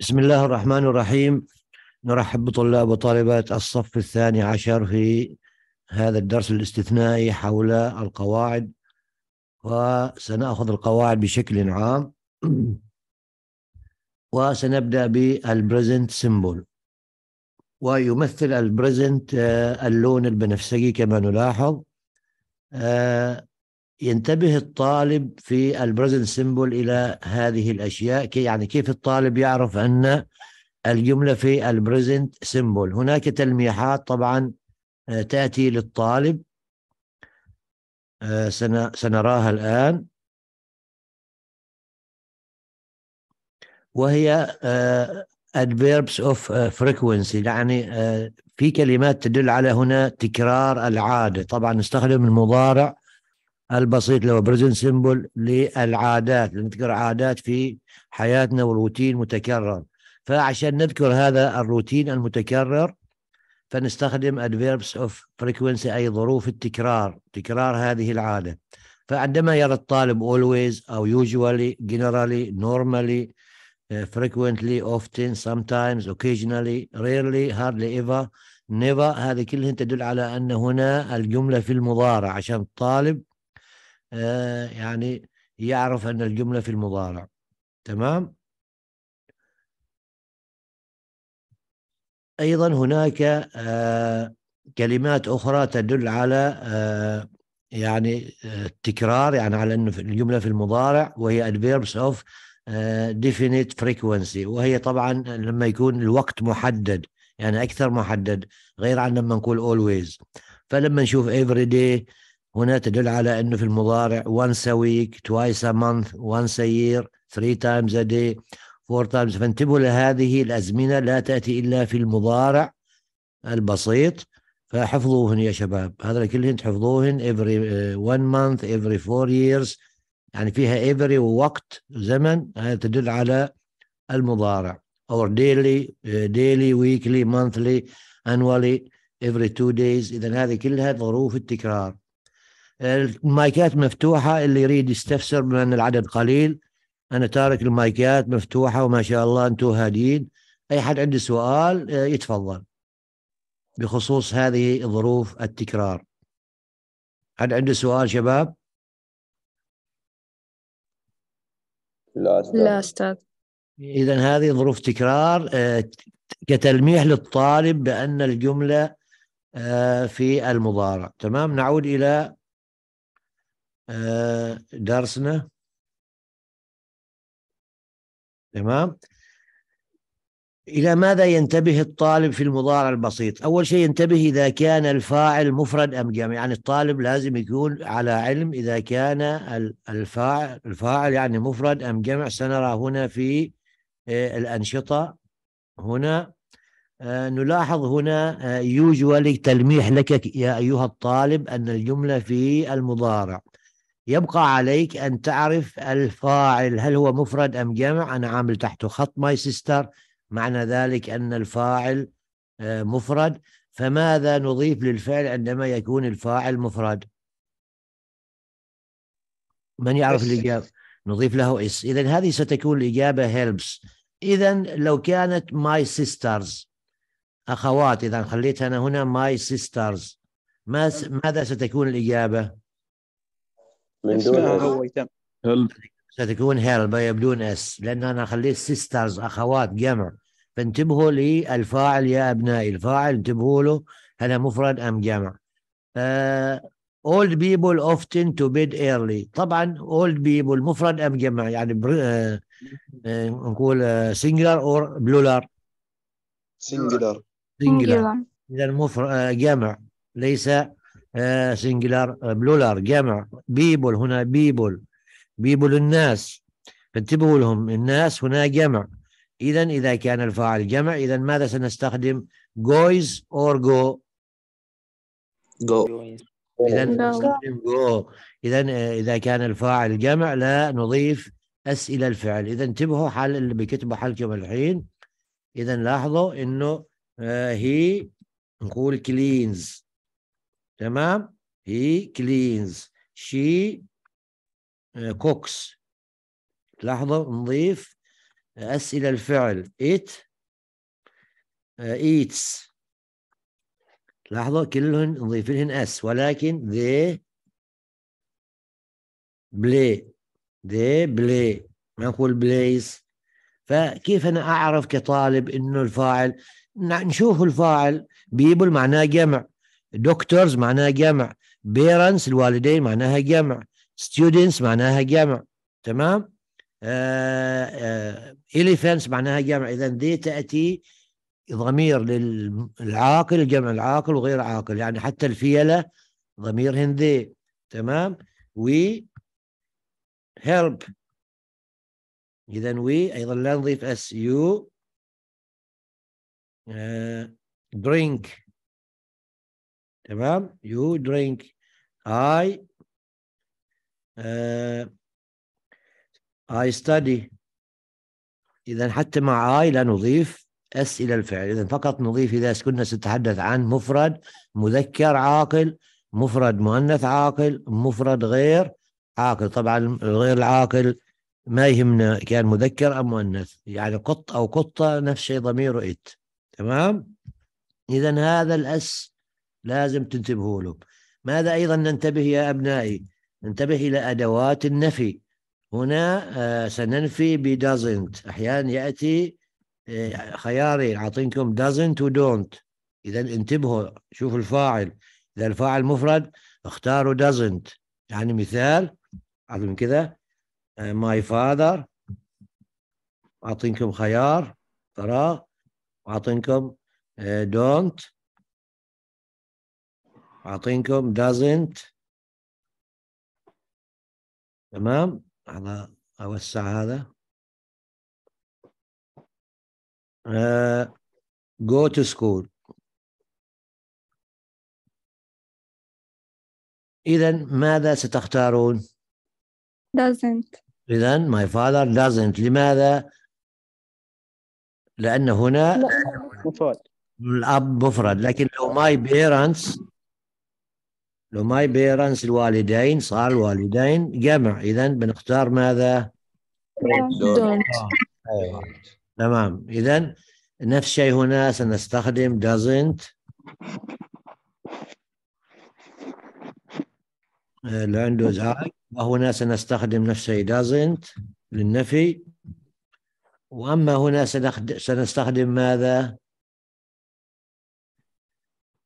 بسم الله الرحمن الرحيم نرحب بطلاب وطالبات الصف الثاني عشر في هذا الدرس الاستثنائي حول القواعد وسنأخذ القواعد بشكل عام وسنبدأ بالبريزنت سيمبول ويمثل البريزنت آه، اللون البنفسجي كما نلاحظ آه، ينتبه الطالب في البريزنت سيمبل الى هذه الاشياء يعني كيف الطالب يعرف ان الجمله في البريزنت سيمبل هناك تلميحات طبعا آه، تاتي للطالب آه، سنراها الان وهي آه، adverbs of frequency يعني في كلمات تدل على هنا تكرار العاده طبعا نستخدم المضارع البسيط اللي هو بريزن سيمبل للعادات نذكر عادات في حياتنا والروتين متكرر فعشان نذكر هذا الروتين المتكرر فنستخدم adverbs of frequency أي ظروف التكرار تكرار هذه العادة فعندما يرى الطالب always أو usually generally normally آه، frequently often sometimes occasionally rarely hardly ever never هذه كلها تدل على ان هنا الجمله في المضارع عشان الطالب آه، يعني يعرف أن الجملة في المضارع تمام أيضا هناك آه، كلمات أخرى تدل على آه، يعني التكرار يعني على أنه الجملة في المضارع وهي adverbs of definite frequency وهي طبعا لما يكون الوقت محدد يعني أكثر محدد غير عن لما نقول always فلما نشوف every day هنا تدل على أنه في المضارع once a week twice a month once a year three times a day four times فانتبهوا لهذه الأزمنة لا تأتي إلا في المضارع البسيط فحفظوهن يا شباب هذا كلهن تحفظوهن every uh, one month every four years يعني فيها every وقت زمن هذا تدل على المضارع or daily uh, daily weekly monthly annually every two days إذا هذه كلها ظروف التكرار المايكات مفتوحه اللي يريد يستفسر بما ان العدد قليل انا تارك المايكات مفتوحه وما شاء الله انتم هادين اي حد عنده سؤال آه، يتفضل بخصوص هذه ظروف التكرار حد عنده سؤال شباب لا استاذ, لا أستاذ. اذا هذه ظروف تكرار آه، كتلميح للطالب بان الجمله آه، في المضارع تمام نعود الى آه، درسنا تمام إلى ماذا ينتبه الطالب في المضارع البسيط أول شيء ينتبه إذا كان الفاعل مفرد أم جمع يعني الطالب لازم يكون على علم إذا كان الفاعل, الفاعل يعني مفرد أم جمع سنرى هنا في آه، الأنشطة هنا آه، نلاحظ هنا يوجوالي تلميح لك يا أيها الطالب أن الجملة في المضارع يبقى عليك أن تعرف الفاعل هل هو مفرد أم جمع أنا عامل تحته خط ماي سيستر معنى ذلك أن الفاعل آه، مفرد فماذا نضيف للفعل عندما يكون الفاعل مفرد من يعرف الإجابة نضيف له اس إذا هذه ستكون الإجابة helps إذا لو كانت my sisters أخوات إذا خليتها أنا هنا my sisters نعم. ماذا ستكون الإجابة من دون هو يتم هل ستكون هيربا بدون اس لان انا اخليه سيسترز اخوات جمع فانتبهوا للفاعل يا ابنائي الفاعل انتبهوا له هل مفرد ام جمع آه old people often to bed early طبعا old people مفرد ام جمع يعني بر... آه... آه... نقول سنجلر آه، اور plural سنجلر سنجلر اذا مفرد آه، جمع ليس سنجلار آه، بلولار آه، جمع بيبل هنا بيبل بيبل الناس فانتبهوا لهم الناس هنا جمع إذا إذا كان الفاعل جمع إذا ماذا سنستخدم جويز أور جو جو إذا نستخدم إذا إذا كان الفاعل جمع لا نضيف أسئلة الفعل إذا انتبهوا حل اللي بكتبه حالكم الحين إذا لاحظوا إنه هي آه، نقول كلينز تمام he cleans she آه، cooks لحظة نضيف آه، أسئلة الفعل it آه، eats لحظة كلهن نضيف لهن اس ولكن they play they play ما نقول plays فكيف أنا أعرف كطالب إنه الفاعل نشوف الفاعل بيبل معناه جمع دكتورز معناها جمع بيرنتس الوالدين معناها جمع ستودنتس معناها جمع تمام uh, معناها جمع إذا ذي تأتي ضمير للعاقل جمع العاقل وغير عاقل يعني حتى الفيلة ضمير هندي تمام وي هيلب إذا وي أيضا لا نضيف اس يو uh, تمام you drink I اي آه، I study إذا حتى مع I لا نضيف اس إلى الفعل إذا فقط نضيف إذا كنا سنتحدث عن مفرد مذكر عاقل مفرد مؤنث عاقل مفرد غير عاقل طبعا الغير العاقل ما يهمنا كان مذكر أم مؤنث يعني قط أو قطة نفس الشيء ضمير إت تمام إذا هذا الأس لازم تنتبهوا له ماذا أيضا ننتبه يا أبنائي ننتبه إلى أدوات النفي هنا آه، سننفي ب doesn't أحيانا يأتي آه، خيارين أعطيكم doesn't و don't إذا انتبهوا شوفوا الفاعل إذا الفاعل مفرد اختاروا doesn't يعني مثال أعطيكم كذا آه، my father أعطيكم خيار فراغ أعطيكم don't أعطينكم doesn't تمام لحظة أوسع هذا uh, go to school إذا ماذا ستختارون؟ doesn't إذا my father doesn't لماذا؟ لأن هنا لا. الأب مفرد لكن لو my parents لو ماي بيرنس الوالدين صار الوالدين جمع إذا بنختار ماذا؟ don't. تمام إذا نفس الشيء هنا سنستخدم doesn't اللي آه، عنده ازعاج وهنا سنستخدم نفس الشيء doesn't للنفي واما هنا سنستخدم ماذا؟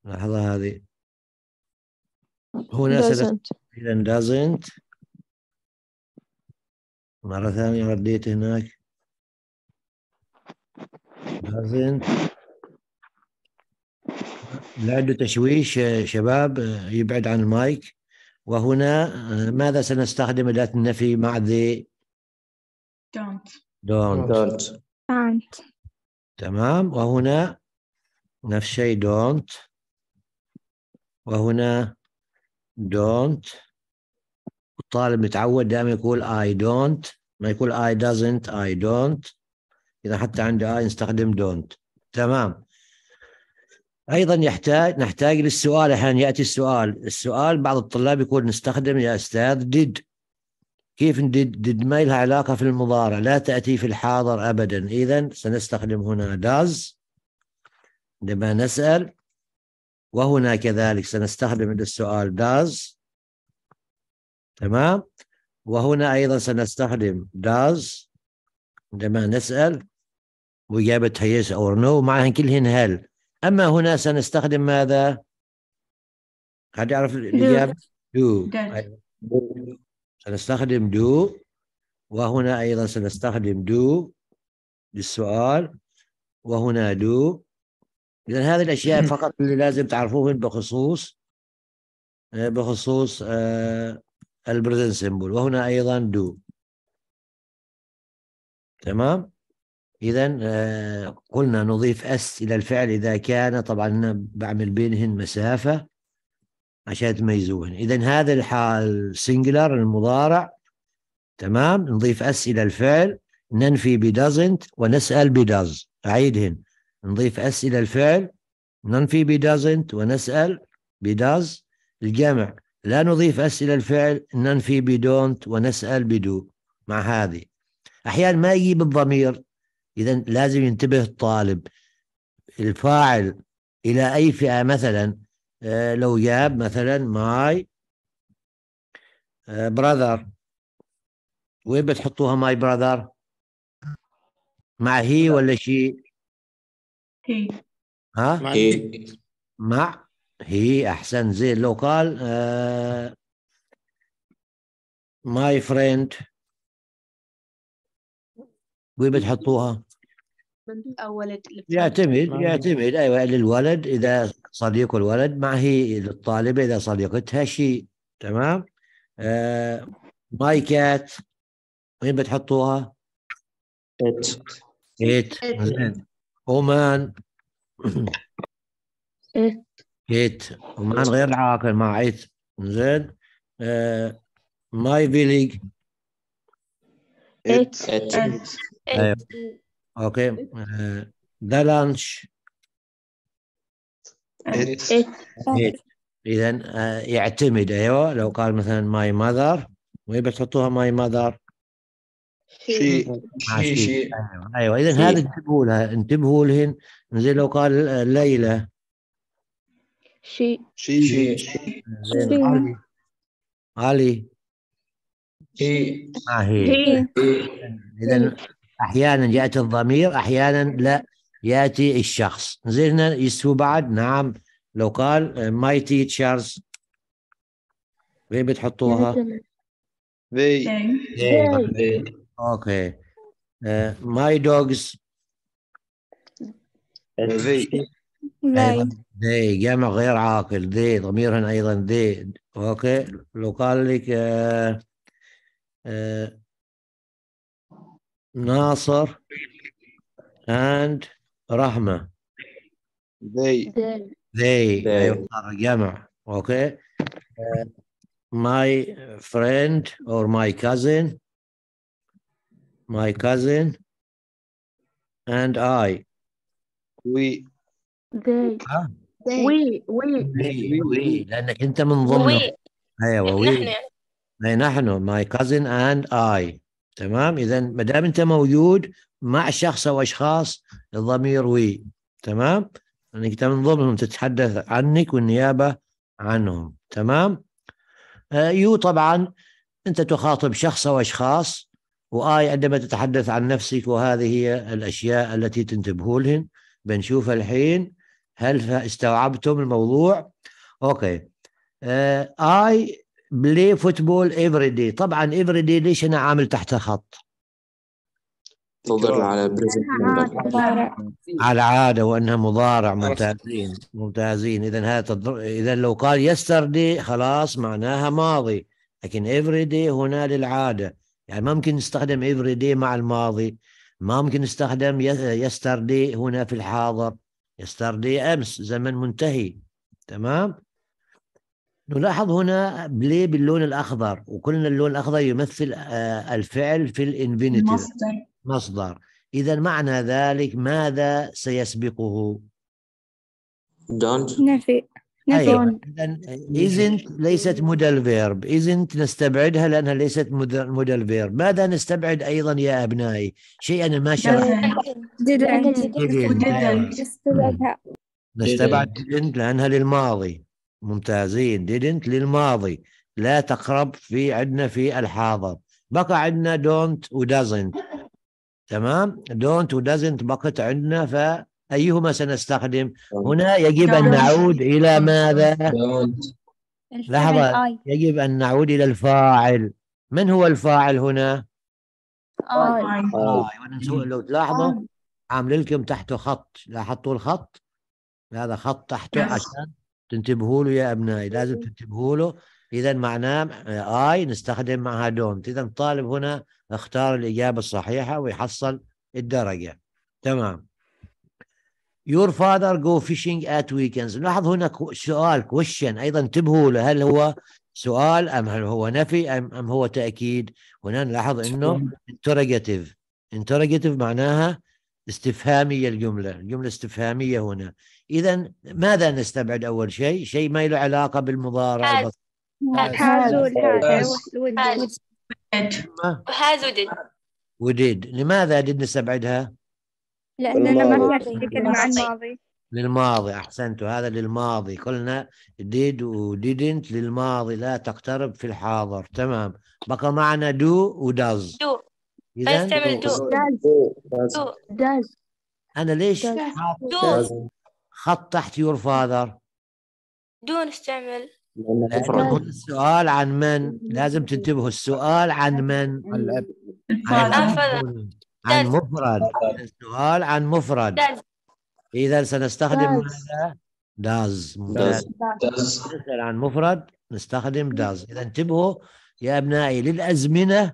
لحظه هذه هنا إذا doesn't مرة ثانية رديت هناك doesn't لا عنده تشويش شباب يبعد عن المايك وهنا ماذا سنستخدم أداة النفي مع ذي don't don't don't, don't. تمام وهنا نفس الشيء don't وهنا don't الطالب متعود دائما يقول I don't ما يقول I doesn't I don't إذا حتى عنده I نستخدم don't تمام أيضا يحتاج نحتاج للسؤال أحيانا يأتي السؤال السؤال بعض الطلاب يقول نستخدم يا أستاذ did كيف did, did ما لها علاقة في المضارع لا تأتي في الحاضر أبدا إذا سنستخدم هنا does عندما نسأل وهنا كذلك سنستخدم السؤال does تمام وهنا أيضا سنستخدم does عندما نسأل وإجابة yes or no معهن كلهن هل أما هنا سنستخدم ماذا؟ هل يعرف الإجابة؟ do سنستخدم do وهنا أيضا سنستخدم do للسؤال وهنا do إذا هذه الأشياء فقط اللي لازم تعرفوهن بخصوص آه، بخصوص آه، البريزنت سيمبل وهنا أيضا دو تمام إذا آه، قلنا نضيف أس إلى الفعل إذا كان طبعا بعمل بينهن مسافة عشان تميزوهن إذا هذا الحال سنجلر المضارع تمام نضيف أس إلى الفعل ننفي بدازنت ونسأل بداز أعيدهن نضيف أسئلة الفعل ننفي بدازنت ونسأل بداز الجمع لا نضيف أسئلة الفعل ننفي بدونت ونسأل بدو مع هذه أحيانا ما يجيب الضمير إذا لازم ينتبه الطالب الفاعل إلى أي فئة مثلا آه، لو جاب مثلا ماي براذر آه، وين بتحطوها ماي براذر مع هي ولا شي؟ هي ها مع هي مع هي احسن زي لو قال آه، ماي فريند وين بتحطوها؟ او ولد يعتمد يعتمد ايوه للولد اذا صديقه الولد مع هي للطالبه اذا صديقتها شيء تمام؟ آه، ماي كات وين بتحطوها؟ ات ات ومان إت إيه. إت ومان غير العاقل مع إت زين آه، ماي فيليج إت إيه. إت إيه. أوكي ذا آه، لانش إت إذا آه، يعتمد أيوه لو قال مثلا ماي ماذر وين بتحطوها ماي ماذر شيء شيء شيء ايوه, اذا هذا انتبهوا لها انتبهوا لهن زي لو قال ليلى شيء شيء شيء علي علي هي ما هي اذا احيانا ياتي الضمير احيانا لا ياتي الشخص زين يسوى بعد نعم لو قال ماي تيتشرز وين بتحطوها؟ they they, they. Okay. Uh, my dogs. They. They. جمع غير عاقل They. ضمير أيضا they. Okay. لو قال لك ناصر and رحمة they they, they. جمع okay uh, my friend or my cousin my cousin, and I. We. They. ها؟ ah. وي We. We. We. we. لأنك أنت من ضمن أيوة، We. أيوة نحن أي نحن my cousin and I. تمام إذا ما دام أنت موجود مع شخص أو أشخاص الضمير وي تمام أنك أنت من ضمنهم تتحدث عنك والنيابة عنهم تمام يو آه، طبعا أنت تخاطب شخص أو أشخاص وآي عندما تتحدث عن نفسك وهذه هي الأشياء التي تنتبهوا لهن الحين هل استوعبتم الموضوع أوكي آه، آي بلاي فوتبول افري دي طبعا افري دي ليش أنا عامل تحت خط تضر على على عاده وأنها مضارع ممتازين ممتازين إذا هذا تضر... إذا لو قال يستردي خلاص معناها ماضي لكن افري دي هنا للعادة يعني ما ممكن نستخدم افري دي مع الماضي ما ممكن نستخدم yesterday هنا في الحاضر yesterday امس زمن منتهي تمام نلاحظ هنا بلي باللون الاخضر وقلنا اللون الاخضر يمثل آه، الفعل في الانفينيتيف مصدر مصدر اذا معنى ذلك ماذا سيسبقه don't نفي أيوة. isn't ليست موديل فيرب isn't نستبعدها لأنها ليست موديل فيرب ماذا نستبعد أيضا يا أبنائي شيء أنا ما شرحته نستبعد didn't لأنها للماضي ممتازين didn't للماضي لا تقرب في عندنا في الحاضر بقى عندنا don't و doesn't تمام don't و doesn't بقت عندنا ف أيهما سنستخدم طيب. هنا يجب أن نعود إلى ماذا لحظة يجب أن نعود إلى الفاعل من هو الفاعل هنا لو تلاحظوا عامل لكم تحته خط لاحظتوا الخط هذا خط تحته عشان تنتبهوا له يا أبنائي لازم تنتبهوا له إذا معناه آي نستخدم معها دونت إذا الطالب هنا اختار الإجابة الصحيحة ويحصل الدرجة تمام your father go fishing at weekends لاحظ هنا سؤال question ايضا انتبهوا له هل هو سؤال ام هل هو نفي ام ام هو تاكيد هنا نلاحظ انه interrogative interrogative معناها استفهاميه الجمله الجمله استفهاميه هنا اذا ماذا نستبعد اول شيء شيء ما له علاقه بالمضارع هاز وديد لماذا ديد نستبعدها لأننا ما كنا عن الماضي للماضي أحسنتوا هذا للماضي قلنا did و didn't للماضي لا تقترب في الحاضر تمام بقى معنا do و does do إذا do does أنا ليش خط تحت your father دون استعمل السؤال عن من لازم تنتبهوا السؤال عن من الأب عن مفرد السؤال عن مفرد إذا سنستخدم ماذا؟ داز نسأل عن مفرد نستخدم داز إذا انتبهوا يا أبنائي للأزمنة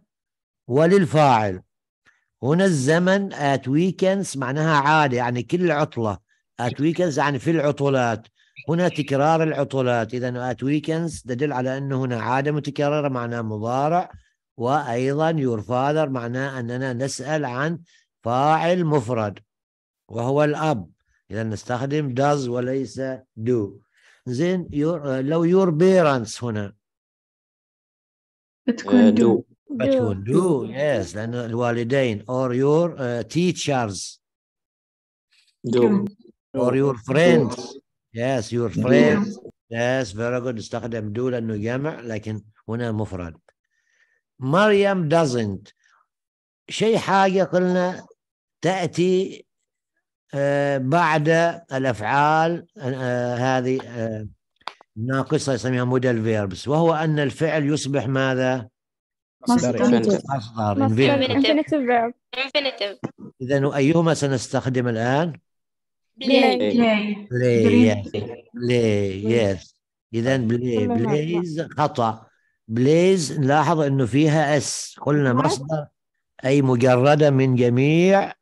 وللفاعل هنا الزمن at weekends معناها عادة يعني كل عطلة at weekends يعني في العطلات هنا تكرار العطلات إذا at weekends تدل على أنه هنا عادة متكررة معناها مضارع وأيضا يور فادر معناه أننا نسأل عن فاعل مفرد وهو الأب إذا نستخدم does وليس do زين your, لو يور بيرنتس هنا بتكون آه، do. بتكون do. do yes لأن الوالدين or your uh, teachers do or your friends yes your friends yes very good استخدم do لأنه جمع لكن هنا مفرد مريم doesn't شيء حاجة قلنا تأتي آه، بعد الأفعال آه، هذه آه، ناقصة يسميها مودل فيربس وهو أن الفعل يصبح ماذا؟ مصدر مصدر إذا أيهما سنستخدم الآن؟ بلاي بلاي بلاي يس إذا بلاي بلايز خطأ بليز نلاحظ انه فيها اس قلنا مصدر اي مجرده من جميع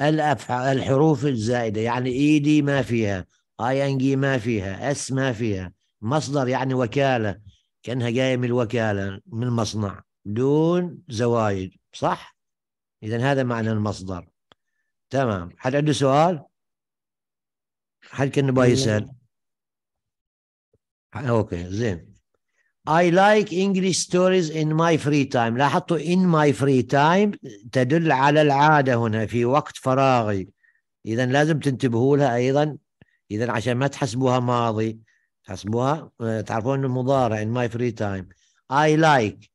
الحروف الزائده يعني اي e دي ما فيها اي ان جي ما فيها اس ما فيها مصدر يعني وكاله كانها جايه من الوكاله من المصنع دون زوايد صح اذا هذا معنى المصدر تمام حد عنده سؤال حد كان يبغى يسال اوكي زين I like English stories in my free time لاحظتوا in my free time تدل على العادة هنا في وقت فراغي إذا لازم تنتبهوا لها أيضا إذا عشان ما تحسبوها ماضي تحسبوها آه، تعرفون أنه مضارع in my free time I like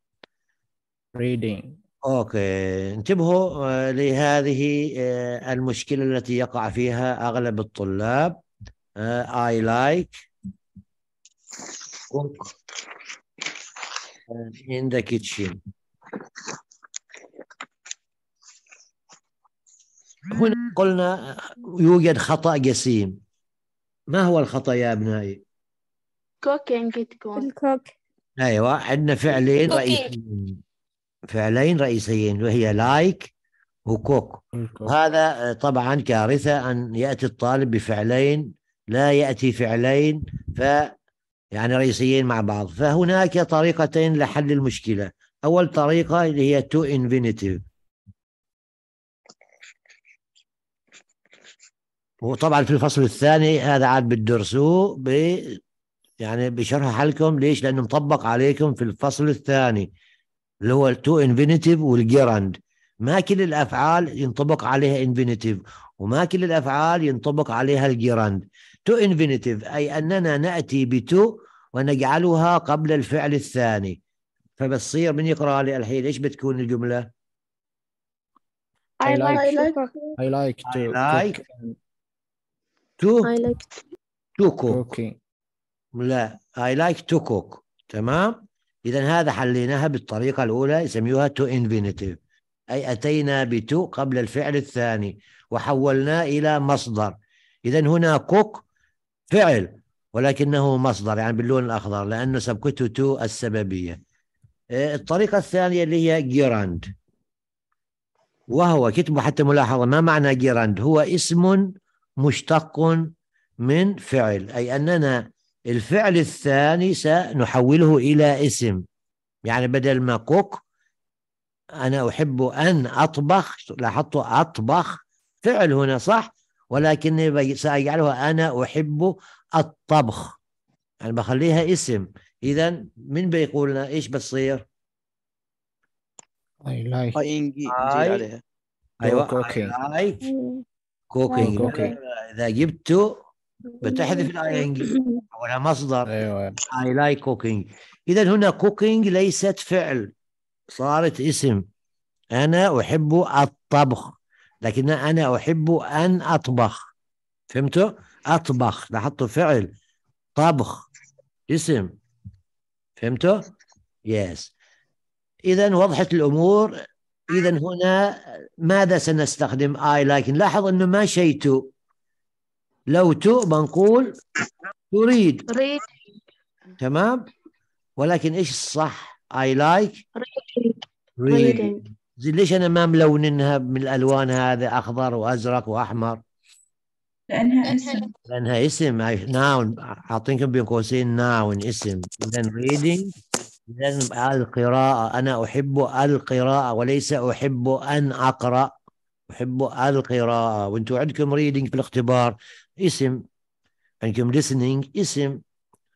reading أوكي انتبهوا آه، لهذه آه، المشكلة التي يقع فيها أغلب الطلاب I like in the kitchen. هنا قلنا يوجد خطأ جسيم ما هو الخطأ يا أبنائي؟ كوكينج تكون الكوك أيوة عندنا فعلين رئيسيين فعلين رئيسيين وهي لايك وكوك وهذا طبعا كارثة أن يأتي الطالب بفعلين لا يأتي فعلين ف يعني رئيسيين مع بعض فهناك طريقتين لحل المشكلة أول طريقة اللي هي تو infinitive وطبعا في الفصل الثاني هذا عاد بتدرسوه ب يعني بشرح لكم ليش؟ لانه مطبق عليكم في الفصل الثاني اللي هو التو انفينيتيف والجيراند ما كل الافعال ينطبق عليها انفينيتيف وما كل الافعال ينطبق عليها الجيراند تو infinitive أي أننا نأتي بتو ونجعلها قبل الفعل الثاني فبتصير من يقرأ لي الحين إيش بتكون الجملة؟ I like I like I like to I like to I like to cook لا I like to cook تمام إذا هذا حليناها بالطريقة الأولى يسميوها to infinitive أي أتينا بتو قبل الفعل الثاني وحولناه إلى مصدر إذا هنا cook فعل ولكنه مصدر يعني باللون الأخضر لأنه تو السببية إيه، الطريقة الثانية اللي هي جيراند وهو كتبوا حتى ملاحظة ما معنى جيراند هو اسم مشتق من فعل أي أننا الفعل الثاني سنحوله إلى اسم يعني بدل ما كوك أنا أحب أن أطبخ لاحظت أطبخ فعل هنا صح ولكني سأجعلها أنا أحب الطبخ يعني بخليها اسم إذا من بيقولنا إيش بتصير؟ أي لايك أيوة. أيوة، أي لايك أيوة cooking. لايك like إذا جبته بتحذف الآينج ولا مصدر أيوة. لايك like إذا هنا كوكينج ليست فعل صارت اسم أنا أحب الطبخ لكن أنا أحب أن أطبخ فهمتوا؟ أطبخ لاحظتوا فعل طبخ اسم فهمتوا؟ يس إذا وضحت الأمور إذا هنا ماذا سنستخدم اي لكن لاحظ أنه ما شيء تو لو تو بنقول تريد تريد تمام ولكن إيش الصح اي لايك reading ليش انا ما ملوننها من الالوان هذا اخضر وازرق واحمر لانها اسم لانها اسم ناون اعطيكم بين قوسين ناون اسم اذا ريدنج اذا القراءه انا احب القراءه وليس احب ان اقرا احب القراءه وانتم عندكم ريدنج في الاختبار اسم عندكم listening اسم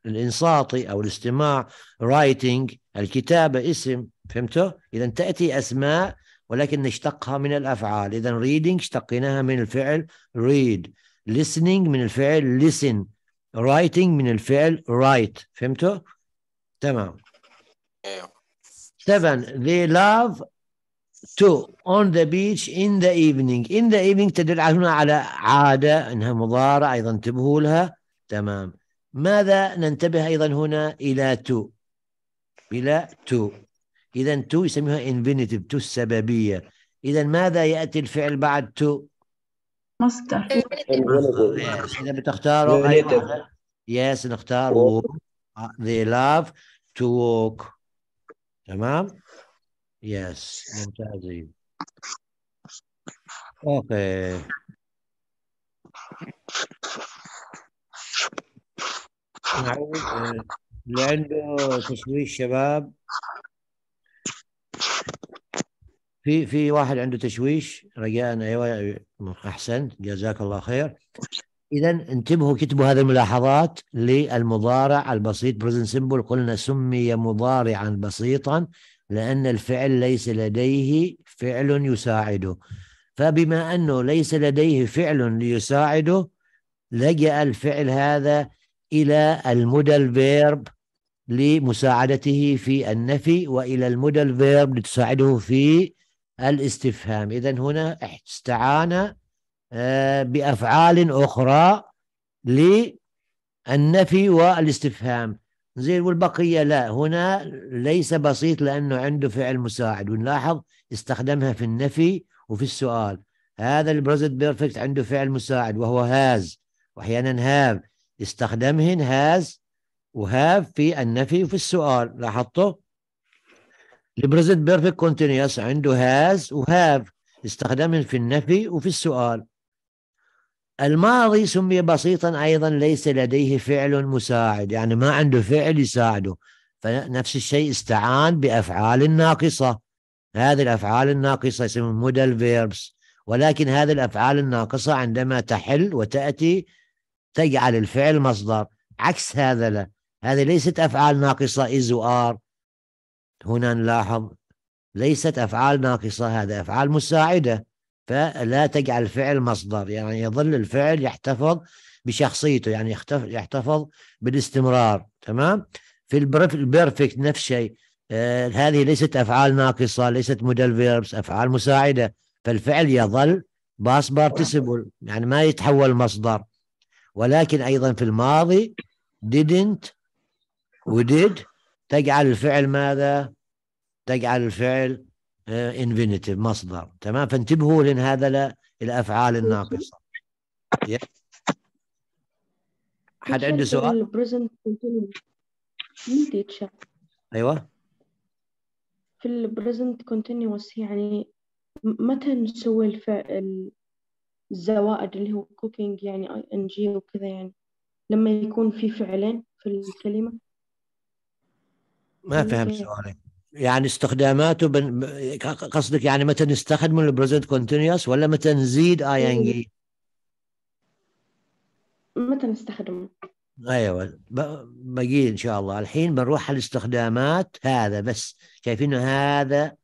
الانصاتي او الاستماع رايتنج الكتابه اسم فهمتوا؟ إذا تأتي أسماء ولكن نشتقها من الأفعال إذا reading اشتقيناها من الفعل read listening من الفعل listen writing من الفعل write فهمتوا؟ تمام سبعا they love to on the beach in the evening in the evening تدل هنا على عادة أنها مضارع أيضا انتبهوا لها تمام ماذا ننتبه أيضا هنا إلى to إلى to اذا تو يسميها انفينيتيف تو السببيه اذا ماذا ياتي الفعل بعد تو مصدر اذا بتختاروا يس نختار they love to walk تمام يس ممتازين اوكي نعود اللي آه، عنده تشويش شباب في في واحد عنده تشويش رجاء ايوه احسنت جزاك الله خير اذا انتبهوا كتبوا هذه الملاحظات للمضارع البسيط بريزنت سمبل قلنا سمي مضارعا بسيطا لان الفعل ليس لديه فعل يساعده فبما انه ليس لديه فعل ليساعده لجا الفعل هذا الى المودل فيرب لمساعدته في النفي والى المودل فيرب لتساعده في الاستفهام اذا هنا استعان آه، بافعال اخرى للنفي والاستفهام زين والبقيه لا هنا ليس بسيط لانه عنده فعل مساعد ونلاحظ استخدمها في النفي وفي السؤال هذا البريزنت بيرفكت عنده فعل مساعد وهو هاز واحيانا هاف استخدمهن هاز وهاف في النفي وفي السؤال لاحظته البريزنت بيرفكت كونتينيوس عنده هاز وهاف استخدمه في النفي وفي السؤال الماضي سمي بسيطا ايضا ليس لديه فعل مساعد يعني ما عنده فعل يساعده فنفس الشيء استعان بافعال ناقصه هذه الافعال الناقصه يسمون مودل فيربس ولكن هذه الافعال الناقصه عندما تحل وتاتي تجعل الفعل مصدر عكس هذا لا هذه ليست أفعال ناقصة إز إيه وآر هنا نلاحظ ليست أفعال ناقصة هذا أفعال مساعدة فلا تجعل الفعل مصدر يعني يظل الفعل يحتفظ بشخصيته يعني يحتفظ بالاستمرار تمام في البرفكت نفس الشيء آه هذه ليست أفعال ناقصة ليست موديل فيربس أفعال مساعدة فالفعل يظل باس بارتسبل يعني ما يتحول مصدر ولكن أيضا في الماضي didn't وديد تجعل الفعل ماذا تجعل الفعل انفينيتيف آه، مصدر تمام فانتبهوا لان هذا لا الافعال الناقصه حد عنده سؤال ايوه في البريزنت كونتينوس يعني متى نسوي الفعل الزوائد اللي هو كوكينج يعني ان جي وكذا يعني لما يكون في فعلين في الكلمه ما فهمت سؤالك يعني استخداماته بن... قصدك يعني متى نستخدمه البريزنت كونتينيوس ولا متى نزيد اي ان جي؟ متى نستخدمه؟ ايوه بقي ان شاء الله الحين بنروح على الاستخدامات هذا بس شايفينه هذا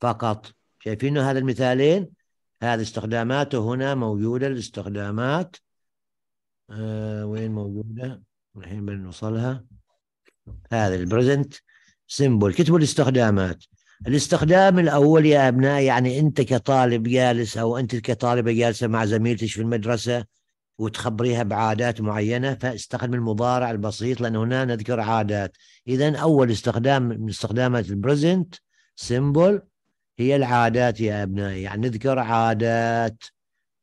فقط شايفينه هذا المثالين هذه استخداماته هنا موجوده الاستخدامات آه وين موجوده؟ الحين بنوصلها هذا البريزنت سيمبل كتبوا الاستخدامات الاستخدام الاول يا ابناء يعني انت كطالب جالس او انت كطالبه جالسه مع زميلتك في المدرسه وتخبريها بعادات معينه فاستخدم المضارع البسيط لان هنا نذكر عادات اذا اول استخدام من استخدامات البريزنت سيمبل هي العادات يا ابنائي يعني نذكر عادات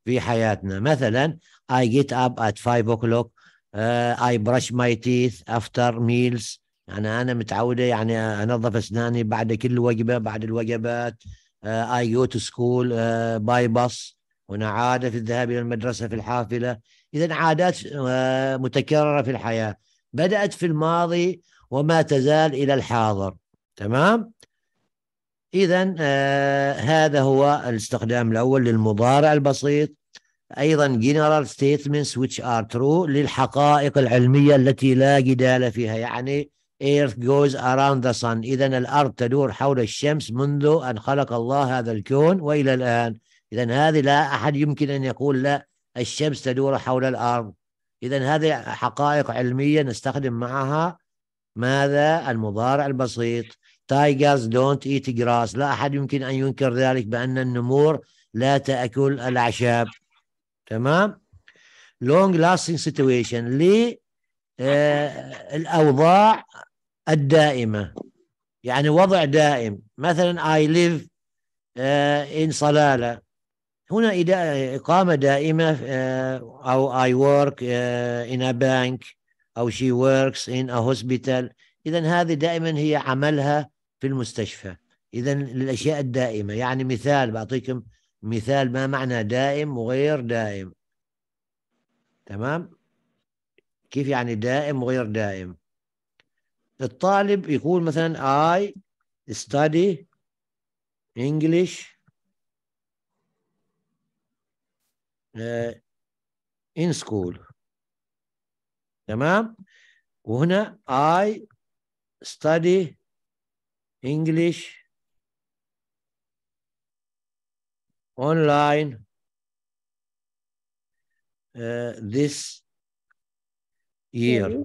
في حياتنا مثلا I get up at 5 o'clock uh, I brush my teeth after meals يعني أنا متعودة يعني أنظف أسناني بعد كل وجبة بعد الوجبات اي جو تو سكول باي باص هنا عادة في الذهاب إلى المدرسة في الحافلة إذا عادات آه، متكررة في الحياة بدأت في الماضي وما تزال إلى الحاضر تمام إذا آه، هذا هو الاستخدام الأول للمضارع البسيط أيضا جنرال ستيتمنتس ويتش ار ترو للحقائق العلمية التي لا جدال فيها يعني Earth goes around the sun إذا الأرض تدور حول الشمس منذ أن خلق الله هذا الكون وإلى الآن إذا هذه لا أحد يمكن أن يقول لا الشمس تدور حول الأرض إذا هذه حقائق علمية نستخدم معها ماذا المضارع البسيط Tigers don't eat grass لا أحد يمكن أن ينكر ذلك بأن النمور لا تأكل الأعشاب تمام long lasting situation. سيتويشن آه، الأوضاع الدائمة يعني وضع دائم مثلا I live آه، in صلالة هنا إقامة دائمة آه، أو I work آه، in a bank أو she works in a hospital إذا هذه دائما هي عملها في المستشفى إذا الأشياء الدائمة يعني مثال بعطيكم مثال ما معنى دائم وغير دائم تمام كيف يعني دائم وغير دائم الطالب يقول مثلا I study English in school تمام وهنا I study English online uh, this year.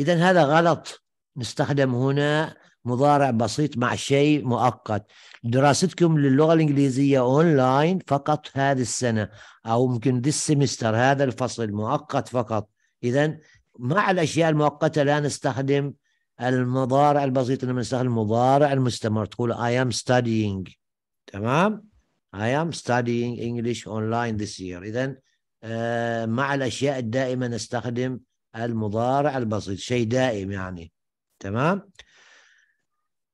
إذا هذا غلط نستخدم هنا مضارع بسيط مع شيء مؤقت دراستكم للغة الإنجليزية أونلاين فقط هذه السنة أو ممكن ذي السمستر هذا الفصل مؤقت فقط إذا مع الأشياء المؤقتة لا نستخدم المضارع البسيط إنما نستخدم المضارع المستمر تقول I am studying تمام I am studying English online this year إذا آه، مع الأشياء الدائمة نستخدم المضارع البسيط شيء دائم يعني تمام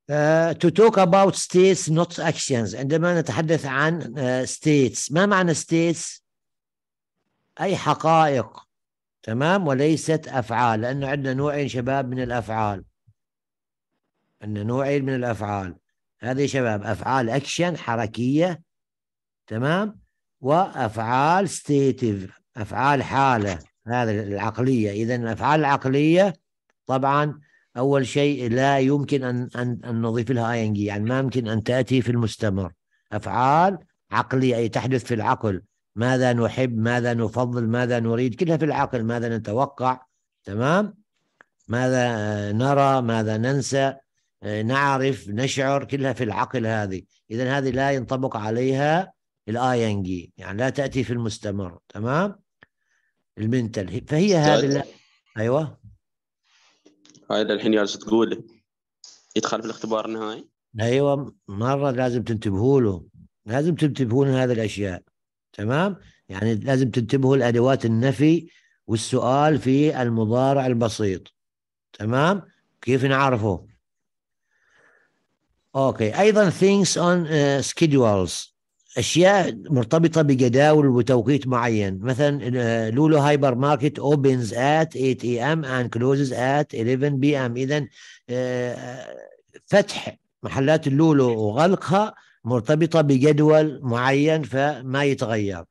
Uh, to talk about states not actions عندما نتحدث عن uh, states ما معنى states أي حقائق تمام وليست أفعال لأنه عندنا نوعين شباب من الأفعال عندنا نوعين من الأفعال هذه شباب أفعال أكشن حركية تمام وأفعال ستيتيف أفعال حالة هذا العقلية إذا الأفعال العقلية طبعا أول شيء لا يمكن أن أن, أن نضيف لها آي يعني ما يمكن أن تأتي في المستمر أفعال عقلية أي تحدث في العقل ماذا نحب ماذا نفضل ماذا نريد كلها في العقل ماذا نتوقع تمام ماذا نرى ماذا ننسى آه، نعرف نشعر كلها في العقل هذه إذا هذه لا ينطبق عليها الآي يعني لا تأتي في المستمر تمام المنتال فهي هذه طيب. ايوه هاي الحين جالس تقول يدخل في الاختبار النهائي ايوه مره لازم تنتبهوا له لازم تنتبهوا لهذه الاشياء تمام يعني لازم تنتبهوا لادوات النفي والسؤال في المضارع البسيط تمام كيف نعرفه اوكي ايضا things on uh, schedules اشياء مرتبطه بجداول وتوقيت معين مثلا آه، لولو هايبر ماركت اوبنز ات 8 اي ام اند كلوزز ات 11 بي ام اذا فتح محلات اللولو وغلقها مرتبطه بجدول معين فما يتغير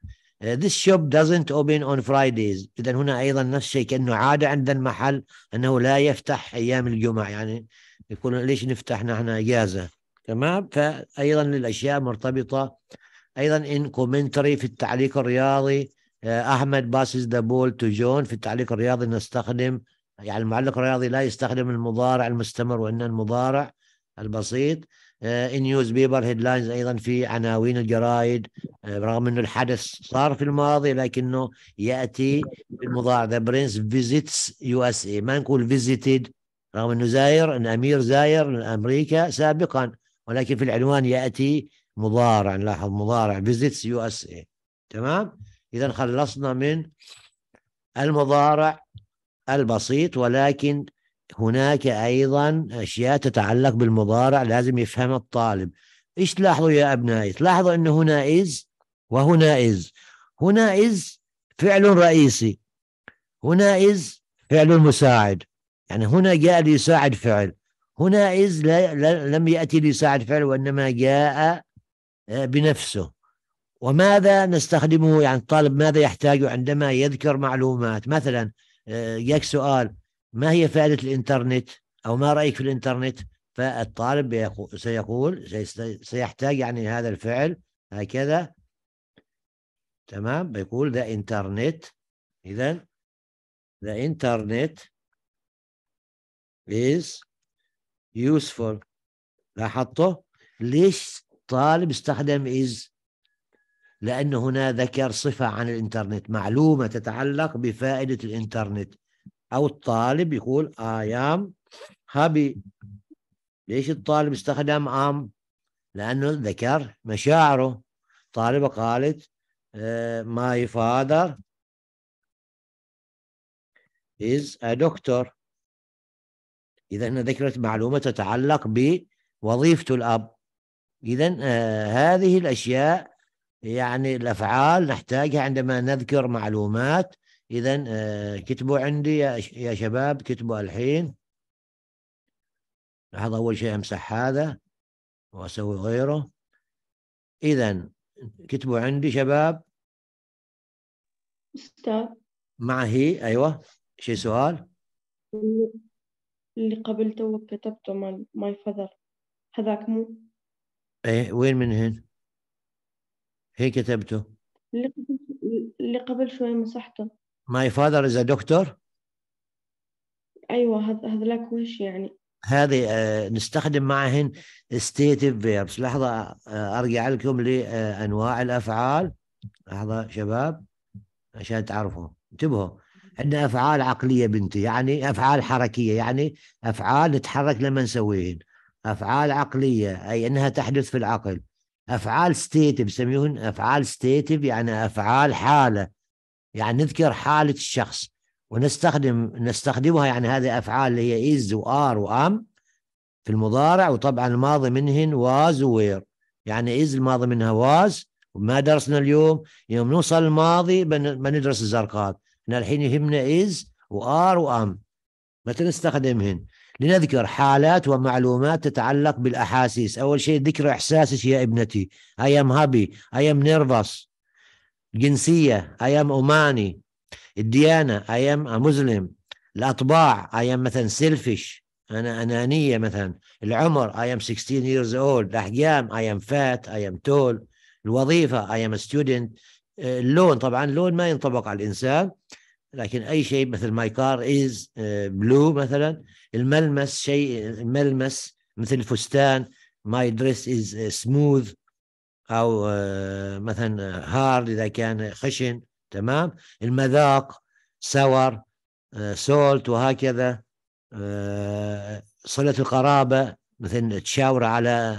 آه، this shop doesn't open on Fridays إذا هنا أيضا نفس الشيء كأنه عادة عند المحل أنه لا يفتح أيام الجمعة يعني يقول ليش نفتح نحن إجازة تمام فأيضا الأشياء مرتبطة ايضا ان كومنتري في التعليق الرياضي آه، احمد باسز ذا بول تو جون في التعليق الرياضي نستخدم يعني المعلق الرياضي لا يستخدم المضارع المستمر وان المضارع البسيط ان نيوز بيبر هيدلاينز ايضا في عناوين الجرائد آه، رغم انه الحدث صار في الماضي لكنه ياتي بالمضارع ذا برنس فيزيتس يو اس اي ما نقول فيزيتد رغم انه زاير الامير زاير امريكا سابقا ولكن في العنوان ياتي مضارع نلاحظ مضارع visits يو اس اي تمام اذا خلصنا من المضارع البسيط ولكن هناك ايضا اشياء تتعلق بالمضارع لازم يفهمها الطالب ايش تلاحظوا يا ابنائي تلاحظوا ان هنا از وهنا از هنا از فعل رئيسي هنا از فعل مساعد يعني هنا جاء ليساعد فعل هنا إذ لم يأتي ليساعد فعل وإنما جاء آه، بنفسه وماذا نستخدمه يعني الطالب ماذا يحتاجه عندما يذكر معلومات مثلا يك آه، سؤال ما هي فائدة الإنترنت أو ما رأيك في الإنترنت فالطالب سيقول سيحتاج يعني هذا الفعل هكذا تمام بيقول ذا انترنت إذا ذا انترنت is useful لاحظته ليش الطالب استخدم إز لأن هنا ذكر صفة عن الإنترنت معلومة تتعلق بفائدة الإنترنت أو الطالب يقول I am happy ليش الطالب استخدم am لأنه ذكر مشاعره طالبة قالت آه، my father is a doctor إذا هنا ذكرت معلومة تتعلق بوظيفة الأب إذا آه، هذه الأشياء يعني الأفعال نحتاجها عندما نذكر معلومات إذا آه، كتبوا عندي يا شباب كتبوا الحين هذا أول شيء أمسح هذا وأسوي غيره إذا كتبوا عندي شباب أستاذ مع هي أيوة شي سؤال اللي قبل تو كتبته مال ماي فذر هذاك مو ايه وين منهن؟ هي كتبته اللي قبل اللي قبل شوي مسحته ماي فاذر از دكتور ايوه هذا هذاك وش يعني هذه آه، نستخدم معهن ستيتيف فيربس لحظة آه، أرجع لكم لأنواع آه، الأفعال لحظة شباب عشان تعرفوا انتبهوا عندنا أفعال عقلية بنتي يعني أفعال حركية يعني أفعال نتحرك لما نسويهن افعال عقليه اي انها تحدث في العقل افعال ستيتيف يسميهن افعال ستيتيف يعني افعال حاله يعني نذكر حاله الشخص ونستخدم نستخدمها يعني هذه افعال اللي هي از وار وام في المضارع وطبعا الماضي منهن واز ووير يعني از الماضي منها واز وما درسنا اليوم يوم نوصل الماضي بندرس الزرقاء احنا الحين يهمنا از وار وام متى نستخدمهن لنذكر حالات ومعلومات تتعلق بالأحاسيس أول شيء ذكر إحساسك يا ابنتي اي ام هابي اي ام نيرفاس الجنسية اي ام أماني الديانة اي ام مسلم الأطباع اي ام مثلا سيلفش أنا أنانية مثلا العمر اي ام 16 years old الأحجام اي ام فات اي ام تول الوظيفة اي ام ستودنت اللون طبعا اللون ما ينطبق على الإنسان لكن اي شيء مثل ماي كار از بلو مثلا الملمس شيء الملمس مثل الفستان ماي دريس از سموث او uh، مثلا هارد اذا كان خشن تمام المذاق سور سولت uh، وهكذا uh، صله القرابه مثل تشاور على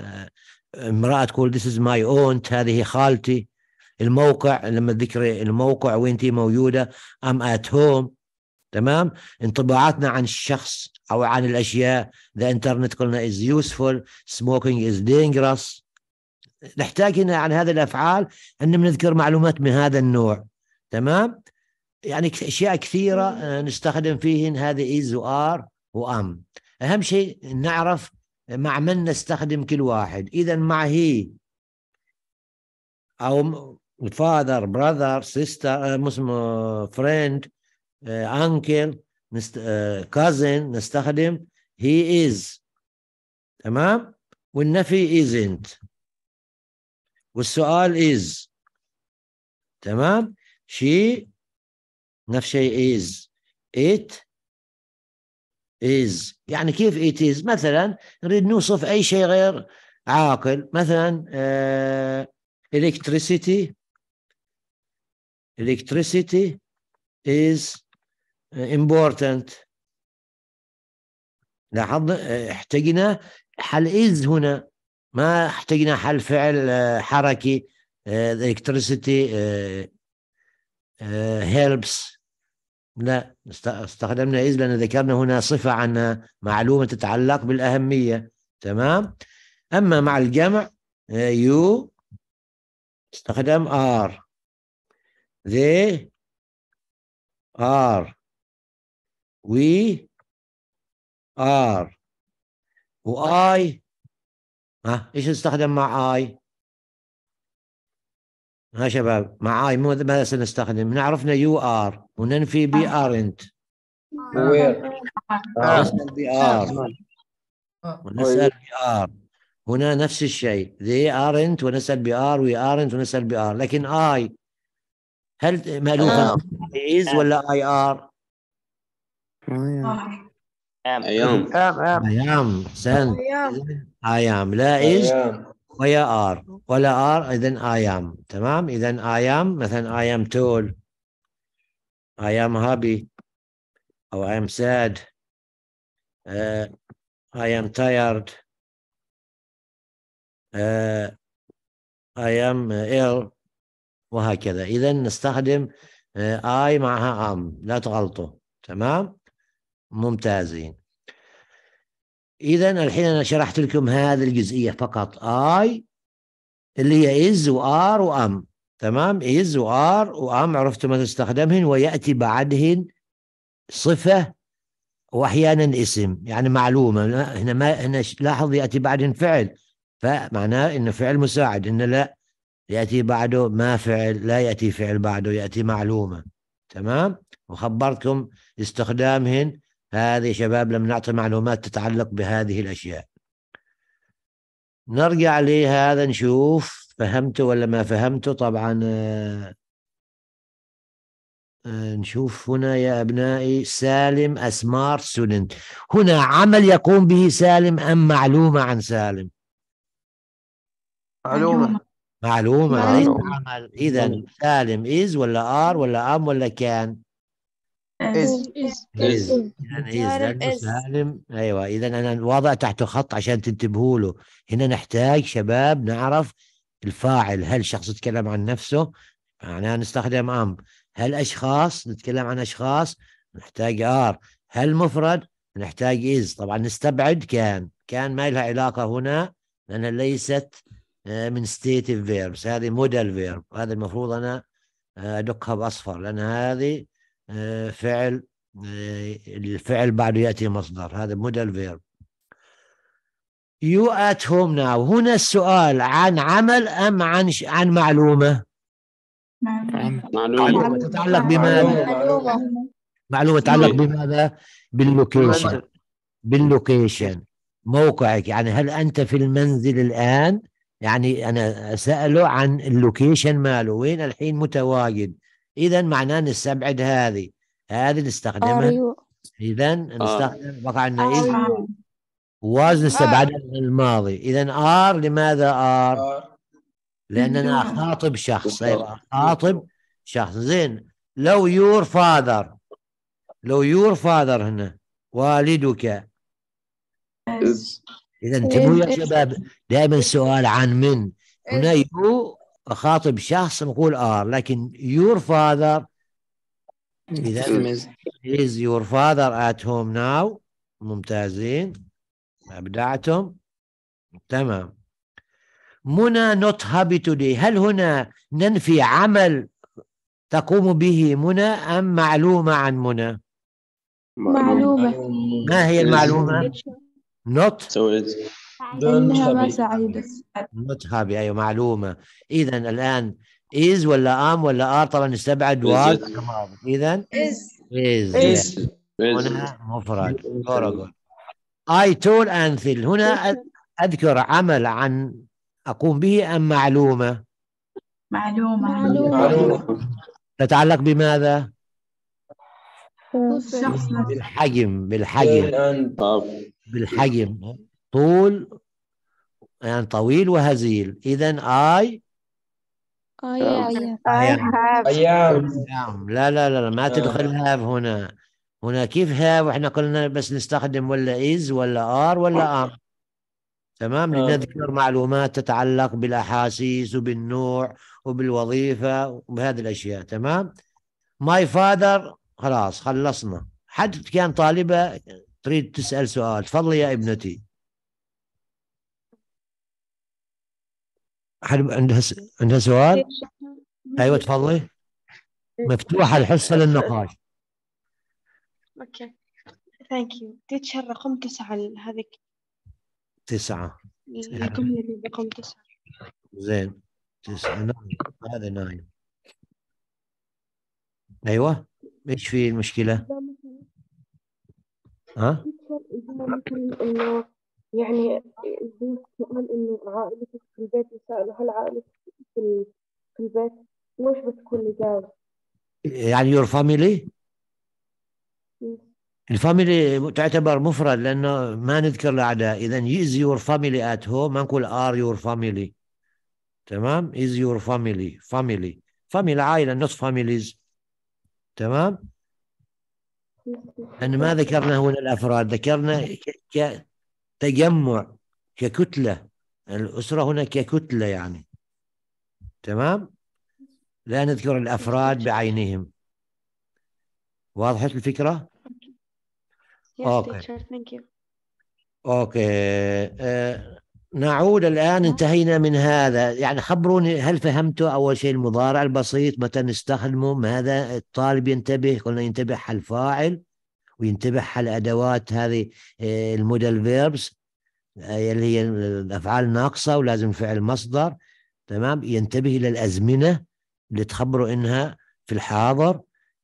امراه تقول ذيس از ماي اونت هذه خالتي الموقع لما ذكر الموقع وين انت موجوده ام ات هوم تمام انطباعاتنا عن الشخص او عن الاشياء ذا انترنت قلنا از يوسفول سموكينج از دينجرس نحتاج هنا عن هذه الافعال ان بنذكر معلومات من هذا النوع تمام يعني اشياء كثيره آه، نستخدم فيهن هذه از وار وام اهم شيء نعرف مع من نستخدم كل واحد اذا مع هي او الفاذر براذر سيستر اسمه فريند انكل كازن نستخدم هي از تمام والنفي ازنت والسؤال از تمام شي نفس شيء از ات از يعني كيف ات از مثلا نريد نوصف اي شيء غير عاقل مثلا الكتريسيتي آه، electricity is uh, important لاحظنا آه، احتجنا حل is هنا ما احتجنا حل فعل آه، حركي آه، electricity helps لا استخدمنا is لأن ذكرنا هنا صفة عن معلومة تتعلق بالأهمية تمام أما مع الجمع you استخدم are they are we are و I ها ايش نستخدم مع I؟ ها شباب مع I ماذا سنستخدم؟ نعرفنا you are وننفي be آه. aren't آه. آه. ونسال بي ار هنا نفس الشيء they aren't ونسال بي ار وي ارنت ونسال بي ار لكن اي هل مألوفة آه. إيز ولا آي آر؟ آه. أيام أيام أيام سنت أيام لا إيز ويا آر ولا آر إذا أيام تمام إذا أيام مثلا أيام تول أيام هابي أو أيام ساد أيام تايرد أيام إيل وهكذا إذا نستخدم آي آه، معها أم لا تغلطوا تمام ممتازين إذا الحين أنا شرحت لكم هذه الجزئية فقط آي اللي هي إز وآر وأم تمام إز وآر وأم عرفتوا ما تستخدمهن ويأتي بعدهن صفة وأحيانا اسم يعني معلومة هنا ما هنا لاحظ يأتي بعدهن فعل فمعناه إنه فعل مساعد إنه لا يأتي بعده ما فعل لا يأتي فعل بعده يأتي معلومة تمام وخبرتكم استخدامهن هذه شباب لما نعطي معلومات تتعلق بهذه الأشياء نرجع لهذا نشوف فهمته ولا ما فهمته طبعا آه، آه، نشوف هنا يا أبنائي سالم أسمار سننت هنا عمل يقوم به سالم أم معلومة عن سالم معلومة معلومة ليس عمل إذا سالم إز ولا آر ولا أم ولا كان إز إذا إز سالم أيوة إذا أنا واضع تحته خط عشان تنتبهوا له هنا نحتاج شباب نعرف الفاعل هل شخص يتكلم عن نفسه معناه نستخدم أم هل أشخاص نتكلم عن أشخاص نحتاج آر هل مفرد نحتاج إز طبعا نستبعد كان كان ما لها علاقة هنا لأنها ليست آه، من ستيت فيربس هذه مودل فيرب هذا المفروض انا آه، ادقها باصفر لان هذه آه، فعل الفعل بعده ياتي مصدر هذا مودل فيرب يو ات هوم ناو هنا السؤال عن عمل ام عن ش... عن معلومه؟ معلومه تتعلق بماذا؟ معلومه تتعلق بماذا؟ باللوكيشن باللوكيشن موقعك يعني هل انت في المنزل الان؟ يعني انا اساله عن اللوكيشن ماله وين الحين متواجد اذا معناه نستبعد هذه هذه نستخدمها أيوه. اذا آه. نستخدم وقع عندنا اذا واز نستبعد آه. الماضي اذا ار لماذا ار؟ لاننا نعم. اخاطب شخص أيوة، اخاطب شخص زين لو يور فاذر لو يور فاذر هنا والدك اذا انتبهوا يا شباب دائما السؤال عن من إيه. هنا يو اخاطب شخص نقول ار لكن يور فاذر اذا از يور فاذر ات هوم ناو ممتازين ابدعتم تمام منى نوت هابي توداي هل هنا ننفي عمل تقوم به منى ام معلومه عن منى معلومه ما هي المعلومه نوت متهابي سعيدة متهابي أيوة معلومة إذا الآن إز ولا أم ولا آر طبعا نستبعد وات إذا إز إز يعني هنا مفرد I told أنثل هنا أذكر عمل عن أقوم به أم معلومة معلومة معلومة تتعلق بماذا؟ بالحجم بالحجم بالحجم طول يعني طويل وهزيل إذا اي اي أيام لا لا لا ما آه. تدخل هاف هنا هنا كيف هاف احنا قلنا بس نستخدم ولا إز ولا آر ولا آم تمام آه. لنذكر معلومات تتعلق بالأحاسيس وبالنوع وبالوظيفة وبهذه الأشياء تمام ماي فادر خلاص خلصنا حد كان طالبة تريد تسأل سؤال تفضلي يا ابنتي حد عندها س... عندها سؤال؟ ايوه تفضلي مفتوحه الحصه للنقاش اوكي ثانك يو تيتشر رقم تسعة هذيك تسعة رقم تسعة زين تسعة نايم هذا نايم ايوه ايش في المشكلة؟ ها؟ يعني يجوز سؤال إنه عائلتك في البيت يسألوا هل عائلتك في في البيت وش بتكون الإجابة؟ يعني your family؟ الفاميلي تعتبر مفرد لانه ما نذكر الاعداء اذا از يور فاميلي ات هوم ما نقول ار يور فاميلي تمام از يور فاميلي فاميلي فاميلي عائله نوت فاميليز تمام ان ما ذكرنا هنا الافراد ذكرنا تجمع ككتلة يعني الأسرة هنا ككتلة يعني تمام لا نذكر الأفراد بعينهم واضحت الفكرة؟ أوكي أوكي آه نعود الآن نعم. انتهينا من هذا يعني خبروني هل فهمتوا أول شيء المضارع البسيط متى نستخدمه ماذا الطالب ينتبه قلنا ينتبه الفاعل وينتبه على ادوات هذه آه، الموديل فيربس آه، اللي هي الافعال الناقصه ولازم فعل مصدر تمام ينتبه الى الازمنه اللي تخبره انها في الحاضر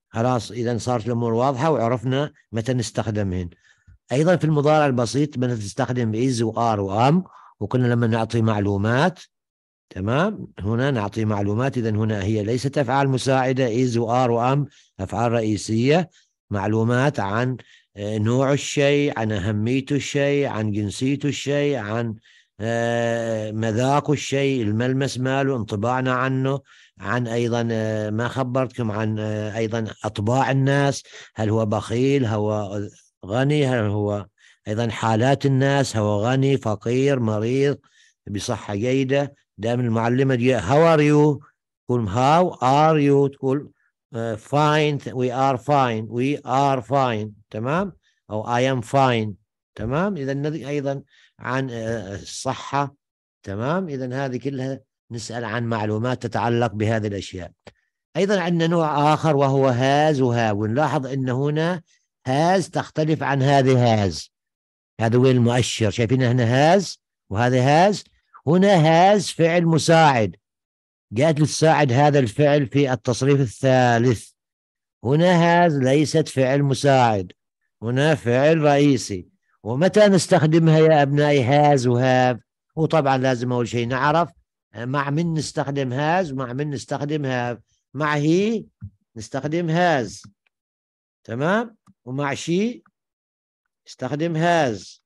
خلاص اذا صارت الامور واضحه وعرفنا متى نستخدمهن ايضا في المضارع البسيط بدنا تستخدم از وار وام وكنا لما نعطي معلومات تمام هنا نعطي معلومات اذا هنا هي ليست افعال مساعده از وار وام افعال رئيسيه معلومات عن آه، نوع الشيء عن أهمية الشيء عن جنسية الشيء عن آه، مذاق الشيء الملمس ماله انطباعنا عنه عن أيضا آه، ما خبرتكم عن أيضا أطباع الناس هل هو بخيل هو غني هل هو أيضا حالات الناس هو غني فقير مريض بصحة جيدة دائما المعلمة هاو ار يو تقول هاو ار يو تقول فاين وي ار فاين وي ار فاين تمام او اي ام فاين تمام اذا ايضا عن آه، الصحه تمام اذا هذه كلها نسال عن معلومات تتعلق بهذه الاشياء ايضا عندنا نوع اخر وهو هاز وهاب ونلاحظ ان هنا هاز تختلف عن هذه هاز هذا وين المؤشر شايفين هنا هاز وهذا هاز هنا هاز فعل مساعد قالت تساعد هذا الفعل في التصريف الثالث هنا هاز ليست فعل مساعد هنا فعل رئيسي ومتى نستخدمها يا أبنائي هاز وهاب وطبعا لازم أول شيء نعرف مع من نستخدم هاز ومع من نستخدم هاب مع هي نستخدم هاز تمام ومع شي استخدم هاز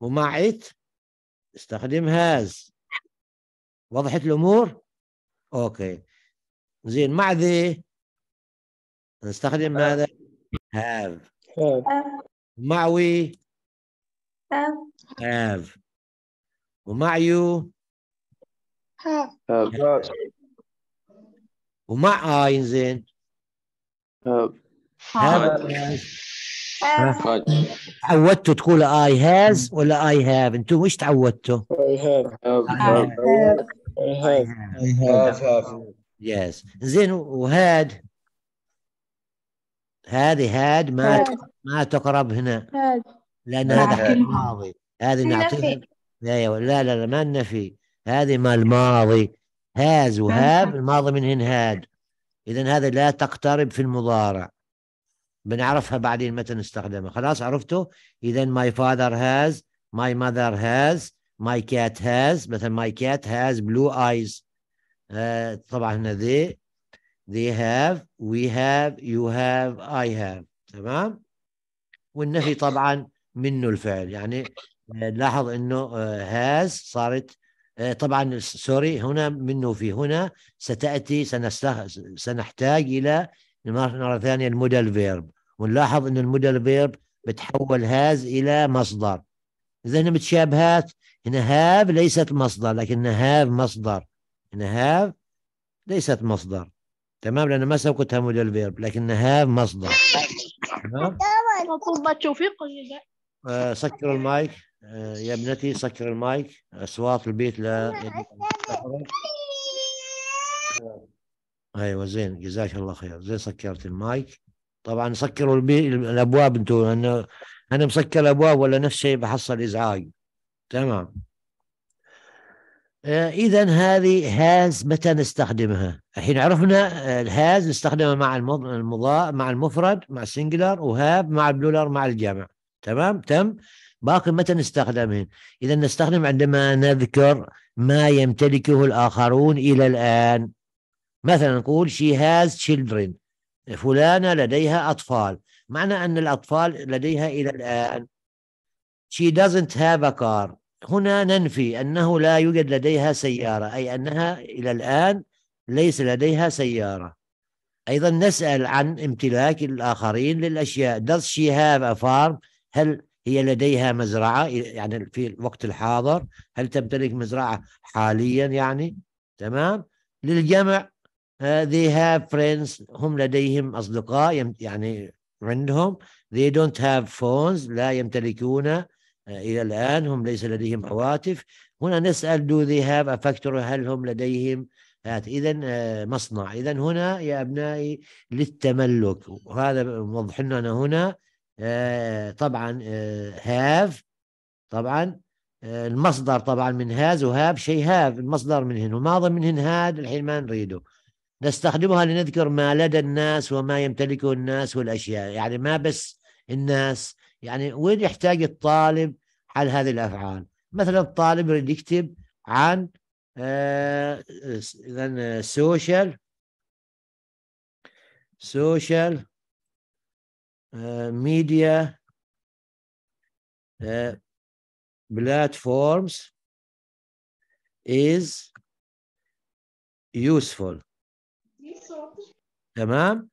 ومع ات استخدم هاز وضحت الامور اوكي زين مع ذي نستخدم ماذا have مع وي have ومع يو have ومع اي زين have تعودتوا تقولوا اي هاز ولا اي هاف انتم ايش تعودتوا؟ اي هاف يس زين وهاد هذه هاد ما هاد. ما تقرب هنا هاد لان هذا الماضي هذه نعطيها لا لا لا ما النفي هذه ما الماضي هاز وهاب الماضي من هاد اذا هذا لا تقترب في المضارع بنعرفها بعدين متى نستخدمها خلاص عرفته اذا ماي فاذر هاز ماي ماذر هاز ماي كات هاز مثلا ماي كات هاز بلو ايز طبعا هنا they they have we have you have I have تمام والنفي طبعا منه الفعل يعني آه، لاحظ انه آه، has صارت آه، طبعا سوري هنا منه في هنا ستاتي سنستخ... سنحتاج الى مره ثانيه المودل فيرب ونلاحظ ان المودل فيرب بتحول هاز الى مصدر اذا هنا متشابهات هنا هاف ليست مصدر لكن هاف مصدر هنا هاف ليست مصدر تمام لأن ما سبقتها موديل فيرب لكن هاف مصدر تمام توفيق آه سكر المايك آه، يا ابنتي سكر المايك اصوات البيت لا ايوه زين جزاك الله خير زين سكرت المايك طبعا سكروا البي... الابواب انتم انا انا مسكر الابواب ولا نفس الشيء بحصل ازعاج تمام آه، اذا هذه هاز متى نستخدمها؟ الحين عرفنا آه، الهاز نستخدمها مع المضاء مع المفرد مع السنجلر وهاب مع البلولر مع الجمع تمام تم باقي متى نستخدمهن؟ اذا نستخدم عندما نذكر ما يمتلكه الاخرون الى الان مثلا نقول شي هاز children فلانه لديها اطفال معنى ان الاطفال لديها الى الان she doesn't have a car هنا ننفي أنه لا يوجد لديها سيارة أي أنها إلى الآن ليس لديها سيارة أيضا نسأل عن امتلاك الآخرين للأشياء does she have a farm هل هي لديها مزرعة يعني في الوقت الحاضر هل تمتلك مزرعة حاليا يعني تمام للجمع uh, they have friends هم لديهم أصدقاء يعني عندهم they don't have phones لا يمتلكون إلى الآن هم ليس لديهم هواتف هنا نسأل دو ذي a أفكتور هل هم لديهم هات إذا آه، مصنع إذا هنا يا أبنائي للتملك وهذا موضح لنا هنا آه، طبعا آه، هاف طبعا المصدر طبعا من هاز وهاب شيء هاف المصدر منهن وماضي منهن هاد الحين ما نريده نستخدمها لنذكر ما لدى الناس وما يمتلكه الناس والأشياء يعني ما بس الناس يعني وين يحتاج الطالب عن هذه الافعال مثلا الطالب يريد يكتب عن آه، اذا سوشيال سوشيال ميديا بلاتفورمز is useful تمام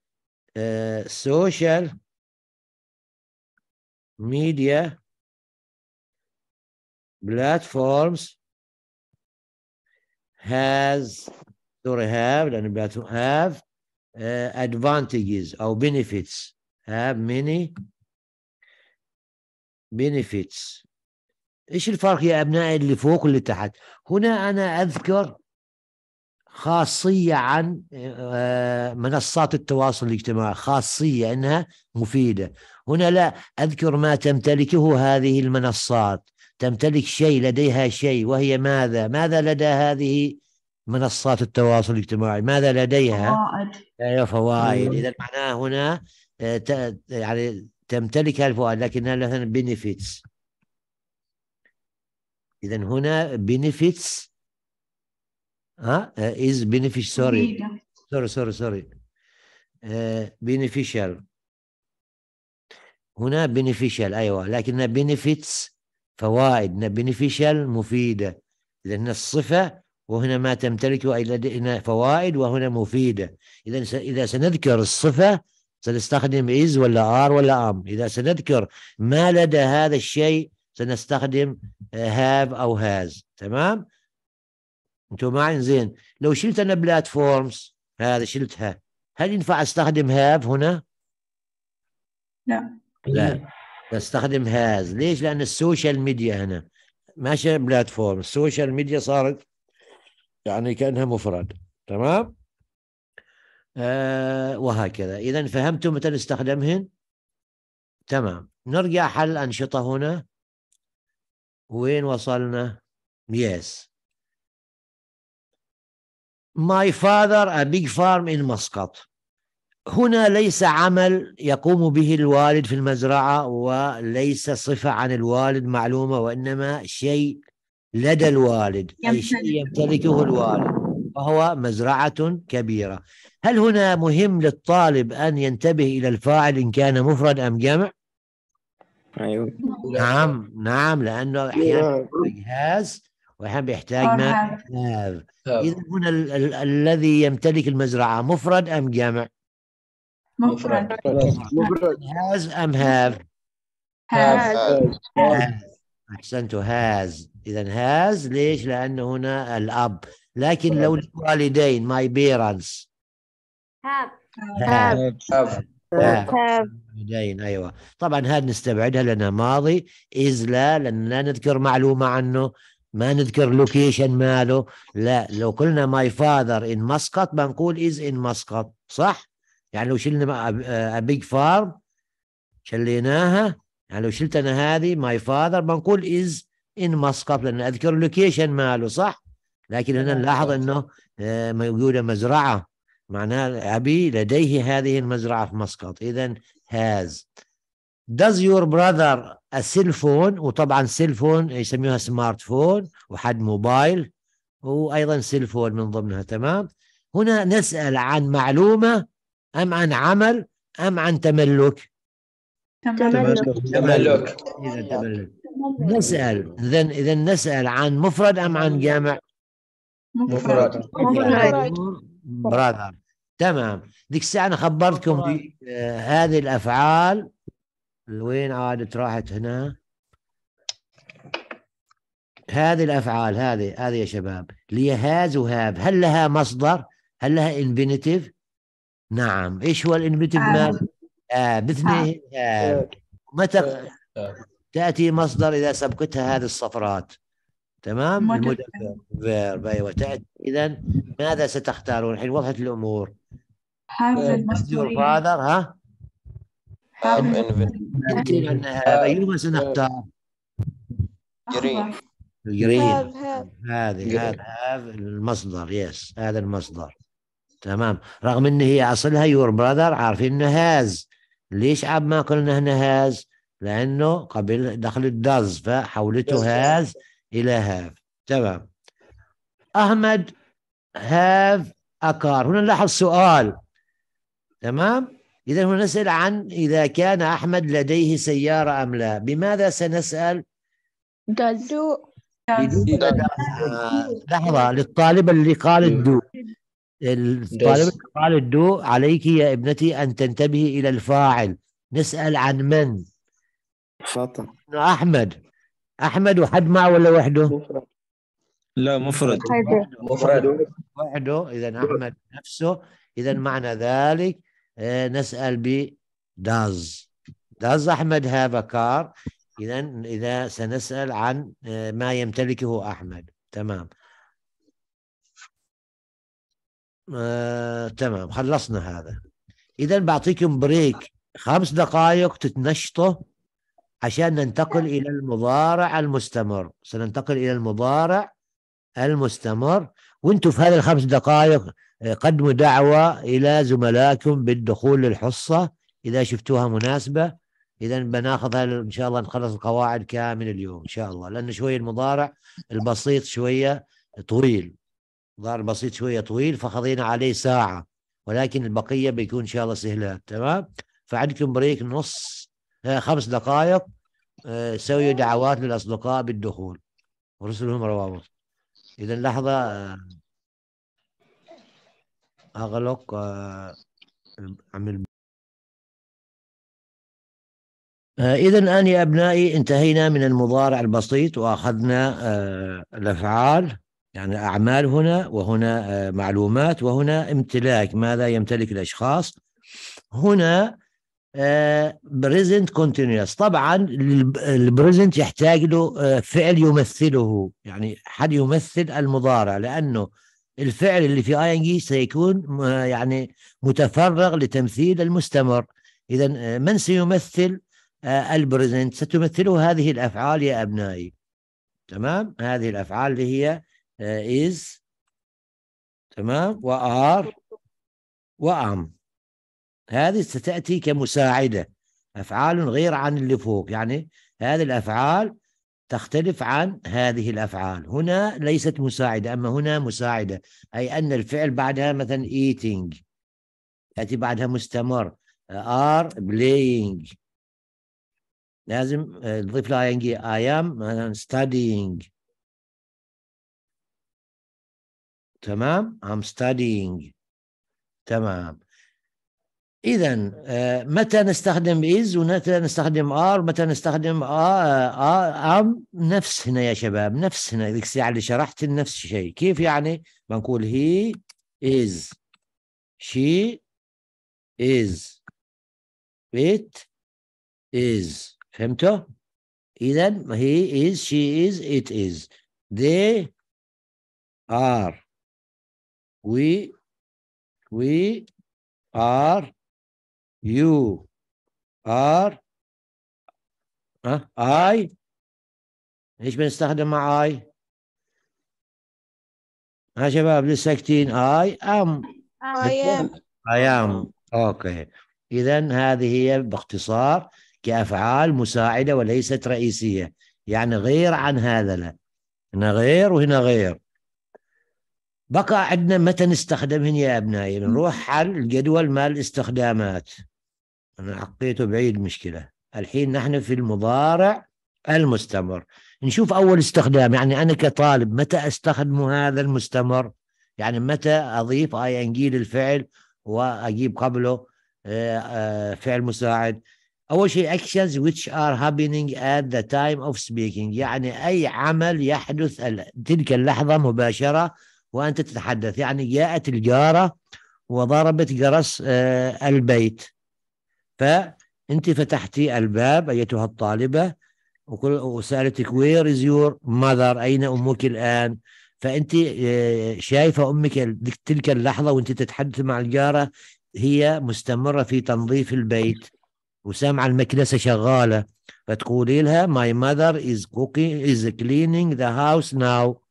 سوشيال آه، ميديا platforms has دوري have لأن have uh, advantages أو benefits have many benefits ايش الفرق يا ابنائي اللي فوق واللي تحت؟ هنا انا اذكر خاصية عن آه، منصات التواصل الاجتماعي خاصية أنها مفيدة هنا لا أذكر ما تمتلكه هذه المنصات تمتلك شيء لديها شيء وهي ماذا ماذا لدى هذه منصات التواصل الاجتماعي ماذا لديها فوائد أيوة، فوائد إذا معناها هنا آه، يعني تمتلك الفوائد لكنها لها بنفيتس إذا هنا بنفيتس ها از بينيفيش سوري سوري سوري سوري بينيفيشال هنا بينيفيشال ايوه لكن بينيفيتس فوائد بينيفيشال مفيده لان الصفه وهنا ما تمتلكه اي لدينا فوائد وهنا مفيده اذا اذا سنذكر الصفه سنستخدم از ولا ار ولا ام اذا سنذكر ما لدى هذا الشيء سنستخدم هاف uh, او هاز تمام انتم معي زين لو شلت انا بلاتفورمز هذا شلتها هل ينفع استخدم هاف هنا؟ لا لا بستخدم هاز ليش؟ لان السوشيال ميديا هنا ماشي بلاتفورم السوشيال ميديا صارت يعني كانها مفرد تمام؟ آه وهكذا اذا فهمتم متى نستخدمهن؟ تمام نرجع حل الانشطه هنا وين وصلنا؟ يس My father a big farm in مسقط هنا ليس عمل يقوم به الوالد في المزرعة وليس صفة عن الوالد معلومة وإنما شيء لدى الوالد أي شيء يمتلكه الوالد وهو مزرعة كبيرة هل هنا مهم للطالب أن ينتبه إلى الفاعل إن كان مفرد أم جمع؟ أيوه. نعم نعم, نعم، لأنه أحيانا الجهاز نعم. واحيانا بيحتاج ما آه. اذا هنا ال- ال- الذي يمتلك المزرعه مفرد ام جمع؟ مفرد مفرد هاز ام هاف؟ هاز احسنت هاز اذا هاز ليش؟ لان هنا الاب لكن لو الوالدين آه. ماي بيرنتس هاف هاف هاف الوالدين ايوه طبعا هذا نستبعدها لانها ماضي از لا لان لا نذكر معلومه عنه ما نذكر لوكيشن ماله لا لو قلنا ماي فاذر ان مسقط بنقول از ان مسقط صح يعني لو شلنا ابيج فارم آه، شليناها يعني لو شلت انا هذه ماي فاذر بنقول از ان مسقط لان اذكر لوكيشن ماله صح لكن هنا نلاحظ انه موجوده آه، مزرعه معناه ابي لديه هذه المزرعه في مسقط اذا هاز does your brother a cell phone وطبعا cell phone يسميها سمارت فون وحد موبايل وايضا cell phone من ضمنها تمام هنا نسال عن معلومه ام عن عمل ام عن تملك تملك تملك نسال اذا اذا نسال عن مفرد ام عن جامع مفرد مفرد براذر تمام ديك الساعه انا خبرتكم بهذه آه، الافعال وين عادت راحت هنا هذه الافعال هذه هذه يا شباب هاز وهاب هل لها مصدر هل لها انفينيتيف نعم ايش هو الانفينيتيف آه. مال آه باثنين آه. متى آه. تاتي مصدر اذا سبقتها هذه الصفرات تمام المدبر فيرب ايوه تاتي اذا ماذا ستختارون الحين وضحت الامور هذا آه. المصدر فاذر ها يمكن انها سنختار؟ جرين جرين هذه هذا المصدر يس هذا المصدر تمام رغم ان هي اصلها يور براذر عارفين هاز ليش عاب ما قلنا هاز لانه قبل دخلت داز فحولته هاز الى هاف تمام احمد هاف اكار هنا نلاحظ سؤال تمام إذا هنا نسأل عن إذا كان أحمد لديه سيارة أم لا بماذا سنسأل does آه، لحظة للطالب اللي قال الدو الطالب اللي قال الدو عليك يا ابنتي أن تنتبهي إلى الفاعل نسأل عن من فاطمة أحمد أحمد وحد معه ولا وحده لا مفرد مفرد وحده إذا أحمد نفسه إذا معنى ذلك آه، نسأل does داز أحمد هذا كار إذا إذا سنسأل عن آه، ما يمتلكه أحمد تمام آه، تمام خلصنا هذا إذا بعطيكم بريك خمس دقائق تتنشطوا عشان ننتقل إلى المضارع المستمر سننتقل إلى المضارع المستمر وانتم في هذه الخمس دقائق آه، قدموا دعوة إلى زملائكم بالدخول للحصة إذا شفتوها مناسبة إذا بناخذها إن شاء الله نخلص القواعد كامل اليوم إن شاء الله لأن شوية المضارع البسيط شوية طويل المضارع البسيط شوية طويل فخذينا عليه ساعة ولكن البقية بيكون إن شاء الله سهلات تمام فعندكم بريك نص آه، خمس دقائق آه، سويوا دعوات للأصدقاء بالدخول ورسلهم روابط إذا لحظة هغلق أعمل آه، آه، إذا الان يا أبنائي انتهينا من المضارع البسيط وأخذنا آه، الأفعال يعني أعمال هنا وهنا معلومات وهنا امتلاك ماذا يمتلك الأشخاص هنا بريزنت كونتينوس طبعا البريزنت يحتاج له فعل يمثله يعني حد يمثل المضارع لأنه الفعل اللي في اي ان جي سيكون يعني متفرغ لتمثيل المستمر اذا آه، من سيمثل آه، البريزنت ستمثله هذه الافعال يا ابنائي تمام هذه الافعال اللي هي از آه، تمام وار وام هذه ستاتي كمساعده افعال غير عن اللي فوق يعني هذه الافعال تختلف عن هذه الافعال هنا ليست مساعده اما هنا مساعده اي ان الفعل بعدها مثلا eating ياتي بعدها مستمر آه، are playing لازم تضيف لها ing I am مثلا studying تمام I'm studying تمام اذا آه، متى نستخدم از ومتى نستخدم ار متى نستخدم ا ام نفس هنا يا شباب نفس هنا ذيك الساعه اللي شرحت نفس الشيء كيف يعني بنقول هي از شي از ات از فهمتوا اذا هي از شي از ات از they are we we are you are اي I ايش بنستخدم مع I؟ ها شباب لسه كتين I am I am I am اوكي اذا هذه هي باختصار كافعال مساعده وليست رئيسيه يعني غير عن هذا لا هنا غير وهنا غير بقى عندنا متى نستخدمهن يا ابنائي نروح على الجدول مال الاستخدامات أنا حقيته بعيد مشكلة الحين نحن في المضارع المستمر نشوف أول استخدام يعني أنا كطالب متى أستخدم هذا المستمر يعني متى أضيف آي أنجيل للفعل وأجيب قبله آه، آه، فعل مساعد أول شيء actions which are happening at the time of speaking يعني أي عمل يحدث تلك اللحظة مباشرة وأنت تتحدث يعني جاءت الجارة وضربت جرس آه، البيت فأنت فتحتي الباب أيتها الطالبة وكل وسألتك وير از يور ماذر أين أمك الآن فأنت آه، شايفة أمك تلك اللحظة وأنت تتحدث مع الجارة هي مستمرة في تنظيف البيت وسامعة المكنسة شغالة فتقولي لها ماي ماذر از cooking از cleaning ذا هاوس ناو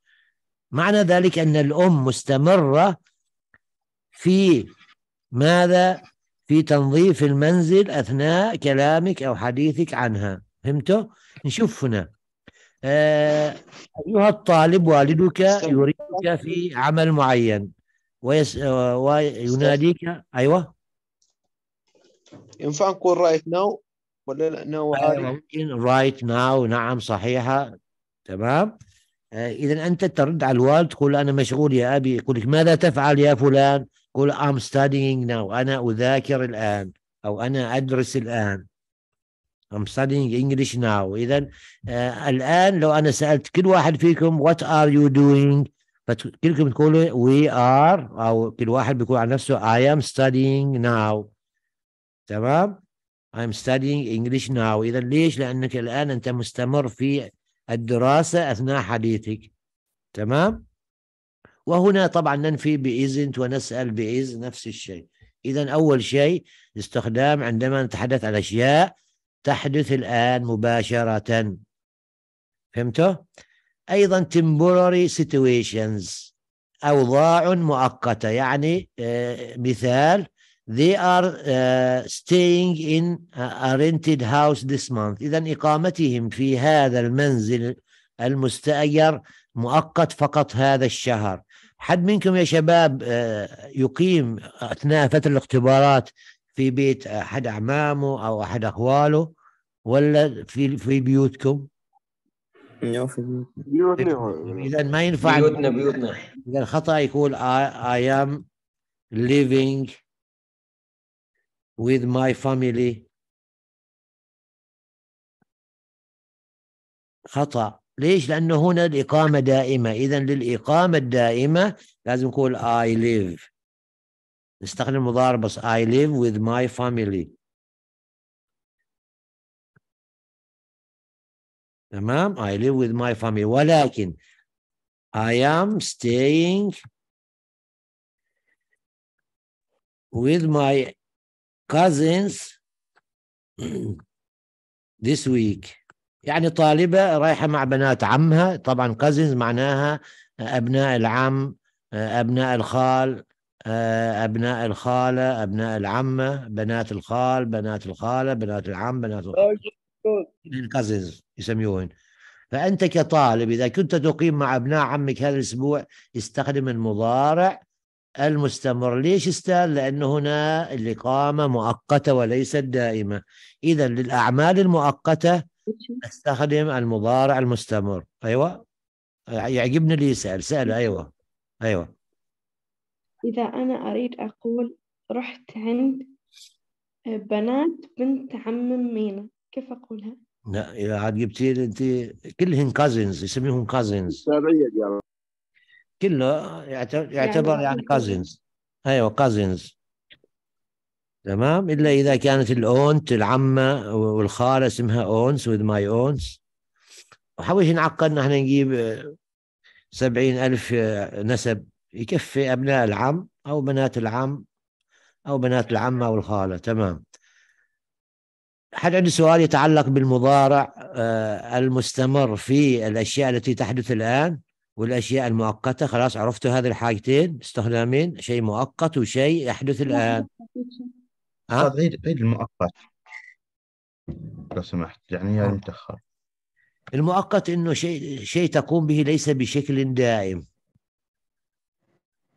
معنى ذلك أن الأم مستمرة في ماذا في تنظيف المنزل أثناء كلامك أو حديثك عنها فهمته؟ نشوف هنا آه، أيها الطالب والدك يريدك في عمل معين ويس... آه، ويناديك أيوة ينفع نقول رايت ناو ولا لا ناو آه، ممكن رايت ناو نعم صحيحة تمام إذا أنت ترد على الوالد تقول أنا مشغول يا أبي يقول لك ماذا تفعل يا فلان يقول I'm studying now أنا أذاكر الآن أو أنا أدرس الآن I'm studying English now إذا آه الآن لو أنا سألت كل واحد فيكم what are you doing فكلكم تقولوا we are أو كل واحد بيقول عن نفسه I am studying now تمام I'm studying English now إذا ليش لأنك الآن أنت مستمر في الدراسة أثناء حديثك تمام وهنا طبعا ننفي بإذن ونسأل بإذن نفس الشيء إذا أول شيء استخدام عندما نتحدث عن أشياء تحدث الآن مباشرة فهمتوا؟ أيضا temporary situations أوضاع مؤقتة يعني آه، مثال they are آه، staying in a rented house this month إذا إقامتهم في هذا المنزل المستأجر مؤقت فقط هذا الشهر حد منكم يا شباب آه، يقيم اثناء فتره الاختبارات في بيت احد اعمامه او احد اخواله ولا في في بيوتكم؟ اذا ما ينفع بيوتنا بيوتنا اذا الخطا يقول I am living with my family خطأ ليش؟ لأنه هنا الإقامة دائمة إذا للإقامة الدائمة لازم نقول I live نستخدم المضارع بس I live with my family تمام I live with my family ولكن I am staying with my cousins this week يعني طالبة رايحة مع بنات عمها طبعا كازنز معناها آه، أبناء العم آه، أبناء الخال آه، أبناء الخالة أبناء العمة بنات الخال بنات الخالة بنات العم بنات الكازنز يسميوهن فأنت كطالب إذا كنت تقيم مع أبناء عمك هذا الأسبوع استخدم المضارع المستمر ليش استاذ لأنه هنا الإقامة مؤقتة وليست دائمة إذا للأعمال المؤقتة استخدم المضارع المستمر ايوه يعجبني اللي يسال سال ايوه ايوه اذا انا اريد اقول رحت عند بنات بنت عم مينا كيف اقولها لا اذا عاد جبتي انت كلهن كازنز يسميهم كازنز يعني. كله يعتبر يعني, يعني كازنز ايوه كازنز تمام الا اذا كانت الاونت العمه والخاله اسمها اونس وذ ماي اونس وحوش نعقد احنا نجيب سبعين ألف نسب يكفي أبناء العم أو بنات العم أو بنات العمة أو الخالة تمام حد عنده سؤال يتعلق بالمضارع آه، المستمر في الأشياء التي تحدث الآن والأشياء المؤقتة خلاص عرفتوا هذه الحاجتين استخدامين شيء مؤقت وشيء يحدث الآن ها آه. هذا عيد عيد المؤقت لو سمحت يعني يا آه. متأخر المؤقت انه شيء شيء تقوم به ليس بشكل دائم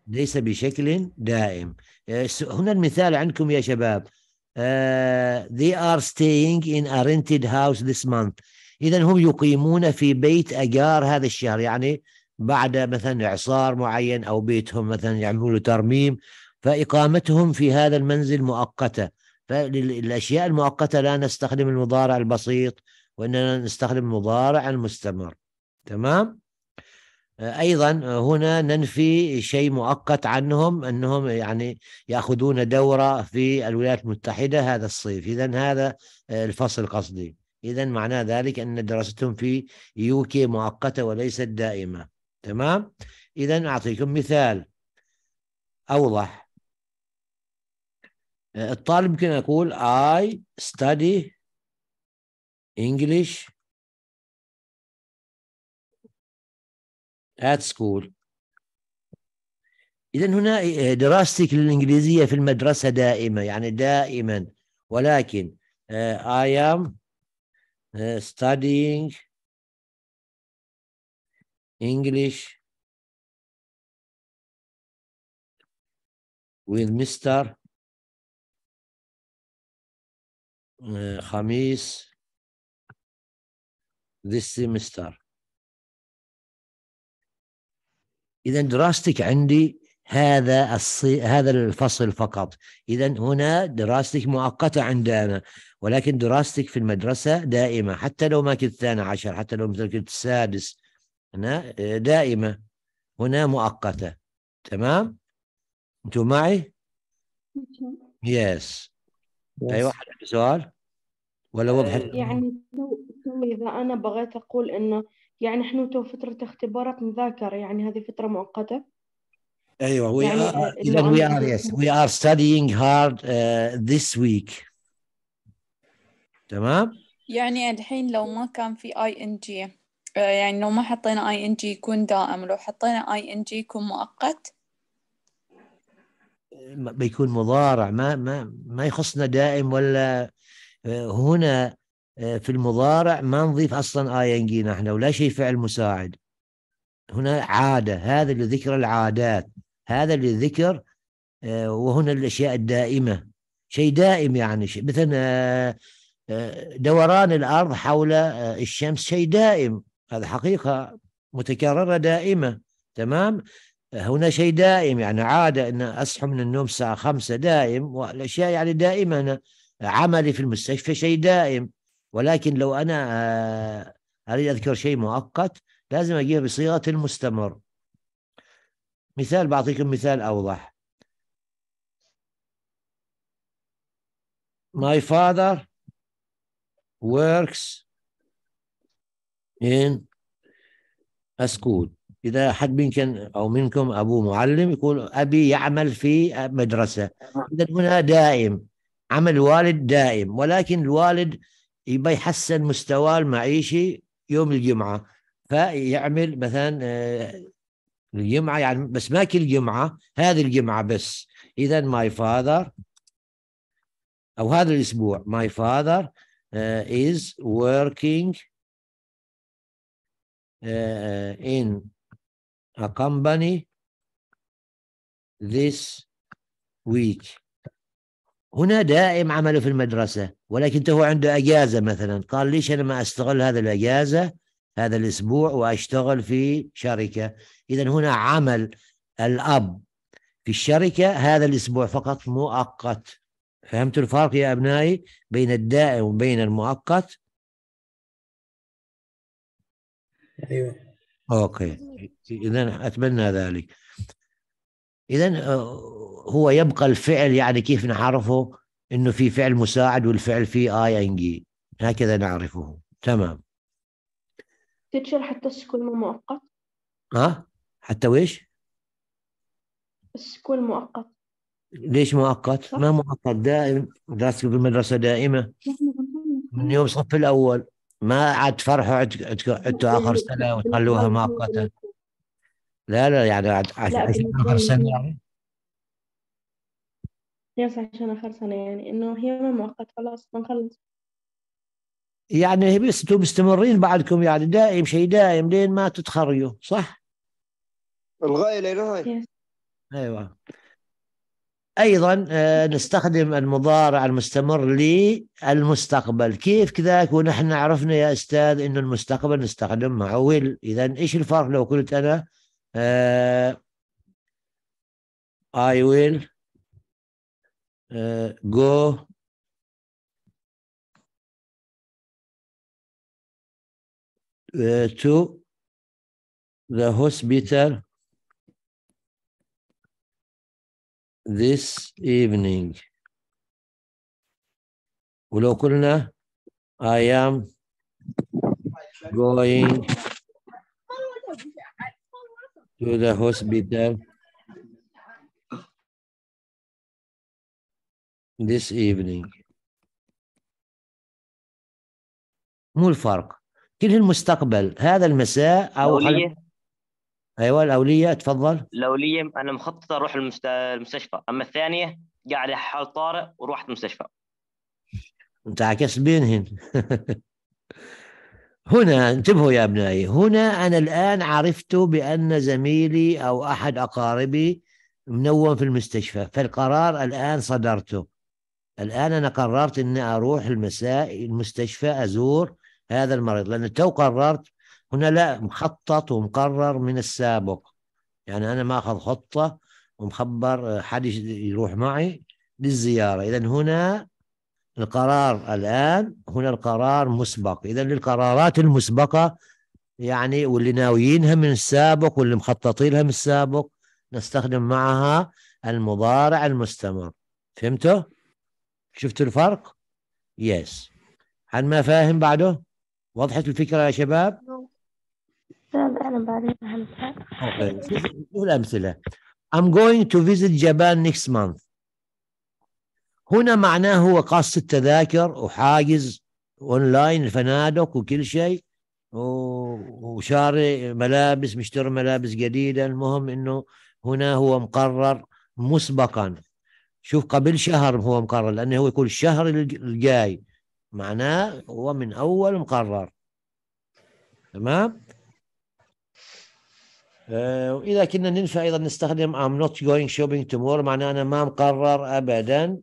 ليس بشكل دائم آه، هنا المثال عندكم يا شباب uh, they are staying in a rented house this month إذا هم يقيمون في بيت أجار هذا الشهر يعني بعد مثلا إعصار معين أو بيتهم مثلا يعملوا ترميم فإقامتهم في هذا المنزل مؤقتة فالأشياء المؤقتة لا نستخدم المضارع البسيط وإننا نستخدم المضارع المستمر تمام أيضا هنا ننفي شيء مؤقت عنهم أنهم يعني يأخذون دورة في الولايات المتحدة هذا الصيف إذا هذا الفصل قصدي إذا معنى ذلك أن دراستهم في يوكي مؤقتة وليست دائمة تمام إذا أعطيكم مثال أوضح الطالب يمكن يقول I study English at school إذا هنا آه، دراستك للإنجليزية في المدرسة دائمة يعني دائما ولكن آه، I am آه، studying English with Mr. آه، خميس this semester إذا دراستك عندي هذا الصي... هذا الفصل فقط إذا هنا دراستك مؤقتة عندنا ولكن دراستك في المدرسة دائمة حتى لو ما كنت الثاني عشر حتى لو مثلا كنت السادس هنا آه، دائمة هنا مؤقتة تمام أنتم معي؟ يس yes. اي واحد عنده سؤال ولا وضحت إيه. يعني تو اذا انا بغيت اقول انه يعني احنا تو فتره اختبارات نذاكر يعني هذه فتره مؤقته ايوه يعني are, we are yes we are studying hard uh, this week تمام يعني الحين لو ما كان في اي ان جي يعني لو ما حطينا اي ان جي يكون دائم لو حطينا اي ان جي يكون مؤقت بيكون مضارع ما ما ما يخصنا دائم ولا آه، هنا آه، في المضارع ما نضيف اصلا اي ان جي نحن ولا شيء فعل مساعد هنا عاده هذا لذكر العادات هذا لذكر آه، وهنا الاشياء الدائمه شيء دائم يعني شيء مثلا دوران الارض حول الشمس شيء دائم هذا حقيقه متكرره دائمه تمام هنا شيء دائم يعني عادة أن أصحى من النوم الساعة خمسة دائم والأشياء يعني دائما أنا عملي في المستشفى شيء دائم ولكن لو أنا آه، أريد أذكر شيء مؤقت لازم أجيه بصيغة المستمر مثال بعطيكم مثال أوضح My father works in a school إذا حد منكم أو منكم أبوه معلم يقول أبي يعمل في مدرسة إذا هنا دائم عمل والد دائم ولكن الوالد يبى يحسن مستواه المعيشي يوم الجمعة فيعمل مثلا آه، الجمعة يعني بس ما كل جمعة هذه الجمعة بس إذا ماي فاذر أو هذا الأسبوع ماي فاذر از وركينج ان accompany this week هنا دائم عمله في المدرسة ولكن هو عنده أجازة مثلا قال ليش أنا ما أستغل هذا الأجازة هذا الأسبوع وأشتغل في شركة إذا هنا عمل الأب في الشركة هذا الأسبوع فقط مؤقت فهمت الفرق يا أبنائي بين الدائم وبين المؤقت أيوه اوكي اذا اتمنى ذلك اذا آه، هو يبقى الفعل يعني كيف نعرفه انه في فعل مساعد والفعل في اي ان جي هكذا نعرفه تمام تتشر حتى السكون مو مؤقت ها حتى ويش السكون مؤقت ليش مؤقت ما مؤقت دائم درستك بالمدرسه دائمه من يوم صف الاول ما عاد فرحوا عدتوا اخر سنه وتخلوها مؤقتا لا لا يعني عشان اخر سنه يعني يس عشان اخر سنه يعني انه هي ما مؤقت خلاص بنخلص يعني هي بس انتم مستمرين بعدكم يعني دائم شيء دائم لين ما تتخرجوا صح؟ الغايه لنهايه ايوه ايضا آه، نستخدم المضارع المستمر للمستقبل كيف كذاك ونحن عرفنا يا استاذ انه المستقبل نستخدم مع ويل اذا ايش الفرق لو قلت انا اي ويل جو to the hospital this evening ولو قلنا I am going to the hospital this evening مو الفرق كله المستقبل هذا المساء او ايوه الاوليه تفضل الاوليه انا مخطط اروح المستشفى اما الثانيه قاعد حال طارئ ورحت المستشفى انت عكس بينهن هنا انتبهوا يا ابنائي هنا انا الان عرفت بان زميلي او احد اقاربي منوم في المستشفى فالقرار الان صدرته الان انا قررت اني اروح المساء المستشفى ازور هذا المريض لان تو قررت هنا لا مخطط ومقرر من السابق يعني أنا ماخذ خطة ومخبر آه، حد يروح معي للزيارة إذا هنا القرار الآن هنا القرار مسبق إذا القرارات المسبقة يعني واللي ناويينها من السابق واللي مخططين لها من السابق نستخدم معها المضارع المستمر فهمته؟ شفتوا الفرق؟ يس هل ما فاهم بعده؟ وضحت الفكرة يا شباب؟ نعم، شوف الأمثلة. I'm going to visit Japan next month. هنا معناه هو قص التذاكر وحاجز اونلاين الفنادق وكل شيء وشاري ملابس مشتري ملابس جديده المهم انه هنا هو مقرر مسبقا شوف قبل شهر هو مقرر لانه هو يقول الشهر الجاي معناه هو من اول مقرر تمام آه، واذا كنا ننفع ايضا نستخدم I'm not going shopping tomorrow معناه انا ما مقرر ابدا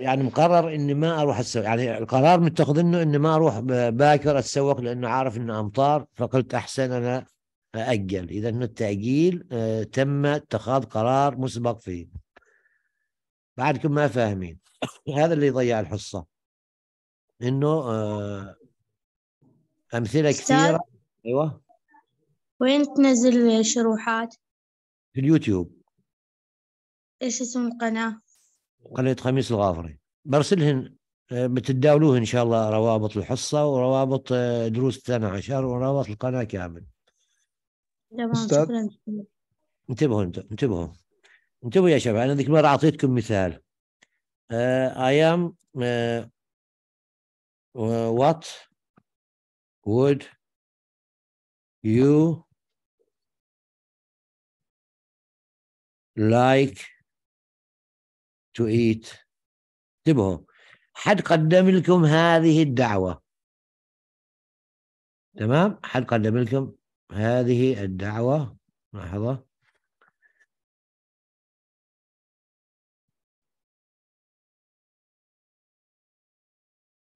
يعني مقرر اني ما اروح اتسوق يعني القرار متخذ انه اني ما اروح باكر اتسوق لانه عارف انه امطار فقلت احسن انا اجل اذا التاجيل آه، تم اتخاذ قرار مسبق فيه بعدكم ما فاهمين هذا اللي يضيع الحصه انه آه، امثله كثيره ايوه وين تنزل شروحات؟ في اليوتيوب ايش اسم القناة؟ قناة خميس الغافري برسلهن آه، بتداولوه ان شاء الله روابط الحصة وروابط آه، دروس الثاني عشر وروابط القناة كامل تمام شكرا انتبهوا انتبهوا انتبهوا يا شباب انا ذيك المرة اعطيتكم مثال ايام وات وود يو like to eat انتبهوا حد قدم لكم هذه الدعوة تمام حد قدم لكم هذه الدعوة لحظة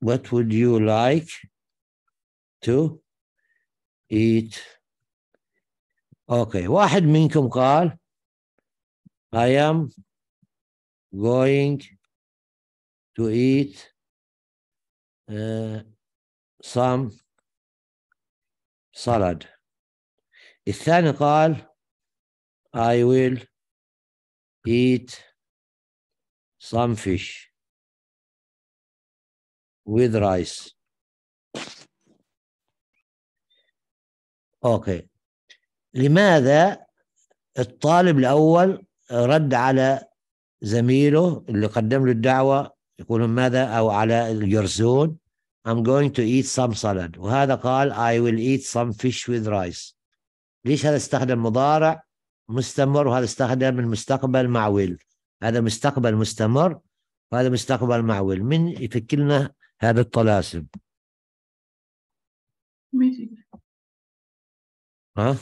What would you like to eat? اوكي واحد منكم قال I am going to eat uh, some salad الثاني قال I will eat some fish with rice اوكي لماذا الطالب الاول رد على زميله اللي قدم له الدعوة يقول ماذا أو على الجرزون I'm going to eat some salad وهذا قال I will eat some fish with rice ليش هذا استخدم مضارع مستمر وهذا استخدم المستقبل مع will هذا مستقبل مستمر وهذا مستقبل مع will من يفك لنا هذا الطلاسم ها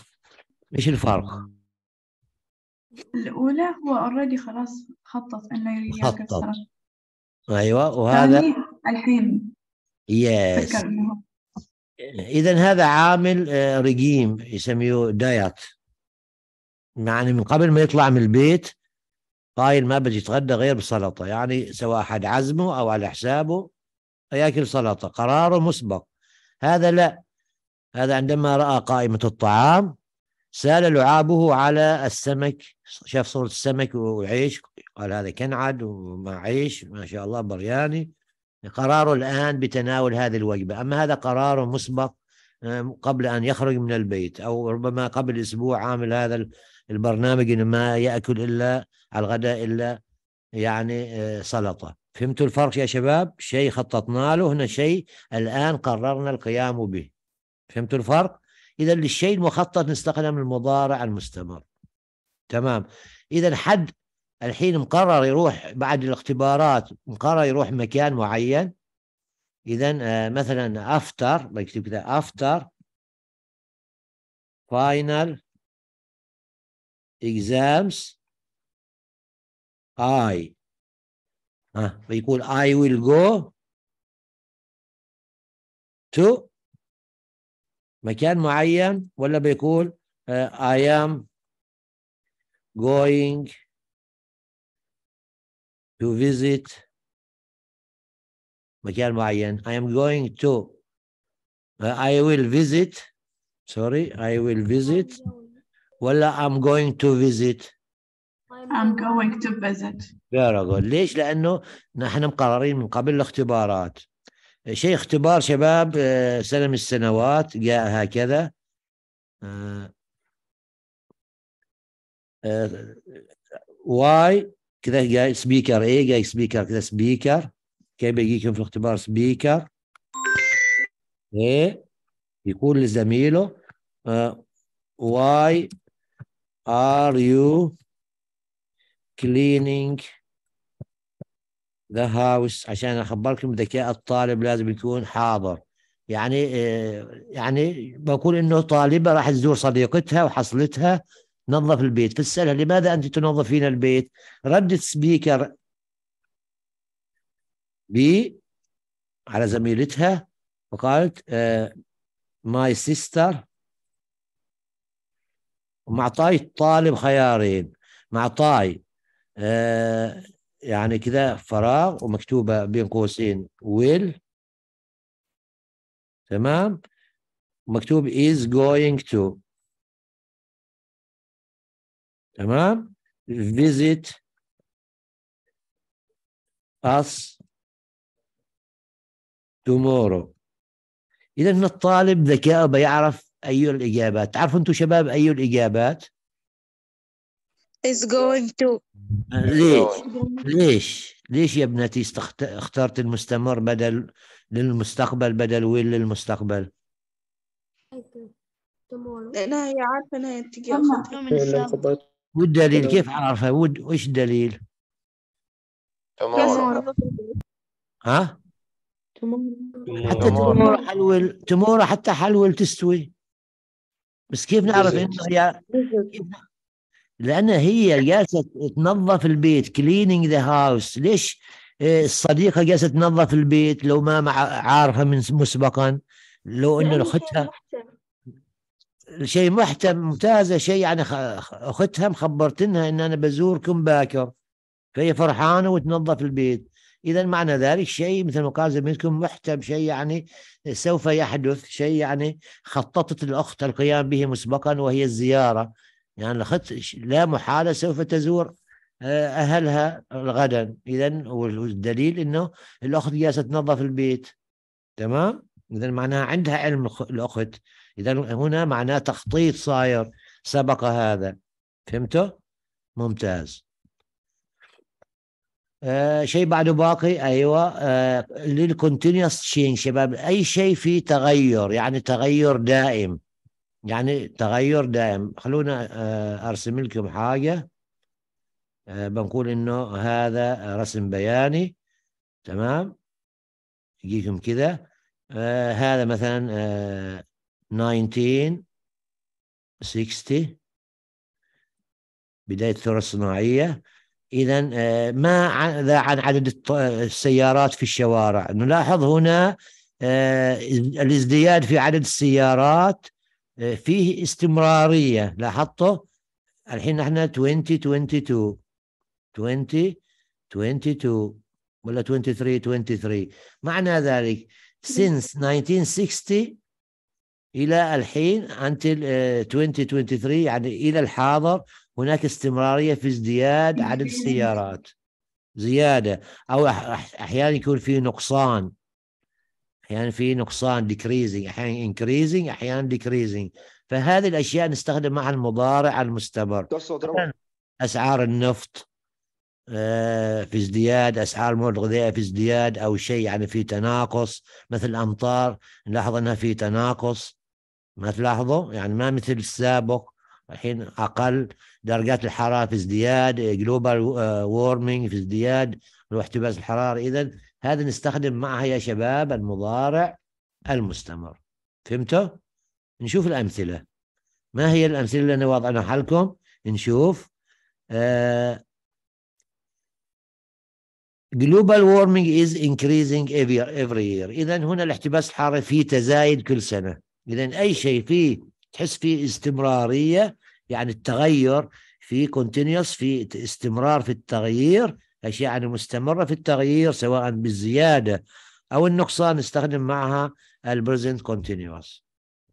ايش الفرق الأولى هو اوريدي خلاص خطط إنه يركب خطط أيوة وهذا الحين يس إذا هذا عامل آه، رجيم يسميه دايت يعني من قبل ما يطلع من البيت قايل ما بدي يتغدى غير بسلطة يعني سواء حد عزمه أو على حسابه ياكل سلطة قراره مسبق هذا لا هذا عندما رأى قائمة الطعام سال لعابه على السمك شاف صورة السمك وعيش قال هذا كنعد ومع عيش ما شاء الله برياني قراره الآن بتناول هذه الوجبة أما هذا قرار مسبق قبل أن يخرج من البيت أو ربما قبل أسبوع عامل هذا البرنامج إنه ما يأكل إلا على الغداء إلا يعني آه، سلطة فهمتوا الفرق يا شباب شيء خططنا له هنا شيء الآن قررنا القيام به فهمتوا الفرق إذا للشيء المخطط نستخدم المضارع المستمر تمام إذا حد الحين مقرر يروح بعد الاختبارات مقرر يروح مكان معين إذا آه، مثلا أفتر بكتب كذا أفتر فاينل exams I ها بيقول I will go to مكان معين ولا بيقول I am going to visit مكان معين I am going to I will visit sorry I will visit ولا I'm going to visit I'm going to visit very good ليش لأنه نحن مقررين من قبل الاختبارات شيء اختبار شباب آه، سنة من السنوات جاء هكذا آه، آه، واي كذا جاي سبيكر اي جاي سبيكر كذا سبيكر كيف بيجيكم في الاختبار سبيكر ايه يقول لزميله واي ار يو كلينينج the house عشان اخبركم بذكاء الطالب لازم يكون حاضر يعني آه، يعني بقول انه طالبه راح تزور صديقتها وحصلتها نظف البيت فاسالها لماذا انت تنظفين البيت ردت سبيكر بي على زميلتها وقالت ماي آه، سيستر معطاي الطالب خيارين معطاي آه، يعني كذا فراغ ومكتوبة بين قوسين will تمام مكتوب is going to تمام visit us tomorrow إذا الطالب ذكاء بيعرف أي الإجابات تعرفوا أنتم شباب أي الإجابات is going to ليش ليش ليش يا ابنتي استخت... اخترت المستمر بدل للمستقبل بدل وين للمستقبل لانها هي عارفه انها تجي والدليل كيف عارفه ود وش الدليل ها حتى تمورة حلول تمورة حتى حلول تستوي بس كيف نعرف انه هي كيف نعرف لان هي جالسه تنظف البيت كليننج ذا هاوس ليش آه، الصديقه جالسه تنظف البيت لو ما عارفه من مسبقا لو انه اختها شيء محتم ممتازه شيء يعني اختها مخبرتنها ان انا بزوركم باكر فهي فرحانه وتنظف البيت اذا معنى ذلك شيء مثل ما قال زميلكم محتم شيء يعني سوف يحدث شيء يعني خططت الاخت القيام به مسبقا وهي الزياره يعني الخدس لا محالة سوف تزور آه، أهلها غدا إذا والدليل أنه الأخت جالسة تنظف البيت تمام إذا معناها عندها علم الأخت إذا هنا معناه تخطيط صاير سبق هذا فهمته ممتاز آه شيء بعده باقي ايوه آه للكونتينيوس تشين شباب اي شيء فيه تغير يعني تغير دائم يعني تغير دائم خلونا آه، ارسم لكم حاجه آه، بنقول انه هذا رسم بياني تمام يجيكم كذا آه، هذا مثلا 1960 بدايه الثوره الصناعيه اذا ما ذا عن عدد السيارات في الشوارع نلاحظ هنا الازدياد في عدد السيارات آه، فيه استمرارية لاحظتوا الحين احنا 2022 2022 ولا 23 23 معنى ذلك since 1960 إلى الحين until 2023 آه، يعني إلى الحاضر هناك استمرارية في ازدياد عدد السيارات زيادة أو أحيانا يكون في نقصان احيانا في نقصان ديكريزنج احيانا انكريزنج احيانا ديكريزنج فهذه الاشياء نستخدم مع المضارع المستمر اسعار النفط آه، في ازدياد اسعار المواد الغذائيه في ازدياد او شيء يعني في تناقص مثل الامطار نلاحظ انها في تناقص ما تلاحظوا يعني ما مثل السابق الحين اقل درجات الحراره في ازدياد جلوبال آه، وورمينج في ازدياد الاحتباس الحراري اذا هذا نستخدم معها يا شباب المضارع المستمر فهمتوا؟ نشوف الأمثلة ما هي الأمثلة اللي أنا واضعناها لكم نشوف آه global warming is increasing every year إذا هنا الاحتباس الحراري فيه تزايد كل سنة إذا أي شيء فيه تحس فيه استمرارية يعني التغير في continuous في استمرار في التغيير أشياء يعني مستمرة في التغيير سواء بالزيادة أو النقصان نستخدم معها البريزنت كونتينيوس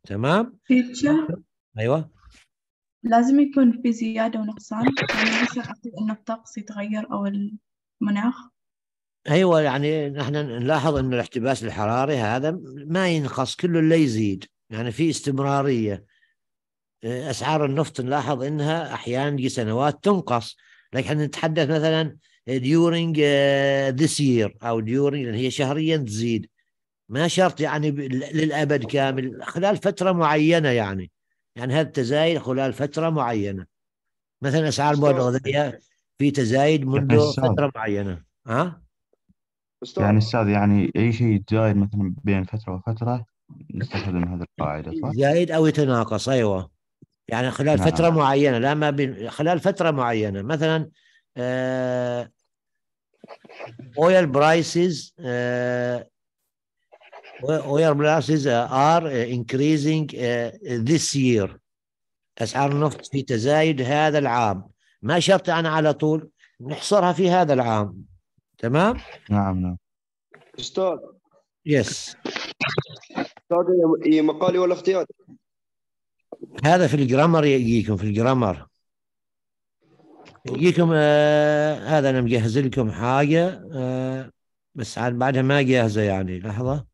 تمام؟ أيوه لازم يكون في زيادة ونقصان يعني يصير إن الطقس يتغير أو المناخ أيوة يعني نحن نلاحظ أن الاحتباس الحراري هذا ما ينقص كله اللي يزيد يعني في استمرارية أسعار النفط نلاحظ أنها أحيانا سنوات تنقص لكن نتحدث مثلا during uh, this year او during هي شهريا تزيد ما شرط يعني للابد كامل خلال فتره معينه يعني يعني هذا التزايد خلال فتره معينه مثلا اسعار المواد الغذائيه في تزايد يعني منذ فتره معينه ها يعني استاذ يعني اي شيء يتزايد مثلا بين فتره وفتره نستفيد من هذه القاعده صح؟ زايد او يتناقص ايوه يعني خلال نعم. فتره معينه لا ما بين خلال فتره معينه مثلا آه، oil prices آه، oil prices are آه، increasing this year اسعار النفط في تزايد هذا العام ما شرط انا على طول نحصرها في هذا العام تمام نعم نعم استاذ يس استاذ هي مقالي ولا اختياري هذا في الجرامر يجيكم في الجرامر يجيكم آه هذا انا مجهز لكم حاجه آه بس عاد بعدها ما جاهزه يعني لحظه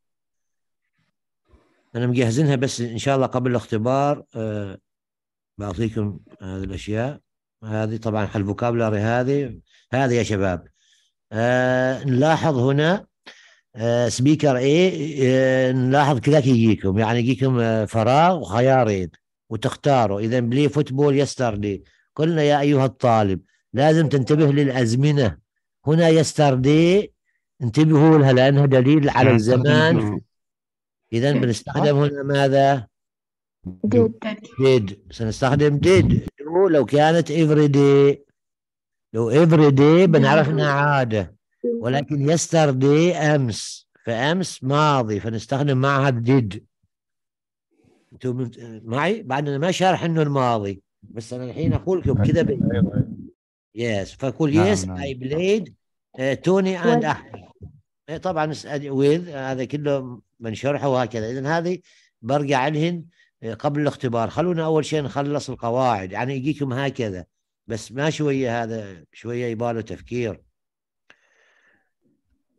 انا مجهزينها بس ان شاء الله قبل الاختبار آه بعطيكم هذه الاشياء هذه طبعا الفوكابلري هذه هذه يا شباب آه نلاحظ هنا سبيكر آه، اي آه، نلاحظ كذاك يجيكم يعني يجيكم آه، فراغ وخيارين وتختاروا اذا بلي فوتبول يستر يستردي قلنا يا أيها الطالب لازم تنتبه للأزمنة هنا يستردي انتبهوا لها لأنها دليل على نعم. الزمان نعم. إذا نعم. بنستخدم هنا ماذا؟ did did سنستخدم did لو كانت every لو every بنعرف انها عاده ولكن yesterday امس فامس ماضي فنستخدم معها did انتم معي؟ بعدنا ما شارح انه الماضي بس انا الحين اقول لكم كذا ايوه يس أيوة، أيوة. فاقول يس اي بليد توني اند احمد طبعا ويذ هذا كله شرحه وهكذا اذا هذه برجع عليهن آه، قبل الاختبار خلونا اول شيء نخلص القواعد يعني يجيكم هكذا بس ما شويه هذا شويه يباله تفكير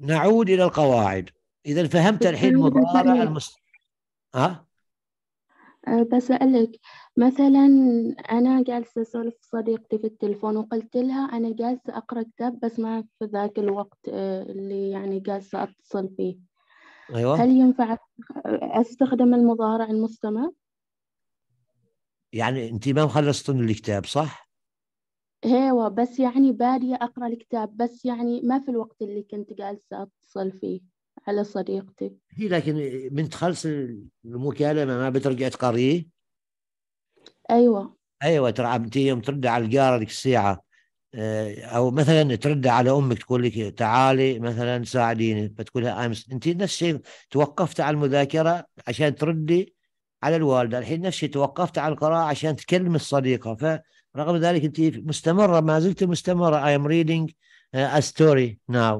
نعود الى القواعد اذا فهمت الحين مضارع المست... ها أه بسألك مثلا أنا جالسة أسولف صديقتي في التلفون وقلت لها أنا جالسة أقرأ كتاب بس ما في ذاك الوقت آه، اللي يعني جالسة أتصل فيه أيوة هل ينفع أستخدم المضارع المستمر؟ يعني أنت ما خلصتن الكتاب صح؟ ايوه بس يعني بادية أقرأ الكتاب بس يعني ما في الوقت اللي كنت جالسة أتصل فيه على صديقتي هي لكن من تخلص المكالمة ما بترجع تقريه؟ ايوه ايوه ترى انت يوم ترد على الجاره ذيك الساعه آه، او مثلا ترد على امك تقول لك تعالي مثلا ساعديني فتقول لها امس انت نفس الشيء توقفت على المذاكره عشان تردي على الوالده الحين نفس الشيء توقفت على القراءه عشان تكلم الصديقه فرغم ذلك انت مستمره ما زلت مستمره I am reading a story now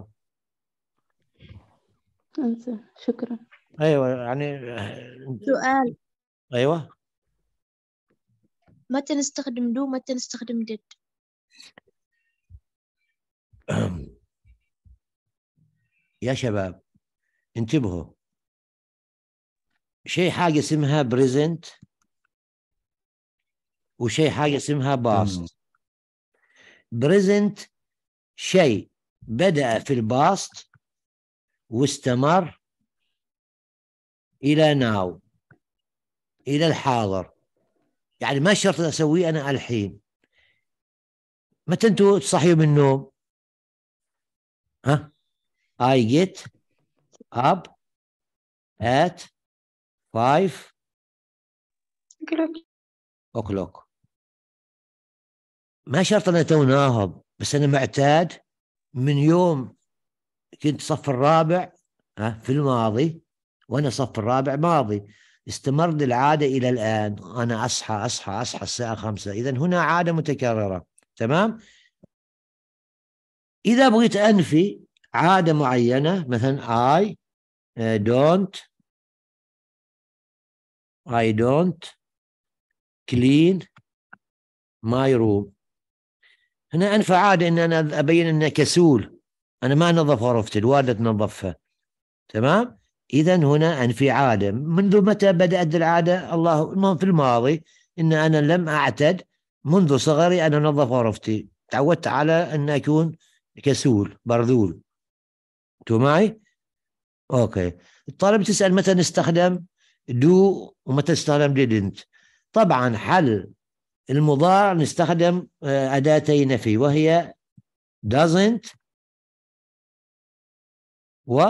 شكرا ايوه يعني سؤال ايوه متى نستخدم دو متى نستخدم ديد يا شباب انتبهوا شيء حاجة اسمها بريزنت وشيء حاجة اسمها باست بريزنت شيء بدأ في الباست واستمر إلى ناو إلى الحاضر يعني ما شرط اسويه انا الحين متى انتوا تصحيوا من النوم ها I get up at 5 o'clock ما شرط انا تو ناهض بس انا معتاد من يوم كنت صف الرابع ها في الماضي وانا صف الرابع ماضي استمرت العادة إلى الآن أنا أصحى أصحى أصحى الساعة خمسة إذا هنا عادة متكررة تمام إذا بغيت أنفي عادة معينة مثلا I don't I don't clean my room هنا أنفى عادة إن أنا أبين أني كسول أنا ما نظف غرفتي الوالدة تنظفها تمام إذا هنا أن في عادة منذ متى بدأت العادة الله المهم في الماضي إن أنا لم أعتد منذ صغري أن أنظف غرفتي تعودت على أن أكون كسول برذول أنتوا معي؟ أوكي الطالب تسأل متى نستخدم دو ومتى نستخدم didn't طبعا آه، حل المضارع نستخدم أداتي نفي وهي doesn't و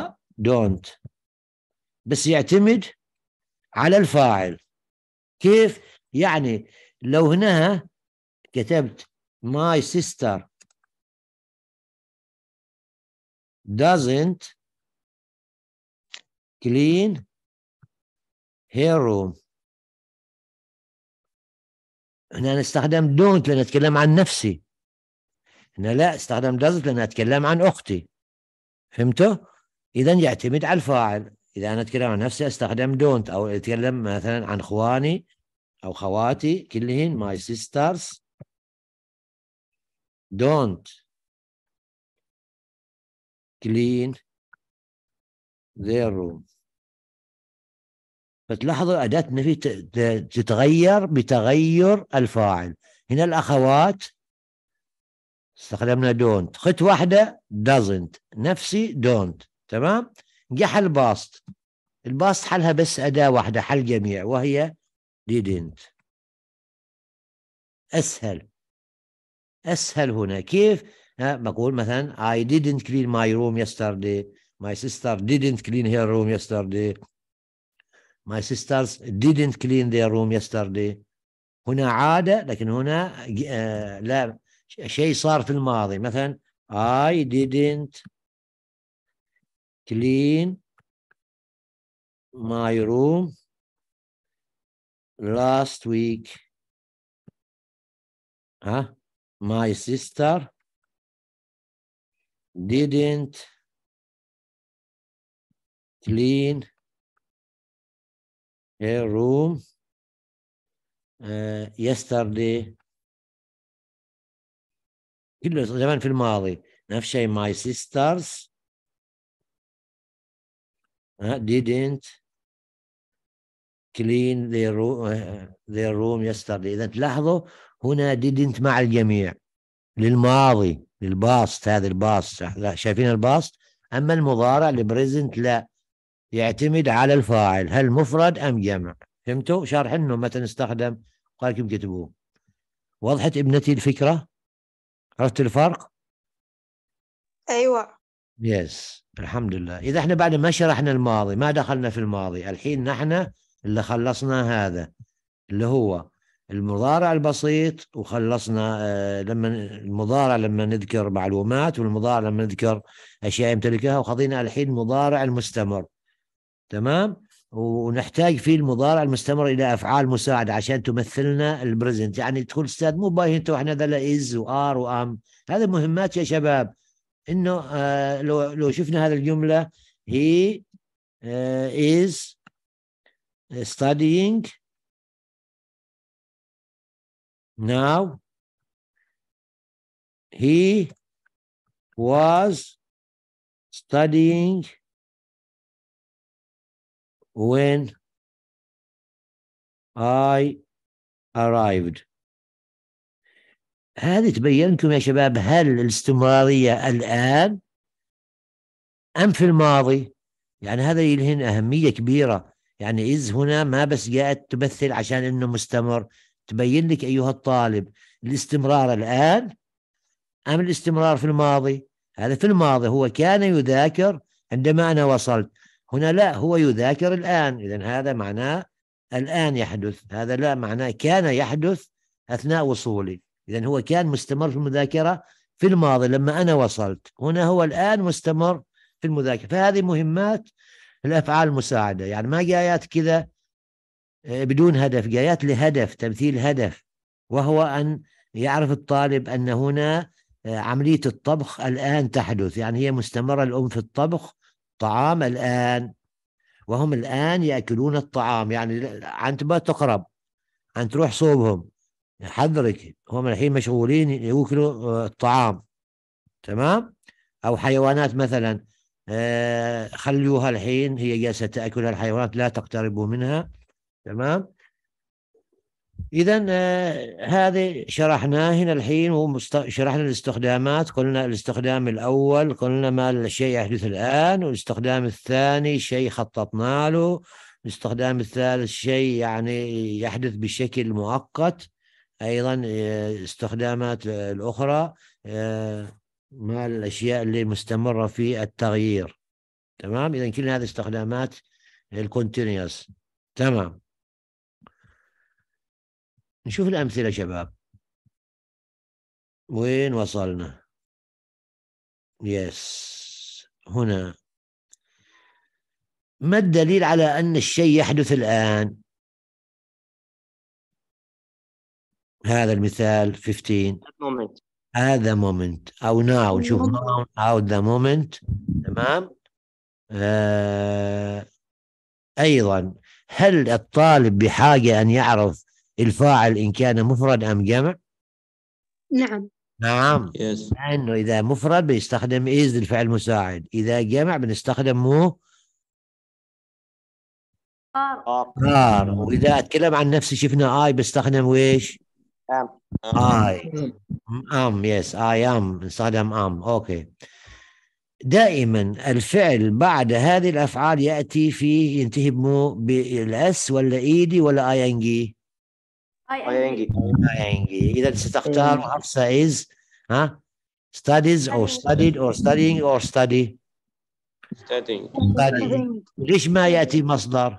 don't بس يعتمد على الفاعل كيف يعني لو هنا كتبت my sister doesn't clean her room هنا أنا استخدم don't لأن أتكلم عن نفسي هنا لا استخدم doesn't لأن أتكلم عن أختي فهمته؟ إذا يعتمد على الفاعل اذا انا اتكلم عن نفسي استخدم دونت او اتكلم مثلا عن اخواني او خواتي كلهن ماي سيسترز دونت كلين ذير روم فتلاحظوا أداة النفي تتغير بتغير الفاعل هنا الأخوات استخدمنا دونت خط واحدة doesn't نفسي دونت تمام جح باست الباص حلها بس أداة واحدة حل جميع وهي didn't أسهل أسهل هنا كيف بقول مثلا I didn't clean my room yesterday my sister didn't clean her room yesterday my sisters didn't clean their room yesterday هنا عادة لكن هنا لا شيء صار في الماضي مثلا I didn't clean my room last week. Huh? My sister didn't clean her room uh, yesterday كله زمان في الماضي نفس الشيء my sisters uh, didn't كلين their room yesterday إذا تلاحظوا هنا didn't مع الجميع للماضي للباست هذا الباست شايفين الباست أما المضارع لبريزنت لا يعتمد على الفاعل هل مفرد أم جمع فهمتوا شارح انه متى نستخدم قال كيف كتبوه وضحت ابنتي الفكرة عرفت الفرق أيوة يس الحمد لله إذا احنا بعد ما شرحنا الماضي ما دخلنا في الماضي الحين نحن اللي خلصنا هذا اللي هو المضارع البسيط وخلصنا آه، لما المضارع لما نذكر معلومات والمضارع لما نذكر اشياء يمتلكها وخذينا الحين المضارع المستمر تمام ونحتاج في المضارع المستمر الى افعال مساعده عشان تمثلنا البريزنت يعني تقول استاذ مو باين انت واحنا ذلا از وار وام هذا مهمات يا شباب انه آه، لو لو شفنا هذه الجمله هي آه، از Uh, studying now he was studying when I arrived هذه تبين لكم يا شباب هل الاستمرارية الآن أم في الماضي يعني هذا يلهن أهمية كبيرة يعني إذ هنا ما بس جاءت تمثل عشان أنه مستمر تبين لك أيها الطالب الاستمرار الآن أم الاستمرار في الماضي هذا في الماضي هو كان يذاكر عندما أنا وصلت هنا لا هو يذاكر الآن إذا هذا معناه الآن يحدث هذا لا معناه كان يحدث أثناء وصولي إذا هو كان مستمر في المذاكرة في الماضي لما أنا وصلت هنا هو الآن مستمر في المذاكرة فهذه مهمات الافعال المساعده يعني ما جايات كذا آه، بدون هدف جايات لهدف تمثيل هدف وهو ان يعرف الطالب ان هنا آه، عمليه الطبخ الان تحدث يعني هي مستمره الام في الطبخ طعام الان وهم الان ياكلون الطعام يعني انت ما تقرب انت تروح صوبهم حذرك هم الحين مشغولين ياكلوا آه، الطعام تمام او حيوانات مثلا آه، خلوها الحين هي جالسة تأكلها الحيوانات لا تقتربوا منها تمام إذا آه، هذه شرحناه هنا الحين وشرحنا الاستخدامات قلنا الاستخدام الأول قلنا ما الشيء يحدث الآن والاستخدام الثاني شيء خططنا له الاستخدام الثالث شيء يعني يحدث بشكل مؤقت أيضا آه، استخدامات الأخرى ما الأشياء اللي مستمرة في التغيير تمام إذا كل هذه استخدامات الكونتينيوس تمام نشوف الأمثلة شباب وين وصلنا يس هنا ما الدليل على أن الشيء يحدث الآن هذا المثال 15 at the moment او oh, now نشوف ناو out the moment تمام آه ايضا هل الطالب بحاجه ان يعرف الفاعل ان كان مفرد ام جمع؟ نعم نعم yes. لانه اذا مفرد بيستخدم is الفعل المساعد اذا جمع بنستخدم مو ار ار واذا اتكلم عن نفسي شفنا اي بستخدم ويش؟ am. I hmm. am yes I am Saddam am اوكي دائما الفعل بعد هذه الافعال ياتي فيه ينتهي بمو بالاس ولا ايدي ولا اي ان جي؟ اي ان جي اي ان جي اذا ستختار حفصه از ها studies or studied or studying or study studying ليش ما ياتي مصدر؟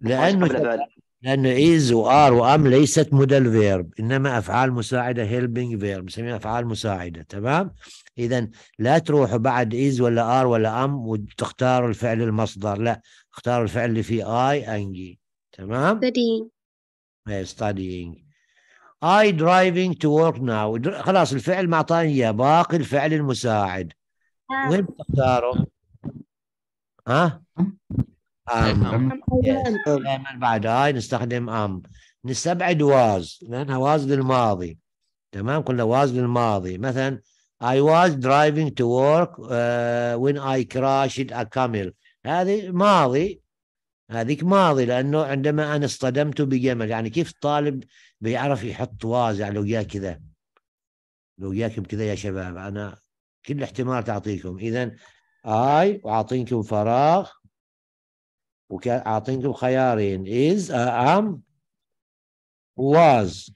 لانه لانه از وار وام ليست موديل فيرب انما افعال مساعده هيلبنج فيرب نسميها افعال مساعده تمام اذا لا تروحوا بعد از ولا ار ولا ام وتختاروا الفعل المصدر لا اختاروا الفعل اللي فيه اي انجي تمام studying إيه، studying I driving to work now خلاص الفعل ما اعطاني اياه باقي الفعل المساعد آه. وين بتختاره؟ ها؟ ام ام بعد هاي نستخدم ام نستبعد واز لانها واز للماضي تمام قلنا واز للماضي مثلا I was driving to work uh, when I crashed a camel هذه ماضي هذيك ماضي لانه عندما انا اصطدمت بجمل يعني كيف الطالب بيعرف يحط واز يعني لو جاء كذا لو جاكم كذا يا شباب انا كل احتمال تعطيكم اذا اي وعاطينكم فراغ وكان اعطينكم خيارين is am was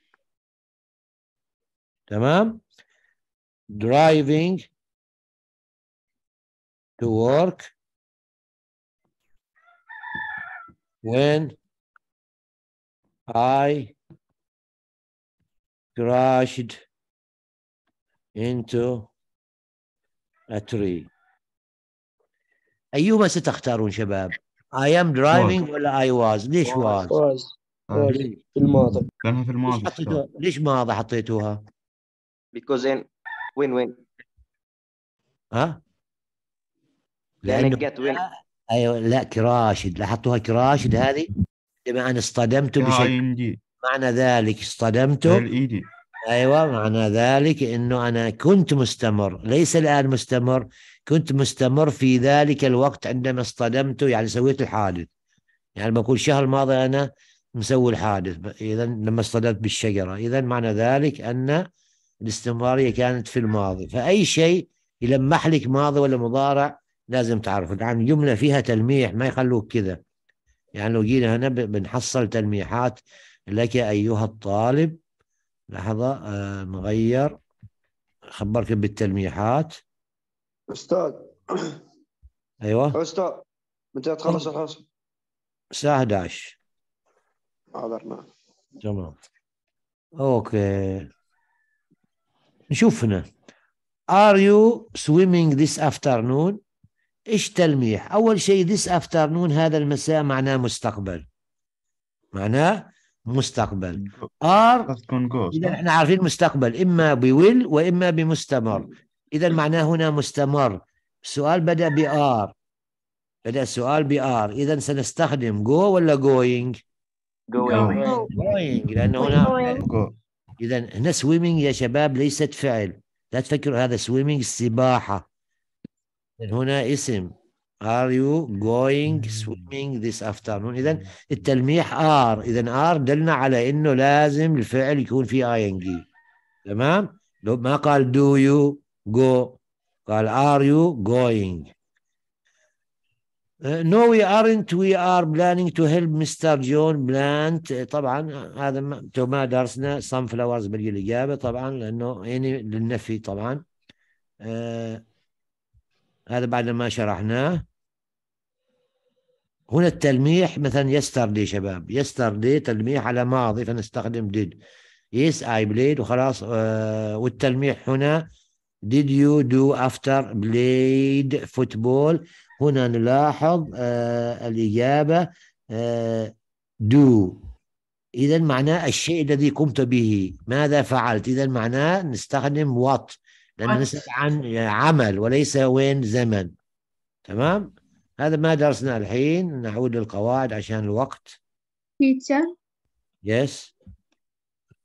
تمام driving to work when I crashed into a tree أيهما ستختارون شباب؟ اي ام درايفنج ولا اي واز ليش واز؟ واز آه. في الماضي كانها في الماضي ليش, ما ماضي حطيتوها؟ بيكوز ان وين وين ها؟ لانه جت وين ايوه لا كراشد لاحظتوها كراشد هذه بمعنى اصطدمت بشيء معنى ذلك اصطدمت ايوه معنى ذلك انه انا كنت مستمر ليس الان مستمر كنت مستمر في ذلك الوقت عندما اصطدمت يعني سويت الحادث يعني بقول الشهر الماضي أنا مسوي الحادث إذا لما اصطدمت بالشجرة إذا معنى ذلك أن الاستمرارية كانت في الماضي فأي شيء يلمح لك ماضي ولا مضارع لازم تعرفه الآن جملة فيها تلميح ما يخلوك كذا يعني لو جينا هنا بنحصل تلميحات لك أيها الطالب لحظة نغير آه، خبرك بالتلميحات استاذ ايوه استاذ متى تخلص أيوة. الحصه؟ الساعه 11 حضرنا تمام اوكي نشوف هنا Are you swimming this afternoon؟ ايش تلميح؟ اول شيء this afternoon هذا المساء معناه مستقبل معناه مستقبل ار اذا احنا عارفين مستقبل اما بويل واما بمستمر إذا معناه هنا مستمر السؤال بدأ بآر بدأ السؤال بآر إذا سنستخدم جو ولا going؟ going going لأنه هنا إذا هنا سويمينج يا شباب ليست فعل لا تفكروا هذا سويمينج السباحة هنا اسم Are you going swimming this afternoon؟ إذا التلميح آر إذا آر دلنا على إنه لازم الفعل يكون في ing تمام؟ لو ما قال do you go قال are you going uh, No we aren't we are planning to help Mr. John plant uh, طبعا هذا ما درسنا sunflowers فلاورز بالاجابه طبعا لانه يعني للنفي طبعا آه هذا بعد ما شرحناه هنا التلميح مثلا يسترلي شباب يسترلي تلميح على ماضي فنستخدم did yes I played وخلاص آه والتلميح هنا did you do after played football هنا نلاحظ آه الإجابة آه do إذا معناه الشيء الذي قمت به ماذا فعلت إذا معناه نستخدم what لأن نسأل عن عمل وليس وين زمن تمام هذا ما درسنا الحين نعود للقواعد عشان الوقت teacher yes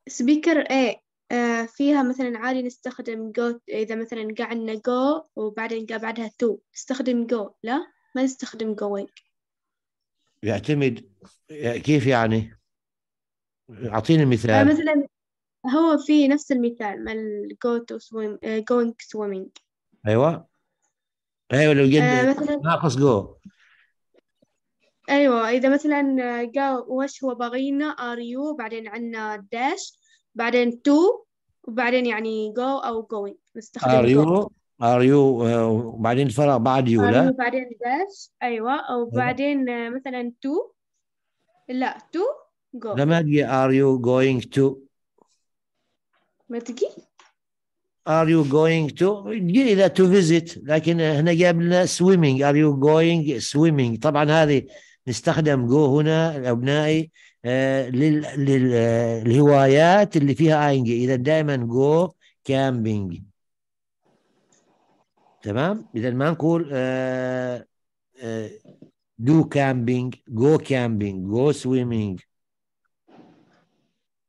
speaker A آه، فيها مثلا عادي نستخدم جو إذا مثلا قعدنا جو وبعدين قا بعدها تو نستخدم جو لا ما نستخدم going يعتمد كيف يعني؟ أعطيني مثال آه، مثلا هو في نفس المثال مال go to swim آه، going swimming أيوه أيوه لو جد ناقص جو أيوه إذا مثلا قال وش هو بغينا are you بعدين عنا داش بعدين to وبعدين يعني go أو going نستخدم are you are you آه، وبعدين فرع الفراغ بعد you لا بعدين dash أيوة أو أيوة. بعدين آه، مثلا to لا to go لما ما تجي are you going to ما تجي Are you going to تجي إذا to visit لكن هنا جاب لنا swimming Are you going swimming طبعا هذه نستخدم go هنا أبنائي آه، للهوايات آه، اللي فيها اينج اذا دائما جو كامبينج تمام اذا ما نقول دو كامبينج جو كامبينج جو سويمينج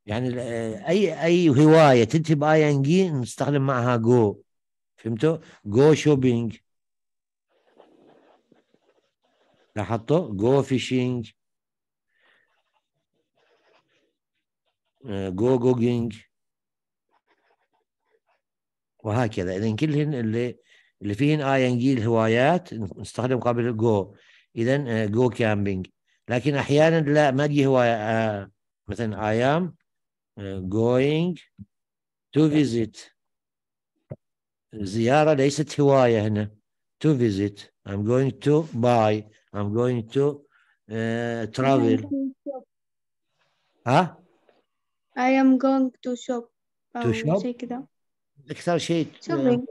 يعني آه، اي اي هوايه تنتهي باي ان جي نستخدم معها جو فهمتوا؟ جو شوبينج لاحظتوا؟ جو فيشينج جو جوجينج وهكذا اذا كلهن اللي اللي فيهن اي ان جي الهوايات نستخدم قبل جو اذا آه، جو كامبينج لكن احيانا لا ما تجي هوايه آه، مثلا I am آه، going to visit زيارة ليست هواية هنا to visit I'm going to buy I'm going to ترافل travel ها I am going to shop to shop شيء كذا اكثر شيء shopping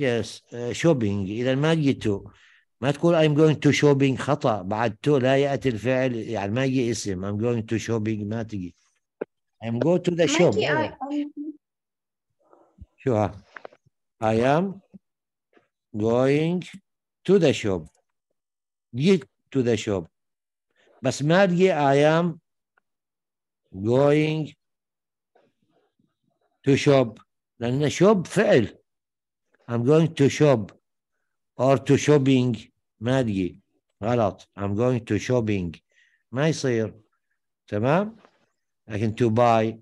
uh, shopping. اذا ما جيتو ما تقول I'm going to shopping خطأ بعد تو لا يأتي الفعل يعني ما يجي اسم I'm going to shopping ما تجي I'm going to the shop شو ها I am going to the shop get to the shop بس ما تجي I am going to shop لأن shop فعل I'm going to shop or to shopping ما أدري غلط I'm going to shopping ما يصير تمام لكن to buy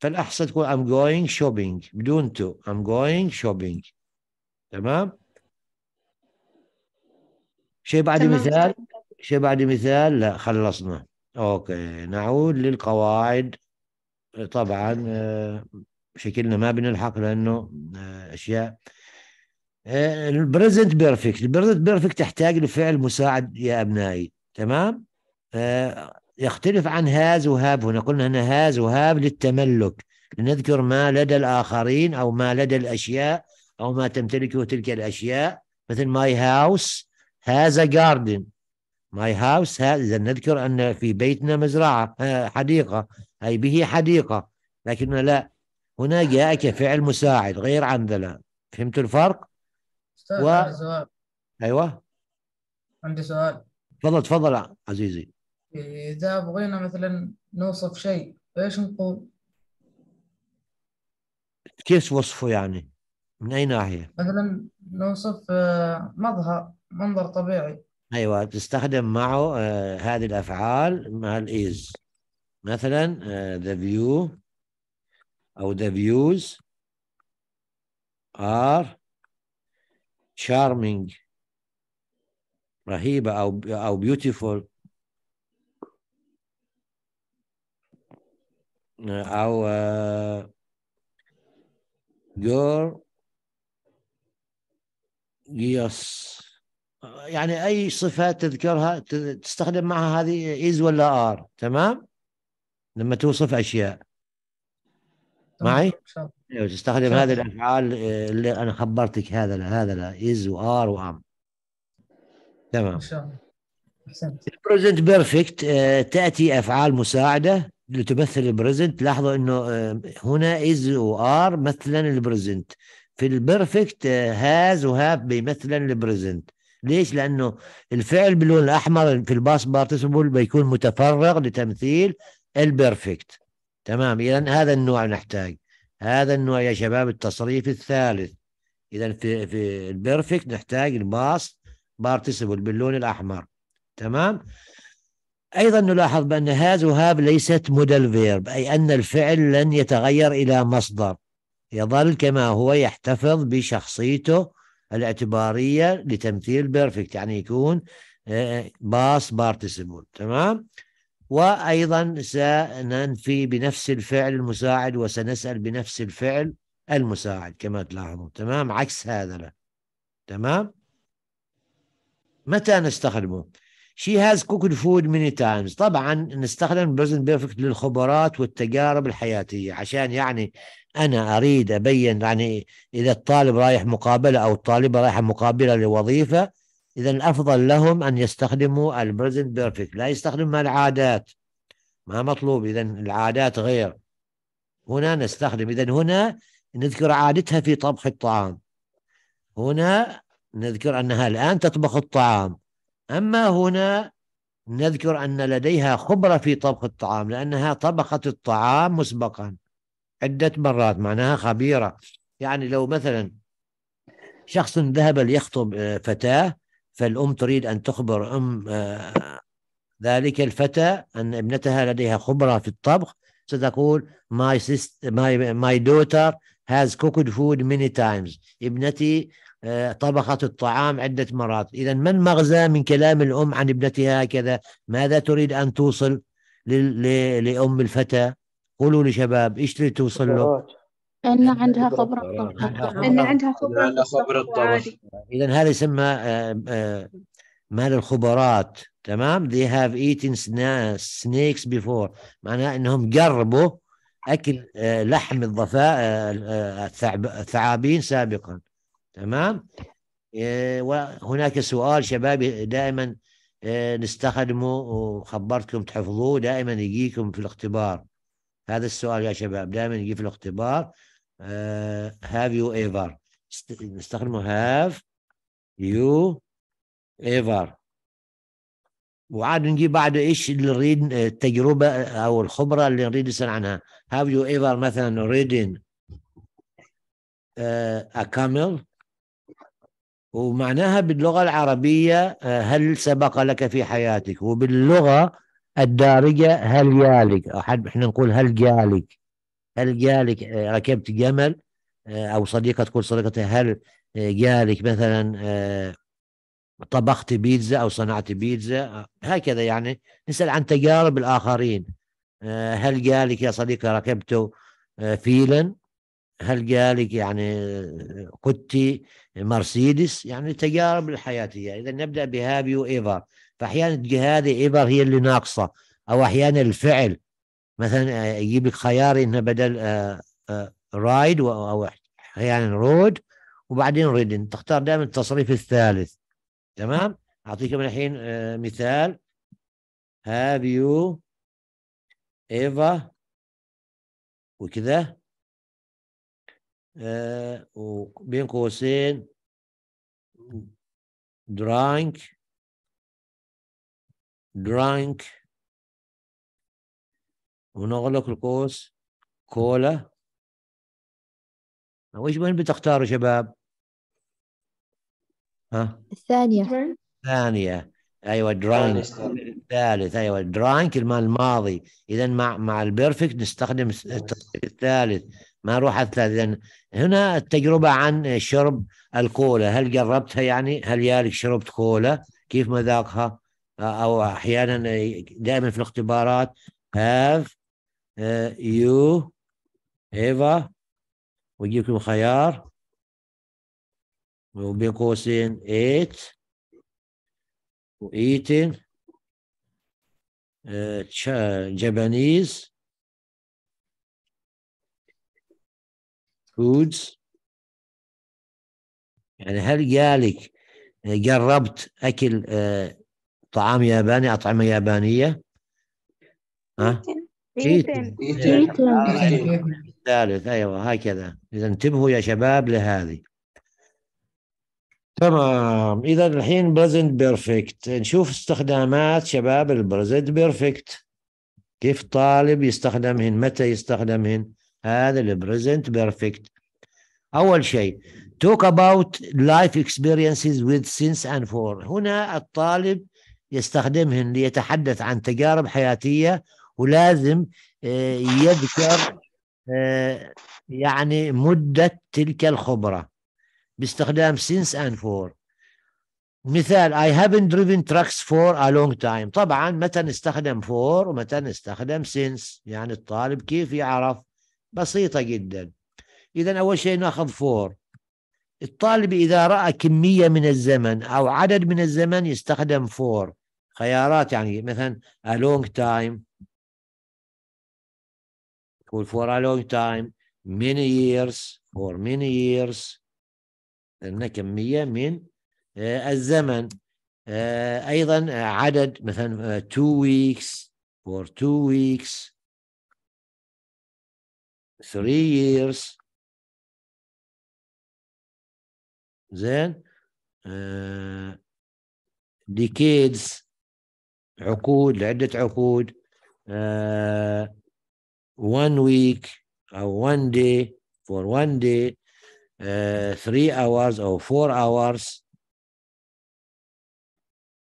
فالأحسن تقول I'm going shopping بدون to I'm going shopping تمام شيء بعد تمام. مثال شيء بعد مثال لا خلصنا أوكي نعود للقواعد طبعا آه، بشكلنا ما بنلحق لانه آه، اشياء آه، البريزنت بيرفكت البريزنت بيرفكت تحتاج لفعل مساعد يا ابنائي تمام آه، يختلف عن هاز وهاب هنا قلنا هنا هاز وهاب للتملك لنذكر ما لدى الآخرين أو ما لدى الأشياء أو ما تمتلكه تلك الأشياء مثل ماي هاوس هاز جاردن ماي هاوس إذا نذكر أن في بيتنا مزرعة حديقة أي به حديقة لكن لا هنا جاءك فعل مساعد غير عندنا فهمت الفرق؟ استاذ و... ايوه عندي سؤال تفضل تفضل عزيزي اذا بغينا مثلا نوصف شيء ايش نقول؟ كيف وصفه يعني؟ من اي ناحيه؟ مثلا نوصف آه، مظهر منظر طبيعي ايوه تستخدم معه آه، هذه الافعال مع الايز مثلا ذا آه، فيو أو the views are charming رهيبة أو أو beautiful أو آه، your yes يعني أي صفة تذكرها تستخدم معها هذه is ولا are تمام لما توصف أشياء معي؟ إيه، تستخدم هذه الافعال إيه، اللي انا خبرتك هذا لا هذا لا از وار وام تمام ان شاء الله احسنت البريزنت بيرفكت تاتي افعال مساعده لتمثل البريزنت لاحظوا انه إيه، هنا از وار مثلا البريزنت في البرفكت هاز وهاب بيمثلا البريزنت ليش؟ لانه الفعل باللون الاحمر في الباس بارتسبل بيكون متفرغ لتمثيل البرفكت تمام إذا هذا النوع نحتاج هذا النوع يا شباب التصريف الثالث إذا في في البيرفكت نحتاج الباص بارتيسيبل باللون الأحمر تمام أيضا نلاحظ بأن هاز وهاب ليست موديل فيرب أي أن الفعل لن يتغير إلى مصدر يظل كما هو يحتفظ بشخصيته الاعتبارية لتمثيل بيرفكت يعني يكون آه، باص بارتيسيبل تمام وايضا سننفي بنفس الفعل المساعد وسنسال بنفس الفعل المساعد كما تلاحظون تمام عكس هذا لا. تمام متى نستخدمه She has cooked food many times طبعا نستخدم present perfect للخبرات والتجارب الحياتية عشان يعني أنا أريد أبين يعني إذا الطالب رايح مقابلة أو الطالبة رايحة مقابلة لوظيفة إذا الأفضل لهم أن يستخدموا البريزنت بيرفكت لا يستخدموا العادات ما مطلوب إذا العادات غير هنا نستخدم إذا هنا نذكر عادتها في طبخ الطعام هنا نذكر أنها الآن تطبخ الطعام أما هنا نذكر أن لديها خبرة في طبخ الطعام لأنها طبخت الطعام مسبقا عدة مرات معناها خبيرة يعني لو مثلا شخص ذهب ليخطب آه، فتاة فالأم تريد أن تخبر أم آه، ذلك الفتى أن ابنتها لديها خبرة في الطبخ ستقول my sister, my my daughter has cooked food many times ابنتي آه، طبخت الطعام عدة مرات إذا ما المغزى من كلام الأم عن ابنتها كذا ماذا تريد أن توصل لأم الفتى قولوا لشباب ايش تريد توصل له أن عندها خبرة أن عندها خبرة الطبخ إذا هذا يسمى آه، آه، مال الخبرات تمام they have eaten snakes before معناها أنهم جربوا أكل آه، لحم الضفاء الثعابين سابقا تمام وهناك سؤال شبابي دائما نستخدمه وخبرتكم تحفظوه دائما يجيكم في الاختبار هذا السؤال يا شباب دائما يجي في الاختبار هاف يو ايفر نستخدموا هاف يو ايفر وعاد نجي بعد ايش اللي نريد التجربه او الخبره اللي نريد نسال عنها هاف يو ايفر مثلا ريدن ا كامل ومعناها باللغه العربيه هل سبق لك في حياتك وباللغه الدارجه هل يالك او احنا نقول هل جالك هل جالك آه، ركبت جمل آه، او صديقه تقول صديقتها هل آه، جالك مثلا طبخت بيتزا او صنعت بيتزا هكذا يعني نسال عن تجارب الاخرين هل جالك يا صديقي ركبت فيلا هل جالك يعني قدتي مرسيدس يعني تجارب الحياتيه اذا نبدا بهابي وايفر فاحيانا هذه ايفر هي اللي ناقصه او احيانا الفعل مثلا آه، يجيب لك خيار انه بدل رايد آه، آه، او احيانا رود وبعدين ريدن تختار دائما التصريف الثالث تمام اعطيكم الحين مثال have you ايفا وكذا وبين قوسين درانك درانك ونغلق القوس كولا وإيش وين بتختاروا شباب؟ ها؟ الثانية الثانية ايوه درانك الثالث ايوه درانك المال الماضي اذا مع مع البيرفكت نستخدم التصريف الثالث ما نروح على الثالث هنا التجربه عن شرب الكولا هل جربتها يعني هل يالك شربت كولا كيف مذاقها او احيانا دائما في الاختبارات هاف آه، يو ايفا ويجيكم خيار وبين قوسين ايت وايتن جابانيز فودز يعني هل قالك آه، جربت اكل آه، طعام ياباني اطعمه يابانيه؟ ها؟ ثالث آه، أيوه. الثالث أيوة هكذا إذا انتبهوا يا شباب لهذه تمام إذا الحين بريزنت بيرفكت نشوف استخدامات شباب البريزنت بيرفكت كيف طالب يستخدمهن متى يستخدمهن هذا البريزنت بيرفكت أول شيء talk about life experiences with سينس and for هنا الطالب يستخدمهن ليتحدث عن تجارب حياتية ولازم آه، يذكر آه، يعني مدة تلك الخبرة باستخدام since and for مثال I haven't driven trucks for a long time طبعا متى نستخدم for ومتى نستخدم since يعني الطالب كيف يعرف بسيطة جدا إذا أول شيء نأخذ for الطالب إذا رأى كمية من الزمن أو عدد من الزمن يستخدم for خيارات يعني مثلا a long time يقول for a long time many years for many years قلنا كمية من الزمن أيضا عدد مثلا two weeks for two weeks three years زين decades عقود لعدة عقود one week or uh, one day for one day uh, three hours or four hours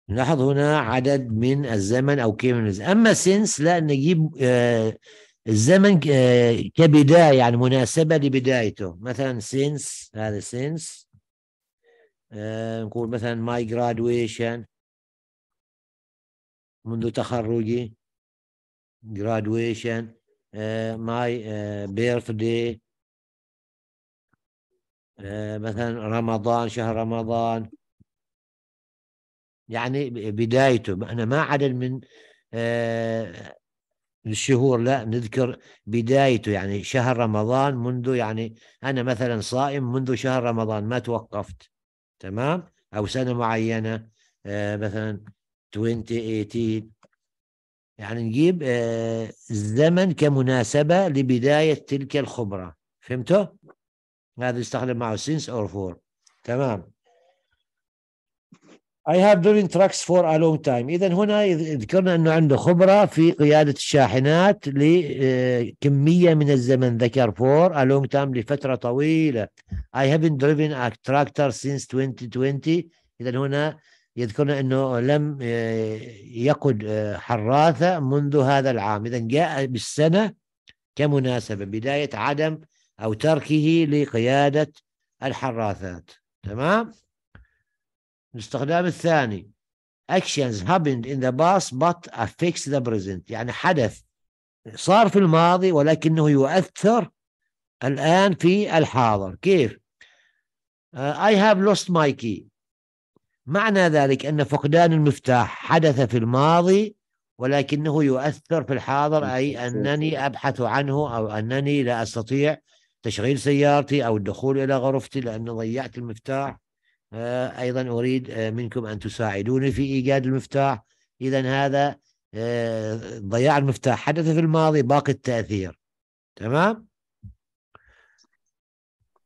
نلاحظ هنا عدد من الزمن او من الزمن اما سنس لا نجيب uh, الزمن uh, كبدايه يعني مناسبه لبدايته مثلا سنس هذا سنس آه، نقول مثلا ماي graduation منذ تخرجي graduation ماي آه، بيرثدي آه، آه، مثلا رمضان شهر رمضان يعني بدايته احنا ما عدد من الشهور لا نذكر بدايته يعني شهر رمضان منذ يعني أنا مثلا صائم منذ شهر رمضان ما توقفت تمام أو سنة معينة مثلا 2018 يعني نجيب آه، الزمن كمناسبة لبداية تلك الخبرة فهمتوا؟ هذا يستخدم معه since or for تمام I have driven trucks for a long time إذا هنا ذكرنا أنه عنده خبرة في قيادة الشاحنات لكمية آه، من الزمن ذكر for a long time لفترة طويلة I haven't driven a tractor since 2020 إذا هنا يذكرون أنه لم آه، يقد آه، حراثة منذ هذا العام إذا جاء بالسنة كمناسبة بداية عدم أو تركه لقيادة الحراثات تمام الاستخدام الثاني actions happened in the past but affects the present يعني حدث صار في الماضي ولكنه يؤثر الآن في الحاضر كيف آه، I have lost my key معنى ذلك أن فقدان المفتاح حدث في الماضي ولكنه يؤثر في الحاضر أي أنني أبحث عنه أو أنني لا أستطيع تشغيل سيارتي أو الدخول إلى غرفتي لأن ضيعت المفتاح آه، أيضا أريد آه، منكم أن تساعدوني في إيجاد المفتاح إذا هذا آه، ضياع المفتاح حدث في الماضي باقي التأثير تمام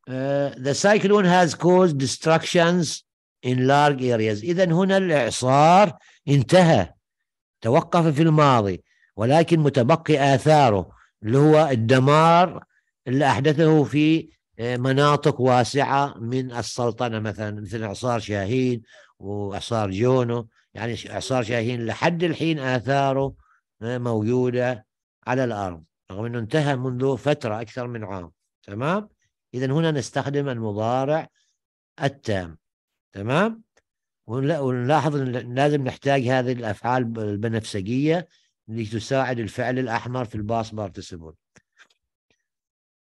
Uh, the cyclone has caused destructions in large areas إذا هنا الإعصار انتهى توقف في الماضي ولكن متبقي آثاره اللي هو الدمار اللي أحدثه في آه، مناطق واسعة من السلطنة مثلا مثل إعصار شاهين وإعصار جونو يعني إعصار شاهين لحد الحين آثاره آه، موجودة على الأرض رغم أنه انتهى منذ فترة أكثر من عام تمام إذا هنا نستخدم المضارع التام تمام ونلاحظ لازم نحتاج هذه الافعال البنفسجيه لتساعد الفعل الاحمر في الباس بارتسيبل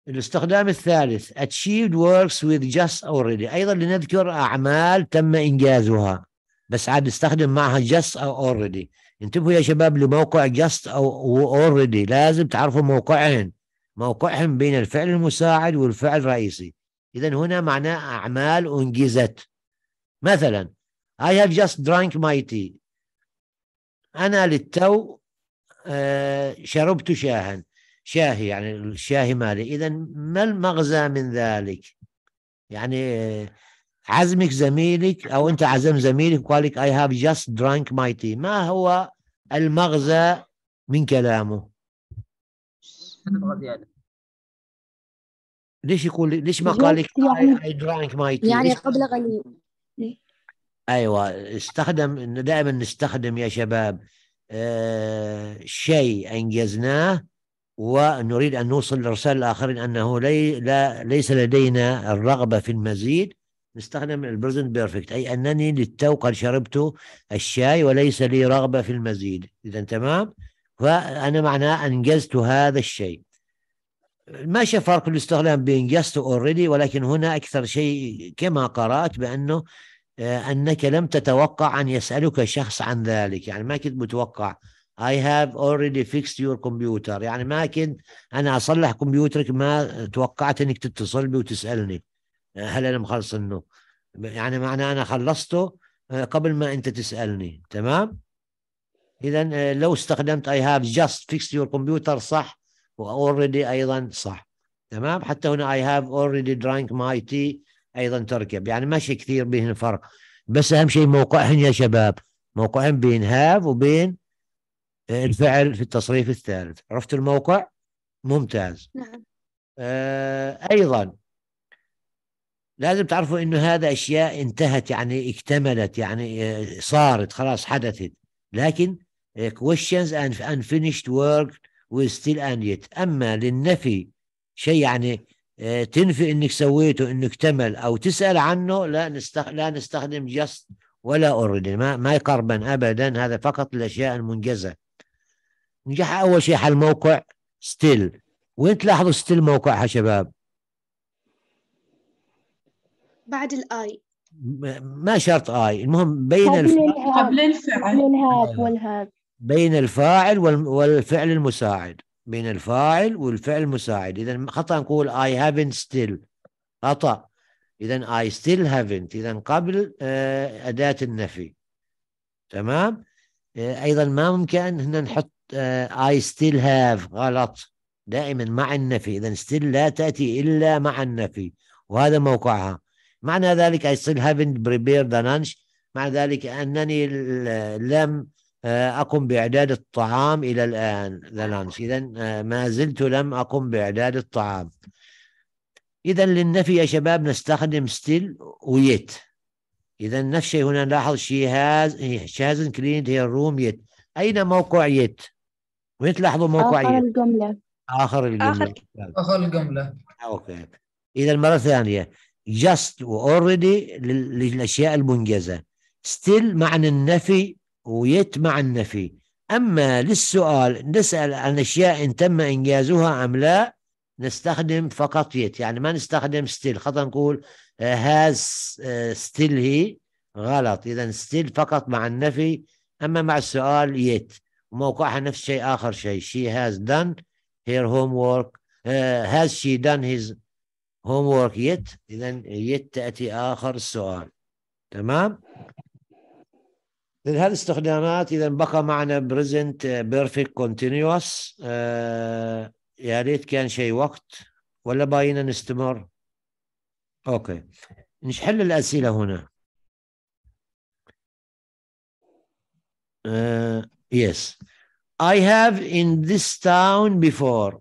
الاستخدام الثالث achieved works with just already ايضا لنذكر اعمال تم انجازها بس عاد استخدم معها just او already انتبهوا يا شباب لموقع just او already لازم تعرفوا موقعين موقعهم بين الفعل المساعد والفعل الرئيسي اذا هنا معناه اعمال انجزت مثلا I have just drank my tea أنا للتو آه، شربت شاها شاهي يعني الشاهي مالي إذا ما المغزى من ذلك يعني آه، عزمك زميلك أو أنت عزم زميلك وقال لك I have just drank my tea ما هو المغزى من كلامه ليش يقول ليش ما يعني قال لك يعني I, I drank my tea يعني قبل قليل ايوه استخدم دائما نستخدم يا شباب آه، شيء انجزناه ونريد ان نوصل لرساله الاخرين انه لي لا ليس لدينا الرغبه في المزيد نستخدم البريزنت بيرفكت اي انني للتو قد شربت الشاي وليس لي رغبه في المزيد اذا تمام فانا معناه انجزت هذا الشيء ماشي فرق الاستخدام بين جست اوريدي ولكن هنا اكثر شيء كما قرات بانه آه، أنك لم تتوقع أن يسألك شخص عن ذلك يعني ما كنت متوقع I have already fixed your computer يعني ما كنت أنا أصلح كمبيوترك ما توقعت أنك تتصل بي وتسألني آه، هل أنا مخلص أنه يعني معناه أنا خلصته آه، قبل ما أنت تسألني تمام إذا لو استخدمت I have just fixed your computer صح و already أيضا صح تمام حتى هنا I have already drank my tea ايضا تركب يعني ماشي كثير بين فرق بس اهم شيء موقعهن يا شباب موقعهن بين هاف وبين آه، الفعل في التصريف الثالث عرفت الموقع ممتاز نعم. آه ايضا لازم تعرفوا انه هذا اشياء انتهت يعني اكتملت يعني آه، صارت خلاص حدثت لكن آه، questions and unfinished work we still and yet اما للنفي شيء يعني آه، تنفي انك سويته انه اكتمل او تسال عنه لا نستخ... لا نستخدم جاست ولا اوريدي ما ما يقربن ابدا هذا فقط الاشياء المنجزه نجح اول شيء حل موقع ستيل وين تلاحظوا ستيل موقعها شباب بعد الاي ما شرط اي المهم بين الفاعل قبل الفعل بين الفاعل والفعل المساعد بين الفاعل والفعل المساعد اذا خطا نقول اي هافنت ستيل خطا اذا اي ستيل هافنت اذا قبل آه، اداه النفي تمام آه، ايضا ما ممكن هنا نحط اي ستيل هاف غلط دائما مع النفي اذا ستيل لا تاتي الا مع النفي وهذا موقعها معنى ذلك I still haven't prepared the lunch معنى ذلك أنني لم آه، أقم بإعداد الطعام إلى الآن لانس إذا آه، ما زلت لم أقم بإعداد الطعام إذا للنفي يا شباب نستخدم ستيل ويت إذا نفس الشيء هنا نلاحظ شي هاز شي هاز كليند هي الروم يت أين موقع يت؟ وين تلاحظوا موقع آخر يت؟ الجملة آخر الجملة آخر, آخر الجملة أوكي إذا مرة ثانية just وأوريدي للأشياء المنجزة ستيل معنى النفي ويتمع النفي أما للسؤال نسأل عن أشياء إن تم إنجازها أم لا نستخدم فقط يت يعني ما نستخدم ستيل خطأ نقول هاز ستيل هي غلط إذا ستيل فقط مع النفي أما مع السؤال يت وموقعها نفس شيء آخر شيء she has done her homework uh, has she done his homework yet إذا يت تأتي آخر السؤال تمام لهالاستخدامات اذا بقى معنا بريزنت بيرفكت كونتينيوس يا ريت كان شيء وقت ولا باينا نستمر اوكي نحل الاسئله هنا uh, yes I have in this town before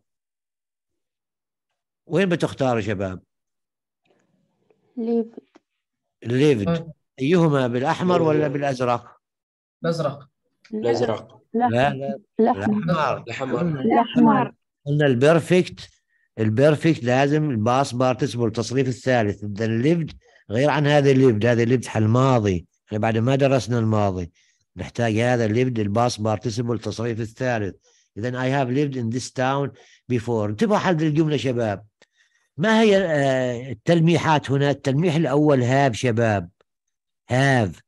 وين بتختار شباب؟ lived lived آه. ايهما بالاحمر ولا آه. بالازرق؟ الازرق الازرق لا لا الاحمر الاحمر الاحمر قلنا البيرفكت البيرفكت لازم الباص بارتيسبل التصريف الثالث اذا ليفد غير عن هذا ليفد هذا ليفد حل ماضي احنا بعد ما درسنا الماضي نحتاج هذا ليفد الباص بارتيسبل التصريف الثالث اذا اي هاف ليفد ان ذيس تاون بيفور انتبهوا حل الجمله شباب ما هي آه، التلميحات هنا التلميح الاول هاف شباب هاف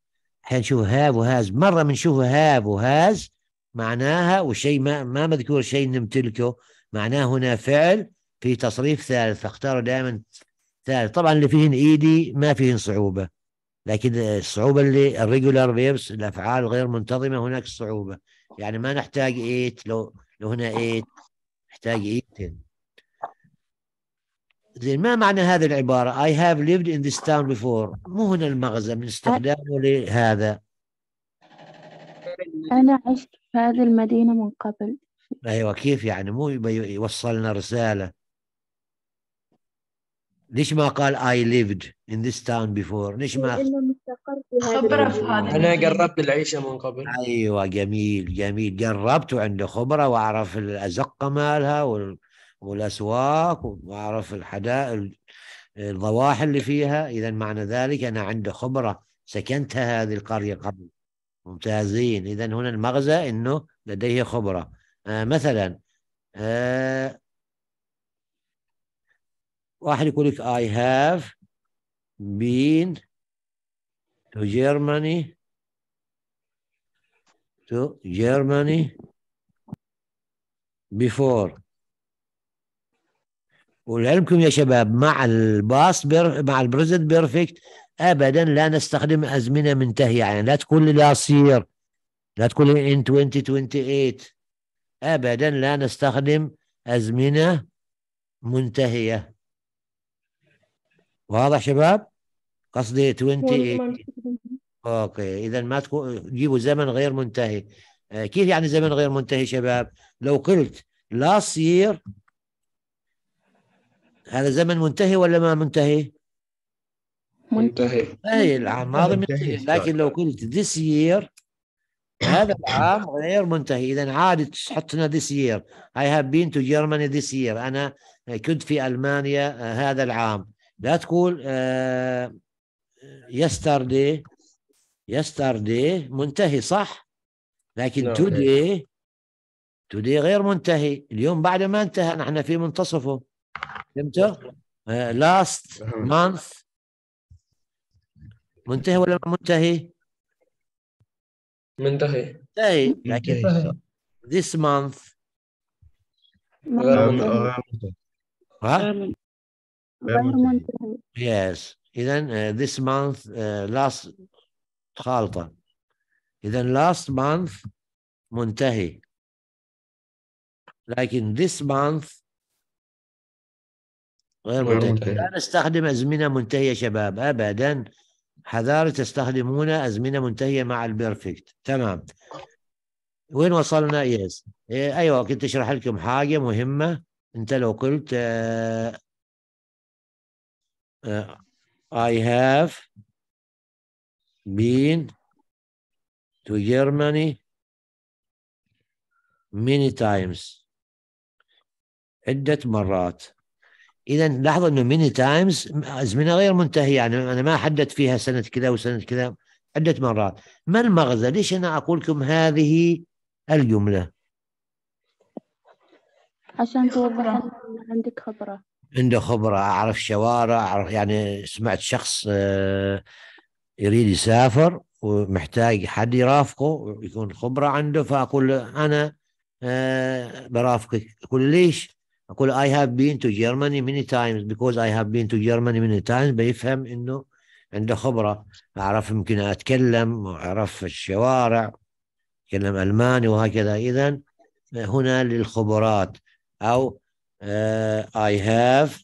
احيانا نشوف هاف وهاز مره بنشوف هاف وهاز معناها وشيء ما ما مذكور شيء نمتلكه معناه هنا فعل في تصريف ثالث فاختاروا دائما ثالث طبعا اللي فيهن ايدي ما فيهن صعوبه لكن الصعوبه اللي الريجولار فيبس الافعال غير منتظمه هناك صعوبه يعني ما نحتاج ايت لو لو هنا ايت نحتاج ايتن زين ما معنى هذه العبارة I have lived in this town before مو هنا المغزى من استخدامه لهذا أنا عشت في هذه المدينة من قبل أيوة كيف يعني مو يوصلنا رسالة ليش ما قال I lived in this town before ليش ما خبرة في هذا أنا قربت العيشة من قبل أيوة جميل جميل قربت وعنده خبرة وأعرف الأزقة مالها وال... والأسواق وأعرف الحدائق الضواحي اللي فيها إذا معنى ذلك أنا عندي خبرة سكنتها هذه القرية قبل ممتازين إذا هنا المغزى أنه لديه خبرة آه مثلا آه واحد يقول لك I have been to Germany to Germany before ولعلمكم يا شباب مع الباص بير مع البريزنت بيرفكت ابدا لا نستخدم ازمنه منتهيه يعني لا تقول لي لا صير لا تقول لي ان 2028 ابدا لا نستخدم ازمنه منتهيه واضح شباب قصدي 28 اوكي اذا ما تكون جيبوا زمن غير منتهي أه، كيف يعني زمن غير منتهي شباب لو قلت لا صير هذا زمن منتهي ولا ما منتهي؟ منتهي اي العام الماضي منتهي لكن لو قلت ذيس يير هذا العام غير منتهي اذا عادي تحط هنا ذيس يير اي هاف بين تو جيرماني ذيس يير انا كنت في المانيا آه، هذا العام لا تقول آه، yesterday yesterday منتهي صح لكن today today غير منتهي اليوم بعد ما انتهى نحن في منتصفه فهمتوا؟ لاست مانث منتهي ولا منتهي؟ منتهي منتهي لكن this month غير منتهي ها؟ غير منتهي yes اذا uh, this month uh, last خالطه اذا last month منتهي لكن this month غير, منتهية. لا نستخدم أزمنة منتهية شباب أبدا حذار تستخدمون أزمنة منتهية مع البيرفكت تمام وين وصلنا يس إيه، أيوة كنت أشرح لكم حاجة مهمة أنت لو قلت آه، آه، I have been to Germany many times عدة مرات اذا لاحظوا انه ميني تايمز ازمنه غير منتهيه يعني انا ما حددت فيها سنه كذا وسنه كذا عده مرات ما المغزى ليش انا اقول لكم هذه الجمله عشان توضح عندك خبره عنده خبره اعرف شوارع اعرف يعني سمعت شخص آه، يريد يسافر ومحتاج حد يرافقه ويكون خبره عنده فاقول له انا آه، برافقك يقول ليش اقول I have been to Germany many times because I have been to Germany many times بيفهم انه عنده خبرة أعرف يمكن أتكلم أعرف الشوارع أتكلم ألماني وهكذا إذا هنا للخبرات أو uh, I have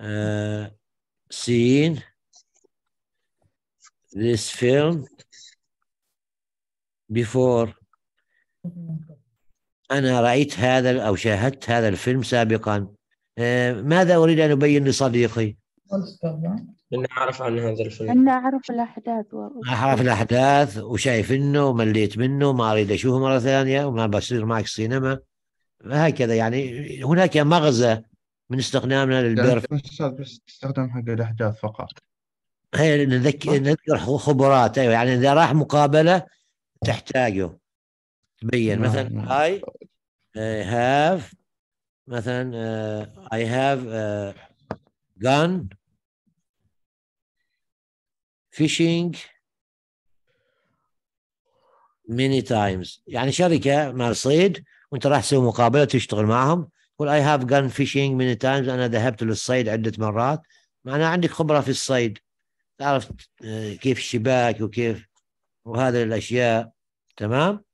uh, seen this film before أنا رأيت هذا أو شاهدت هذا الفيلم سابقا آه، ماذا أريد أن أبين لصديقي؟ أن أعرف عن هذا الفيلم أن أعرف الأحداث أعرف الأحداث وشايفنه ومليت منه ما أريد أشوفه مرة ثانية وما بصير معك السينما هكذا يعني هناك مغزى من استخدامنا يعني بس استخدام حق الأحداث فقط إيه، نذكر نذكر خبرات أيوة يعني إذا راح مقابلة تحتاجه تبين نعم، مثلا نعم. اي آه، هاف مثلا اي هاف جان فيشينج ميني تايمز يعني شركه مال صيد وانت راح تسوي مقابله تشتغل معهم تقول اي هاف جان فيشينج ميني تايمز انا ذهبت للصيد عده مرات معناها عندك خبره في الصيد تعرف آه، كيف الشباك وكيف وهذه الاشياء تمام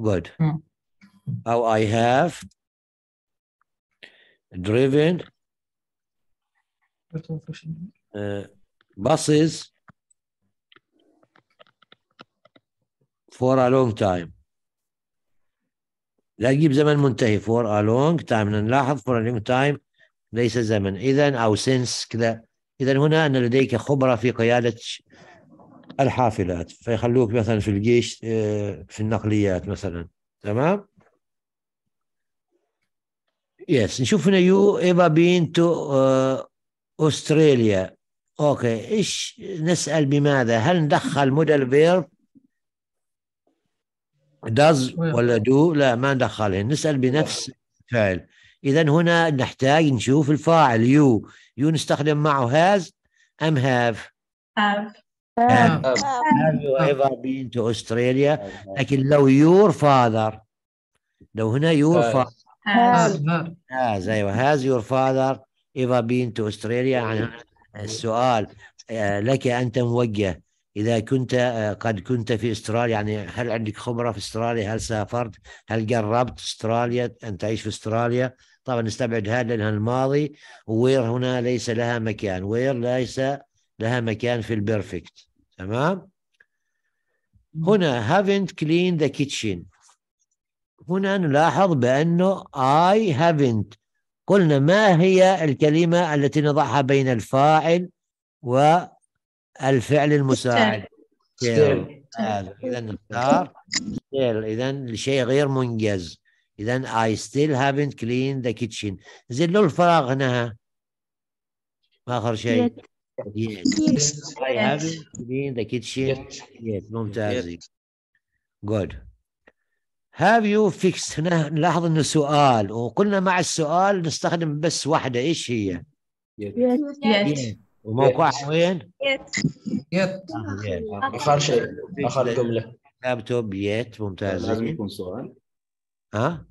good. Mm. How I have driven uh, buses for a long time. لا يجيب زمن منتهي for a long time نلاحظ for a long time ليس زمن إذا أو since كذا إذا هنا أن لديك خبرة في قيادة الحافلات فيخلوك مثلا في الجيش آه، في النقليات مثلا تمام يس نشوف هنا يو ايفا بين تو آه، استراليا اوكي ايش نسال بماذا هل ندخل مودل فيرب داز ولا دو لا ما ندخله نسال بنفس الفعل اذا هنا نحتاج نشوف الفاعل يو يو نستخدم معه هاز ام هاف هاف have you ever been to Australia لكن لو your father لو هنا your آه. father has آه. ايوه has your father ever been to Australia السؤال آه، لك انت موجه إذا كنت قد كنت في أستراليا يعني هل عندك خبرة في أستراليا هل سافرت هل جربت أستراليا أن تعيش في أستراليا طبعا نستبعد هذا لأنها الماضي وير هنا ليس لها مكان وير ليس لها مكان في البرفكت تمام هنا haven't cleaned the kitchen هنا نلاحظ بأنه I haven't قلنا ما هي الكلمة التي نضعها بين الفاعل والفعل المساعد إذا نختار إذا الشيء غير منجز إذا I still haven't cleaned the kitchen زلوا الفراغ هنا آخر شيء Yes. I have it in the kitchen. Yes, yes. ممتاز. Yes. Good. Have you fixed نلاحظ انه سؤال وقلنا مع السؤال نستخدم بس واحدة ايش هي؟ yes. yes. yes. وموقعها وين؟ yes. yes. اخر شيء اخر جملة لابتوب يت ممتاز لازم يكون سؤال ها؟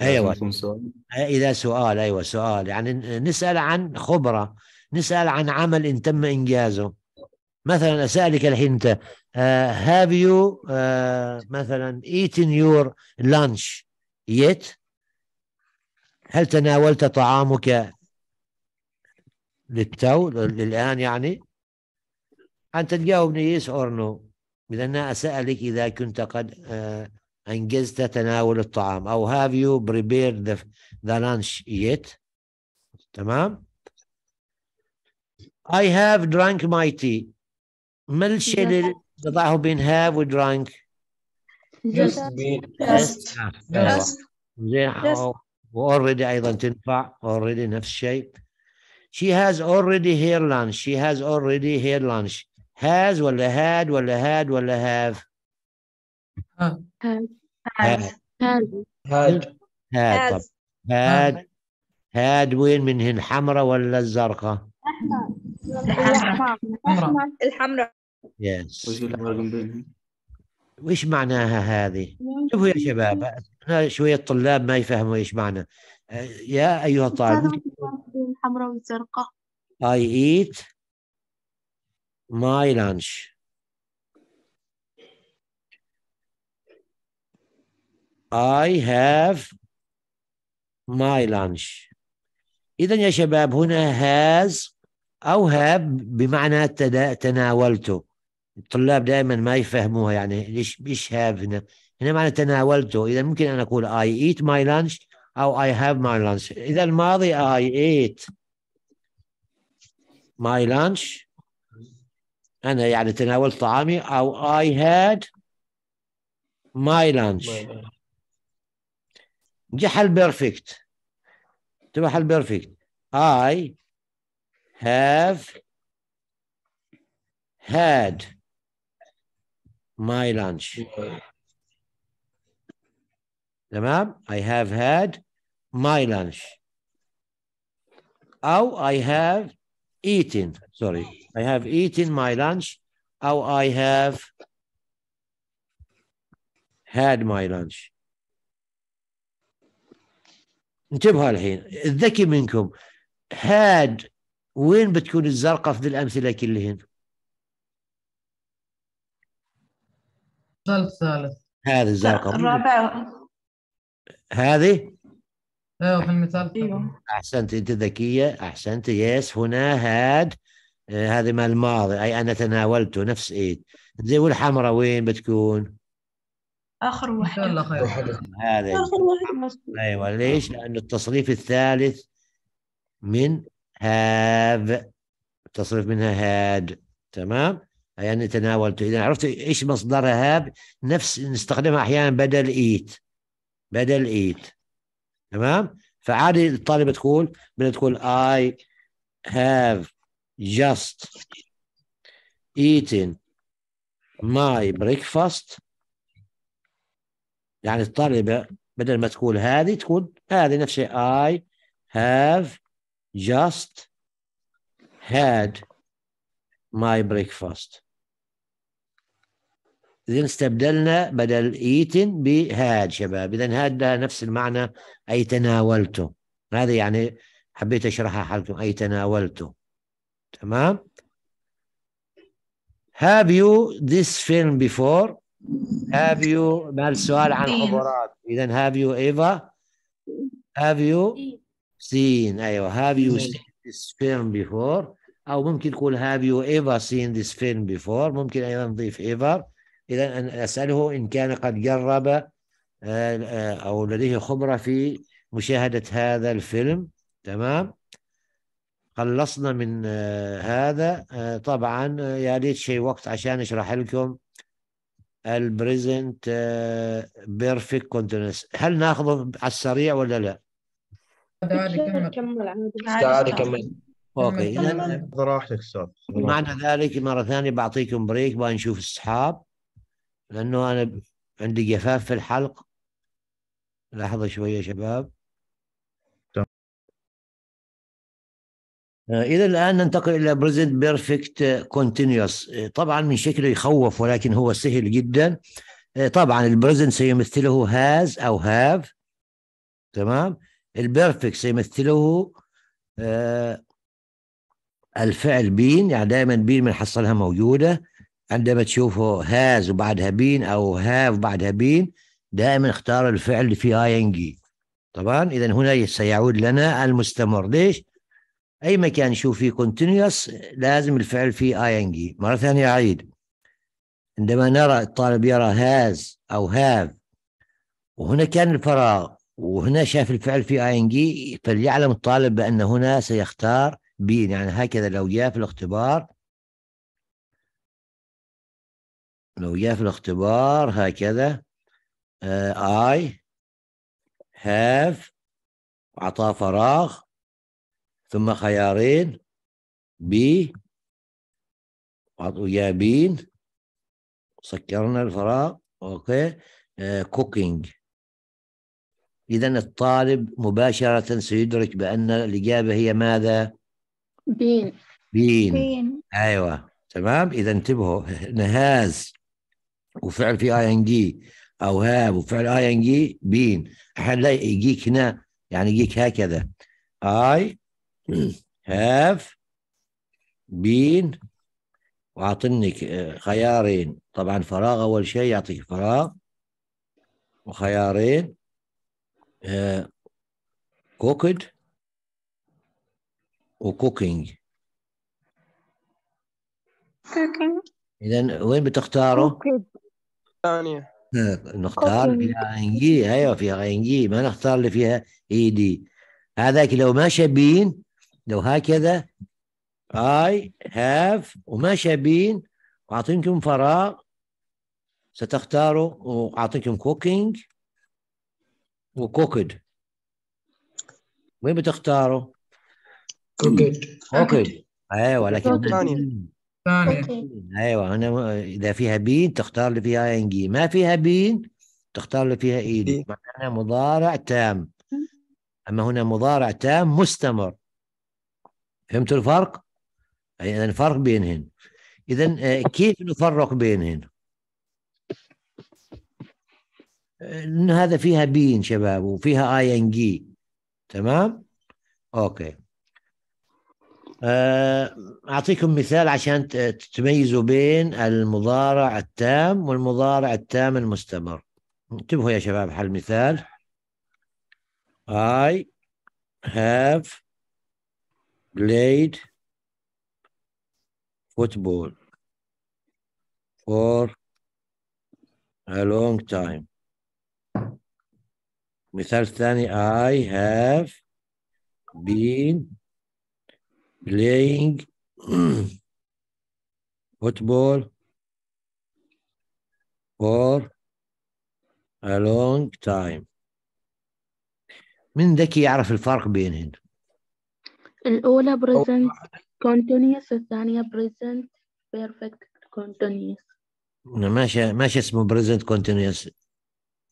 ايوه يكون سؤال اذا سؤال ايوه سؤال يعني نسأل عن خبرة نسأل عن عمل إن تم إنجازه مثلا أسألك الحين أنت هاف آه، آه، يو مثلا eaten your lunch yet هل تناولت طعامك للتو للآن يعني أنت تجاوبني yes or no لأن أسألك إذا كنت قد آه، أنجزت تناول الطعام أو have you prepared the, the lunch yet تمام I have drank my tea. milkshade that I have been have we drank. Just just just already ايضا تنفع already enough shape. She has already hair lunch. She has already hair lunch. Has well had well had well have. Had. Had. Had. Had. Had. had Had. Had. Had. Had. Had. Had. الحمراء الحمراء يس وش معناها هذه؟ شوفوا يا شباب شويه طلاب ما يفهموا ايش معنى يا ايها الطالب الحمراء والزرقاء I eat my lunch I have my lunch إذا يا شباب هنا has أو هاب بمعنى تناولته الطلاب دائما ما يفهموها يعني ليش ايش هاب هنا هنا معنى تناولته اذا ممكن انا اقول I eat my lunch او I have my lunch اذا الماضي I ate my lunch انا يعني تناولت طعامي او I had my lunch جحل بيرفكت تبع بيرفكت I have had my lunch. تمام I have had my lunch How I have eaten sorry I have eaten my lunch How I have had my lunch انتبهوا الحين الذكي منكم had وين بتكون الزرقاء في الأمثلة كلهن؟ الثالث هذه الزرقاء الرابعة هذه؟ ايوه في المثال ايوه احسنت انت ذكيه احسنت يس هنا هاد آه، هذه مال الماضي اي انا تناولته نفس ايد زي والحمراء وين بتكون؟ اخر واحد اخر واحده هذه اخر واحده ايوه ليش؟ لانه التصريف الثالث من have تصرف منها had تمام يعني تناولت إذا عرفت إيش مصدرها have نفس نستخدمها أحيانا بدل eat بدل eat تمام فعادي الطالبة تقول بدها تقول I have just eaten my breakfast يعني الطالبة بدل ما تقول هذه تقول هذه نفس الشيء I have just had my breakfast إذن استبدلنا بدل eaten ب had شباب إذا had ده نفس المعنى أي تناولته هذا يعني حبيت أشرحها حالكم أي تناولته تمام Have you this film before? Have you ما السؤال عن خبرات إذا have you ever? Have you seen ايوه have you إيه. seen this film before او ممكن تقول have you ever seen this film before ممكن ايضا نضيف ever اذا اساله ان كان قد جرب آه، آه، او لديه خبره في مشاهده هذا الفيلم تمام خلصنا من آه، هذا طبعا يا ريت شيء وقت عشان اشرح لكم البريزنت بيرفكت كونتينوس هل ناخذه على السريع ولا لا؟ عادي كمل كمل عادي كمل اوكي اذا براحتك استاذ معنى ذلك مره ثانيه بعطيكم بريك بنشوف السحاب لانه انا عندي جفاف في الحلق لحظه شويه شباب إذا الآن ننتقل إلى بريزنت بيرفكت كونتينيوس طبعا من شكله يخوف ولكن هو سهل جدا طبعا البريزنت سيمثله هاز أو هاف تمام البيرفكت سيمثله آه، الفعل بين يعني دائما بين بنحصلها موجوده عندما تشوفه هاز وبعدها بين او هاف بعدها بين دائما اختار الفعل اللي فيه اي ان جي طبعا اذا هنا سيعود لنا المستمر ليش؟ اي مكان يشوف فيه كونتينيوس لازم الفعل فيه اي ان جي مره ثانيه اعيد عندما نرى الطالب يرى هاز او هاف وهنا كان الفراغ وهنا شاف الفعل في اي ان جي فليعلم الطالب بان هنا سيختار بين يعني هكذا لو جاء في الاختبار لو جاء في الاختبار هكذا اي آه، هاف اعطاه فراغ ثم خيارين بي ويا بين سكرنا الفراغ اوكي كوكينج آه، إذا الطالب مباشرة سيدرك بأن الإجابة هي ماذا؟ بين بين, بين. أيوة تمام إذا انتبهوا نهاز وفعل في اي ان جي او هاب وفعل اي ان جي بين احيانا يجيك هنا يعني يجيك هكذا اي هاف بين واعطنك آه، خيارين طبعا فراغ اول شيء يعطيك فراغ وخيارين كوكد وكوكينج كوكينج اذا وين بتختاره؟ ثانية آه، نختار اللي فيها انجي ايوه فيها انجي ما نختار اللي فيها اي دي هذاك لو ما شابين لو هكذا اي هاف وما شابين واعطيكم فراغ ستختاروا واعطيكم كوكينج وكوكد وين بتختاروا؟ كوكد كوكد ايوه لكن ثانية ايوه انا اذا فيها بين تختار اللي فيها ان جي ما فيها بين تختار اللي فيها ايدي معناها مضارع تام اما هنا مضارع تام مستمر فهمتوا الفرق؟ اي الفرق بينهن اذا آه، كيف نفرق بينهن؟ لأن هذا فيها بين شباب وفيها اي ان جي تمام اوكي آه، اعطيكم مثال عشان تميزوا بين المضارع التام والمضارع التام المستمر انتبهوا يا شباب على المثال I have played football for a long time مثال ثاني I have been playing football for a long time من ذكي يعرف الفرق بينهن الأولى present continuous الثانية present perfect continuous ماشي ماشي اسمه present continuous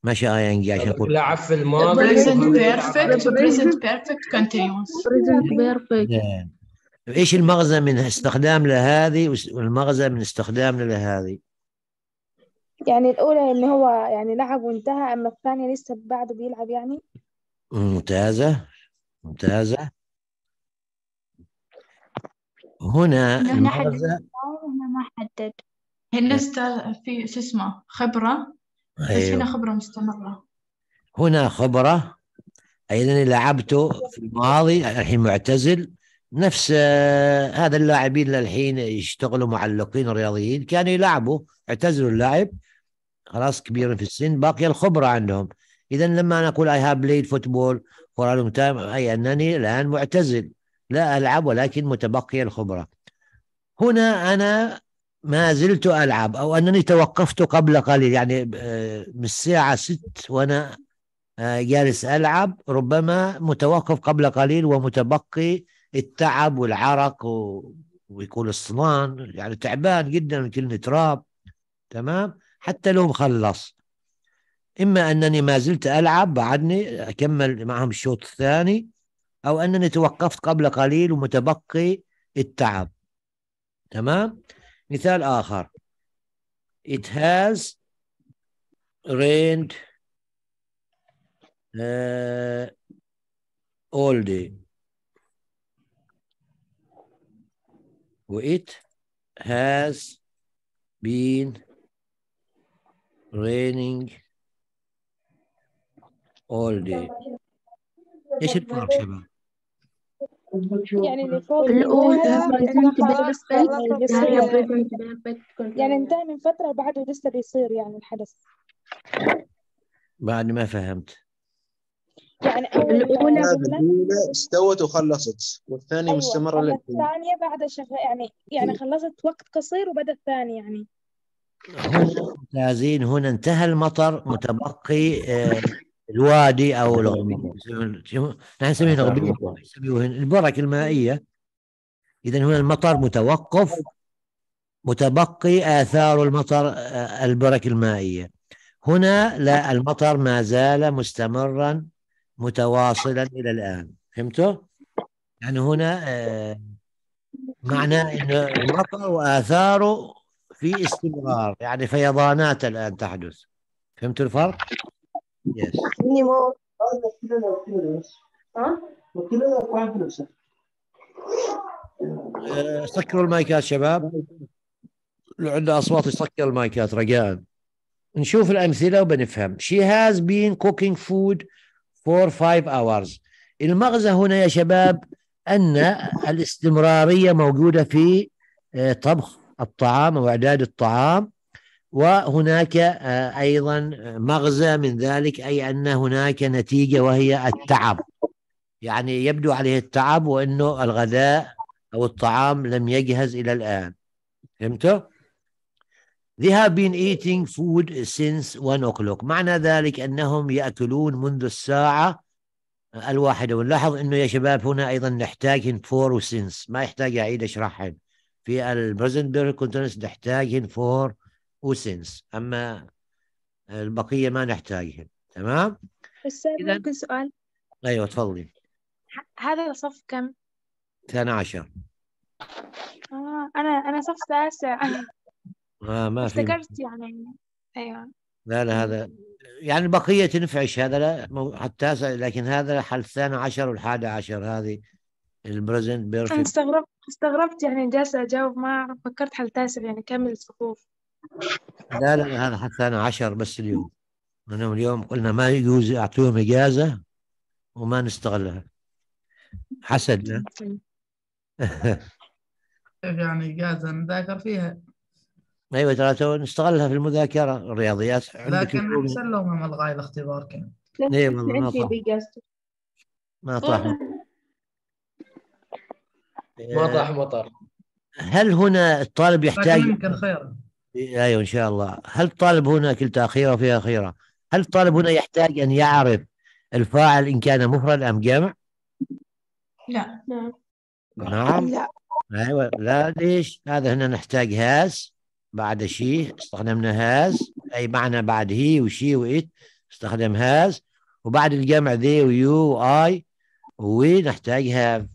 ماشي اي ان جي عشان اقول لعب في الماضي present perfect present perfect continuous present perfect نعم. ايش المغزى من استخدام لهذه والمغزى من استخدام لهذه يعني الاولى ان هو يعني لعب وانتهى اما الثانيه لسه بعده بيلعب يعني ممتازه ممتازه هنا المغزى هنا ما حدد هنا في شو اسمه خبره بس أيوه. هنا خبرة مستمرة هنا خبرة أي أنني لعبته في الماضي الحين معتزل نفس آه، هذا اللاعبين للحين يشتغلوا معلقين رياضيين كانوا يلعبوا اعتزلوا اللاعب خلاص كبير في السن باقي الخبرة عندهم إذا لما أنا أقول أي هاف بلايد فوتبول فور لونج تايم أي أنني الآن معتزل لا ألعب ولكن متبقي الخبرة هنا أنا ما زلت ألعب أو أنني توقفت قبل قليل يعني آه، من الساعة ست وأنا آه، جالس ألعب ربما متوقف قبل قليل ومتبقي التعب والعرق ويكون الصنان يعني تعبان جدا من كل تراب تمام حتى لو مخلص إما أنني ما زلت ألعب بعدني أكمل معهم الشوط الثاني أو أنني توقفت قبل قليل ومتبقي التعب تمام مثال آخر it has rained uh, all day it has been raining all day ايش الفرق شباب يعني اللي فوق يعني, يعني انتهى من فترة وبعده لسه بيصير يعني الحدث بعد ما فهمت يعني أول الأولى استوت وخلصت والثانية أيوة. مستمرة الثانية بعد شغ... يعني يعني إيه. خلصت وقت قصير وبدأ الثاني يعني ممتازين هنا انتهى المطر متبقي آه، الوادي او الاغبيه نحن نسميه الاغبيه البرك المائيه اذا هنا المطر متوقف متبقي اثار المطر آه، البرك المائيه هنا لا المطر ما زال مستمرا متواصلا الى الان فهمتوا؟ يعني هنا آه، معناه ان المطر واثاره في استمرار يعني فيضانات الان تحدث فهمتوا الفرق؟ Yes. Mínimo, uh, سكروا المايكات شباب لو عندنا اصوات يسكر المايكات رجاء نشوف الامثله وبنفهم she has been cooking food for five hours المغزى هنا يا شباب ان الاستمراريه موجوده في uh, طبخ الطعام او اعداد الطعام وهناك آه، ايضا مغزى من ذلك اي ان هناك نتيجه وهي التعب يعني يبدو عليه التعب وانه الغذاء او الطعام لم يجهز الى الان فهمتوا؟ They have been eating food since one o'clock معنى ذلك انهم ياكلون منذ الساعه الواحدة ونلاحظ انه يا شباب هنا ايضا نحتاج فور وسنس ما يحتاج اعيد اشرحهم في البرزنبرغ كنت نحتاج فور وسنس اما البقيه ما نحتاجها تمام استاذ ممكن سؤال ايوه تفضلي هذا صف كم 12 آه انا انا صف تاسع آه ما في افتكرت يعني ايوه لا لا هذا يعني البقية تنفعش هذا لا حتى التاسع لكن هذا حل الثاني عشر والحادي عشر هذه البريزنت بيرفكت استغربت استغربت يعني جالسة أجاوب ما فكرت حل تاسع يعني كم الصفوف لا لا هذا حتى أنا عشر بس اليوم أنا اليوم قلنا ما يجوز أعطيهم إجازة وما نستغلها حسدنا كيف يعني إجازة نذاكر فيها ايوه ترى نستغلها في المذاكره الرياضيات لكن احسن لو ما الغاي الاختبار كان اي والله ما طاح ما طاح ما طاح مطر هل هنا الطالب يحتاج يمكن خير إيه، ايوه ان شاء الله هل الطالب هنا كلتا تاخيره في اخيره هل الطالب هنا يحتاج ان يعرف الفاعل ان كان مفرد ام جمع لا نعم. نعم لا ايوه لا ليش هذا هنا نحتاج هاز بعد شيء استخدمنا هاز اي معنى بعد هي وشي وات استخدم هاز وبعد الجمع ذي ويو واي ونحتاج هاف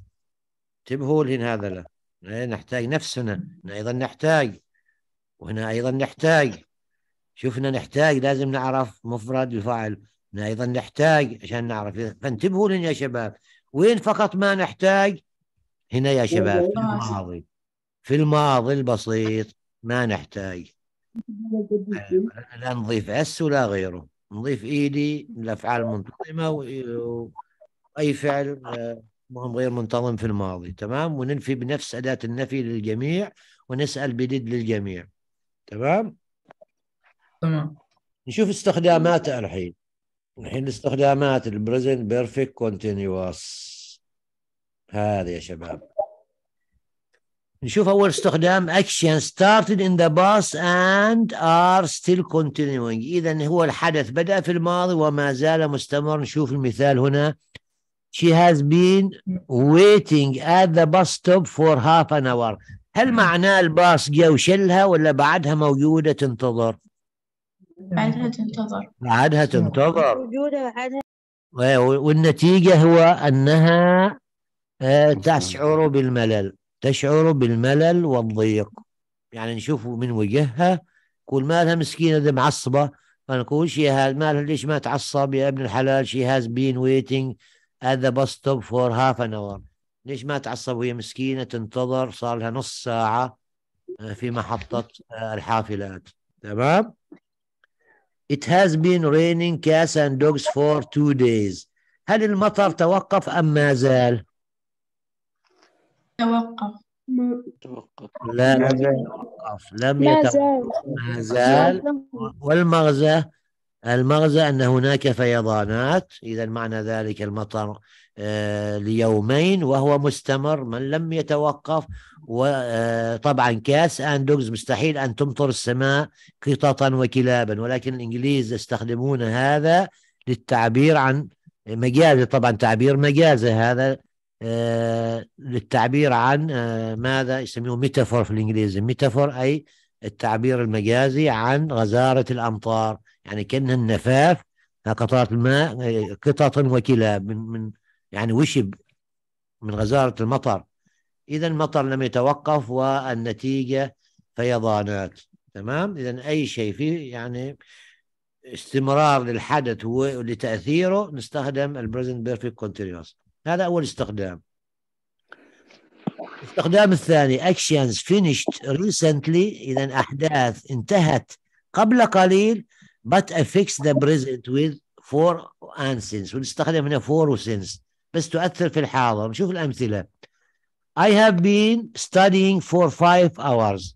انتبهوا لهن هذا لا إيه، نحتاج نفسنا ايضا نحتاج وهنا أيضا نحتاج شفنا نحتاج لازم نعرف مفرد الفاعل هنا أيضا نحتاج عشان نعرف فانتبهوا لنا يا شباب وين فقط ما نحتاج هنا يا شباب في الماضي في الماضي البسيط ما نحتاج لا نضيف اس ولا غيره نضيف ايدي e الافعال منتظمه واي فعل مهم آه، غير منتظم في الماضي تمام وننفي بنفس اداه النفي للجميع ونسال بدد للجميع تمام تمام نشوف استخداماتها الحين الحين استخدامات البريزنت بيرفكت كونتينيوس هذا يا شباب نشوف اول استخدام اكشن ستارتد ان ذا باس اند ار ستيل continuing اذا هو الحدث بدا في الماضي وما زال مستمر نشوف المثال هنا she has been waiting at the bus stop for half an hour هل معناه الباص جاء وشلها ولا بعدها موجوده تنتظر؟ بعدها تنتظر بعدها تنتظر موجوده بعدها والنتيجه هو انها آه، تشعر بالملل تشعر بالملل والضيق يعني نشوف من وجهها كل مالها مسكينه ذي معصبه فنقول شي هذا مالها ليش ما تعصب يا ابن الحلال شي هاز بين ويتنج هذا بس bus فور هاف ان اور ليش ما تعصب وهي مسكينه تنتظر صار لها نص ساعه آه، في محطه آه، الحافلات تمام It has been raining cats and dogs for two days. هل المطر توقف أم ما زال؟ توقف توقف لا لم يتوقف لم يتوقف ما زال والمغزى المغزى أن هناك فيضانات إذا معنى ذلك المطر آه، ليومين وهو مستمر من لم يتوقف وطبعا آه، كاس اندوجز مستحيل ان تمطر السماء قططا وكلابا ولكن الانجليز يستخدمون هذا للتعبير عن مجازي طبعا تعبير مجازي هذا آه، للتعبير عن ماذا يسميه ميتافور في الانجليزي ميتافور اي التعبير المجازي عن غزاره الامطار يعني كانها النفاف قطرات الماء قطط وكلاب من من يعني وشب من غزارة المطر إذا المطر لم يتوقف والنتيجة فيضانات تمام إذا أي شيء فيه يعني استمرار للحدث ولتأثيره نستخدم البريزنت بيرفكت كونتينيوس هذا أول استخدام الاستخدام الثاني actions finished recently إذا أحداث انتهت قبل قليل but affects the present with for and since ونستخدم هنا for و since بس تؤثر في الحاضر نشوف الأمثلة I have been studying for five hours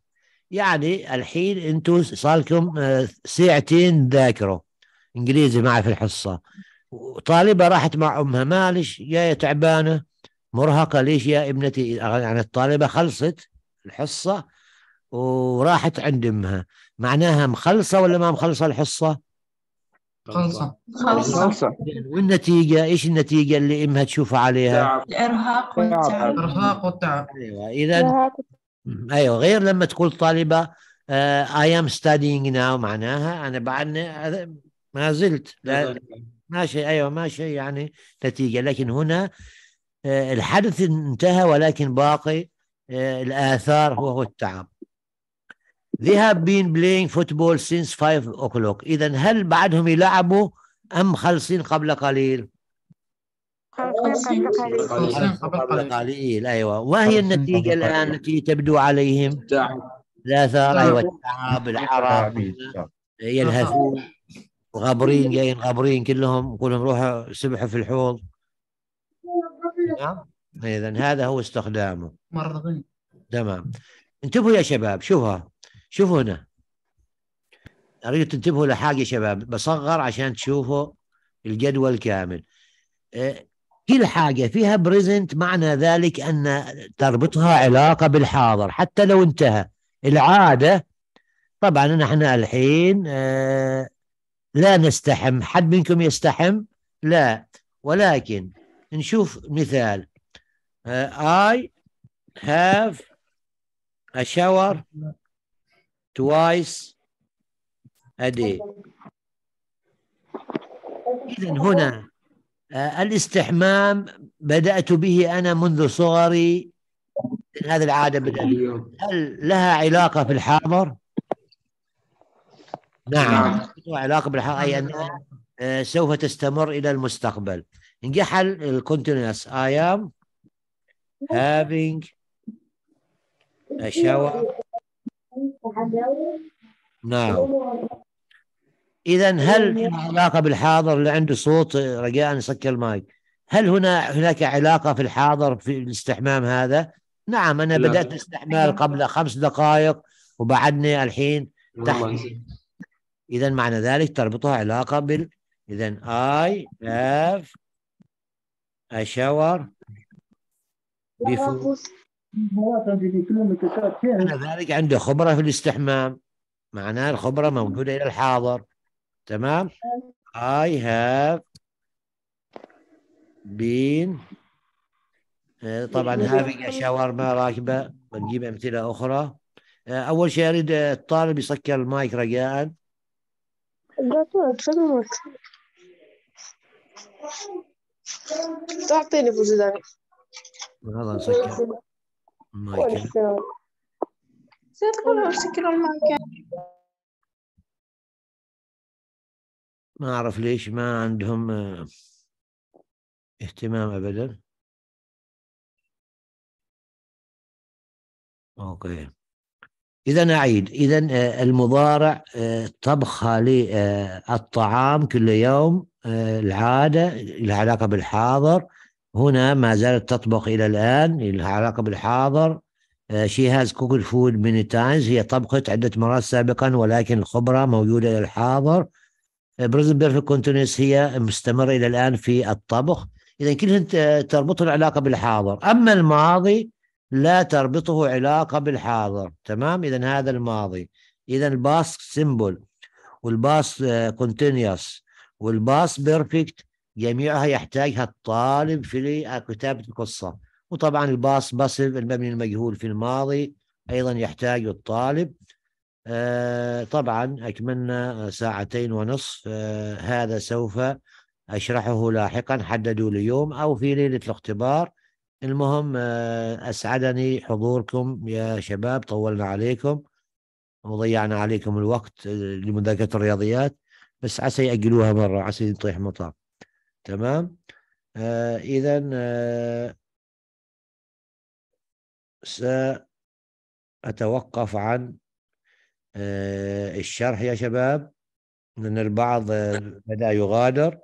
يعني الحين انتم صار لكم آه، ساعتين ذاكروا انجليزي معي في الحصه طالبه راحت مع امها مالش يا تعبانه مرهقه ليش يا ابنتي يعني الطالبه خلصت الحصه وراحت عند امها معناها مخلصه ولا ما مخلصه الحصه؟ خلصة خلصة والنتيجة ايش النتيجة اللي امها تشوف عليها؟ الارهاق والتعب الارهاق والتعب ايوه اذا ايوه غير لما تقول طالبة اي آه، ام studying ناو معناها انا بعدني ما زلت لا ماشي ايوه ماشي يعني نتيجة لكن هنا آه، الحدث انتهى ولكن باقي آه، الاثار هو التعب they have been playing football since 5 o'clock اذا هل بعدهم يلعبوا ام خلصين قبل قليل قبل قليل ايوه وهي النتيجه الان التي تبدو عليهم الاثار نعم. ايوه نعم. التعب العرب نعم. يلهثون غابرين جايين غابرين كلهم كلهم روحوا سبحوا في الحوض نعم اذا هذا هو استخدامه مرضين تمام انتبهوا يا شباب شوفها شوفوا هنا اريد تنتبهوا لحاجه يا شباب بصغر عشان تشوفوا الجدول كامل إيه، كل حاجة فيها بريزنت معنى ذلك أن تربطها علاقة بالحاضر حتى لو انتهى العادة طبعا نحن الحين إيه، لا نستحم حد منكم يستحم لا ولكن نشوف مثال إيه، I have a shower twice a day إذا هنا آه، الاستحمام بدأت به أنا منذ صغري من هذه العادة بدأت هل لها علاقة في الحاضر؟ نعم, نعم. علاقة بالحاضر أي أنها آه، سوف تستمر إلى المستقبل نجحل الكونتينوس I am having a shower نعم إذا هل نعم. علاقة بالحاضر اللي عنده صوت رجاء يسكر المايك هل هنا هناك علاقة في الحاضر في الاستحمام هذا؟ نعم أنا لا. بدأت الاستحمام قبل خمس دقائق وبعدني الحين تحت إذا معنى ذلك تربطها علاقة بال إذا I have a shower before ذلك عنده خبرة في الاستحمام معناه الخبرة موجودة إلى الحاضر تمام I have been آه، طبعا having شاورما راكبة بنجيب أمثلة أخرى آه، أول شيء أريد آه، الطالب يسكر المايك رجاء تعطيني فوزداني هذا نسكر طيب. ما أعرف ليش ما عندهم آه، اهتمام أبدا أوكي إذا أعيد إذا آه، المضارع آه، طبخ للطعام كل يوم العادة لها علاقة بالحاضر هنا ما زالت تطبخ إلى الآن لها علاقة بالحاضر شي آه، هاز cooked فود many تايمز هي طبقت عدة مرات سابقا ولكن الخبرة موجودة إلى الحاضر بريزن آه، perfect continuous هي مستمرة إلى الآن في الطبخ إذا كلها تربط العلاقة بالحاضر أما الماضي لا تربطه علاقة بالحاضر تمام إذا هذا الماضي إذا الباست سيمبل والباست كونتينيوس والباست بيرفكت جميعها يحتاجها الطالب في كتابة القصة وطبعا الباص بصل المبني المجهول في الماضي أيضا يحتاج الطالب آه، طبعا أتمنى ساعتين ونصف آه، هذا سوف أشرحه لاحقا حددوا اليوم أو في ليلة الاختبار المهم آه، أسعدني حضوركم يا شباب طولنا عليكم وضيعنا عليكم الوقت لمذاكرة الرياضيات بس عسى يأجلوها مرة عسى يطيح مطار تمام آه إذا آه سأتوقف عن آه الشرح يا شباب لأن البعض آه، بدأ يغادر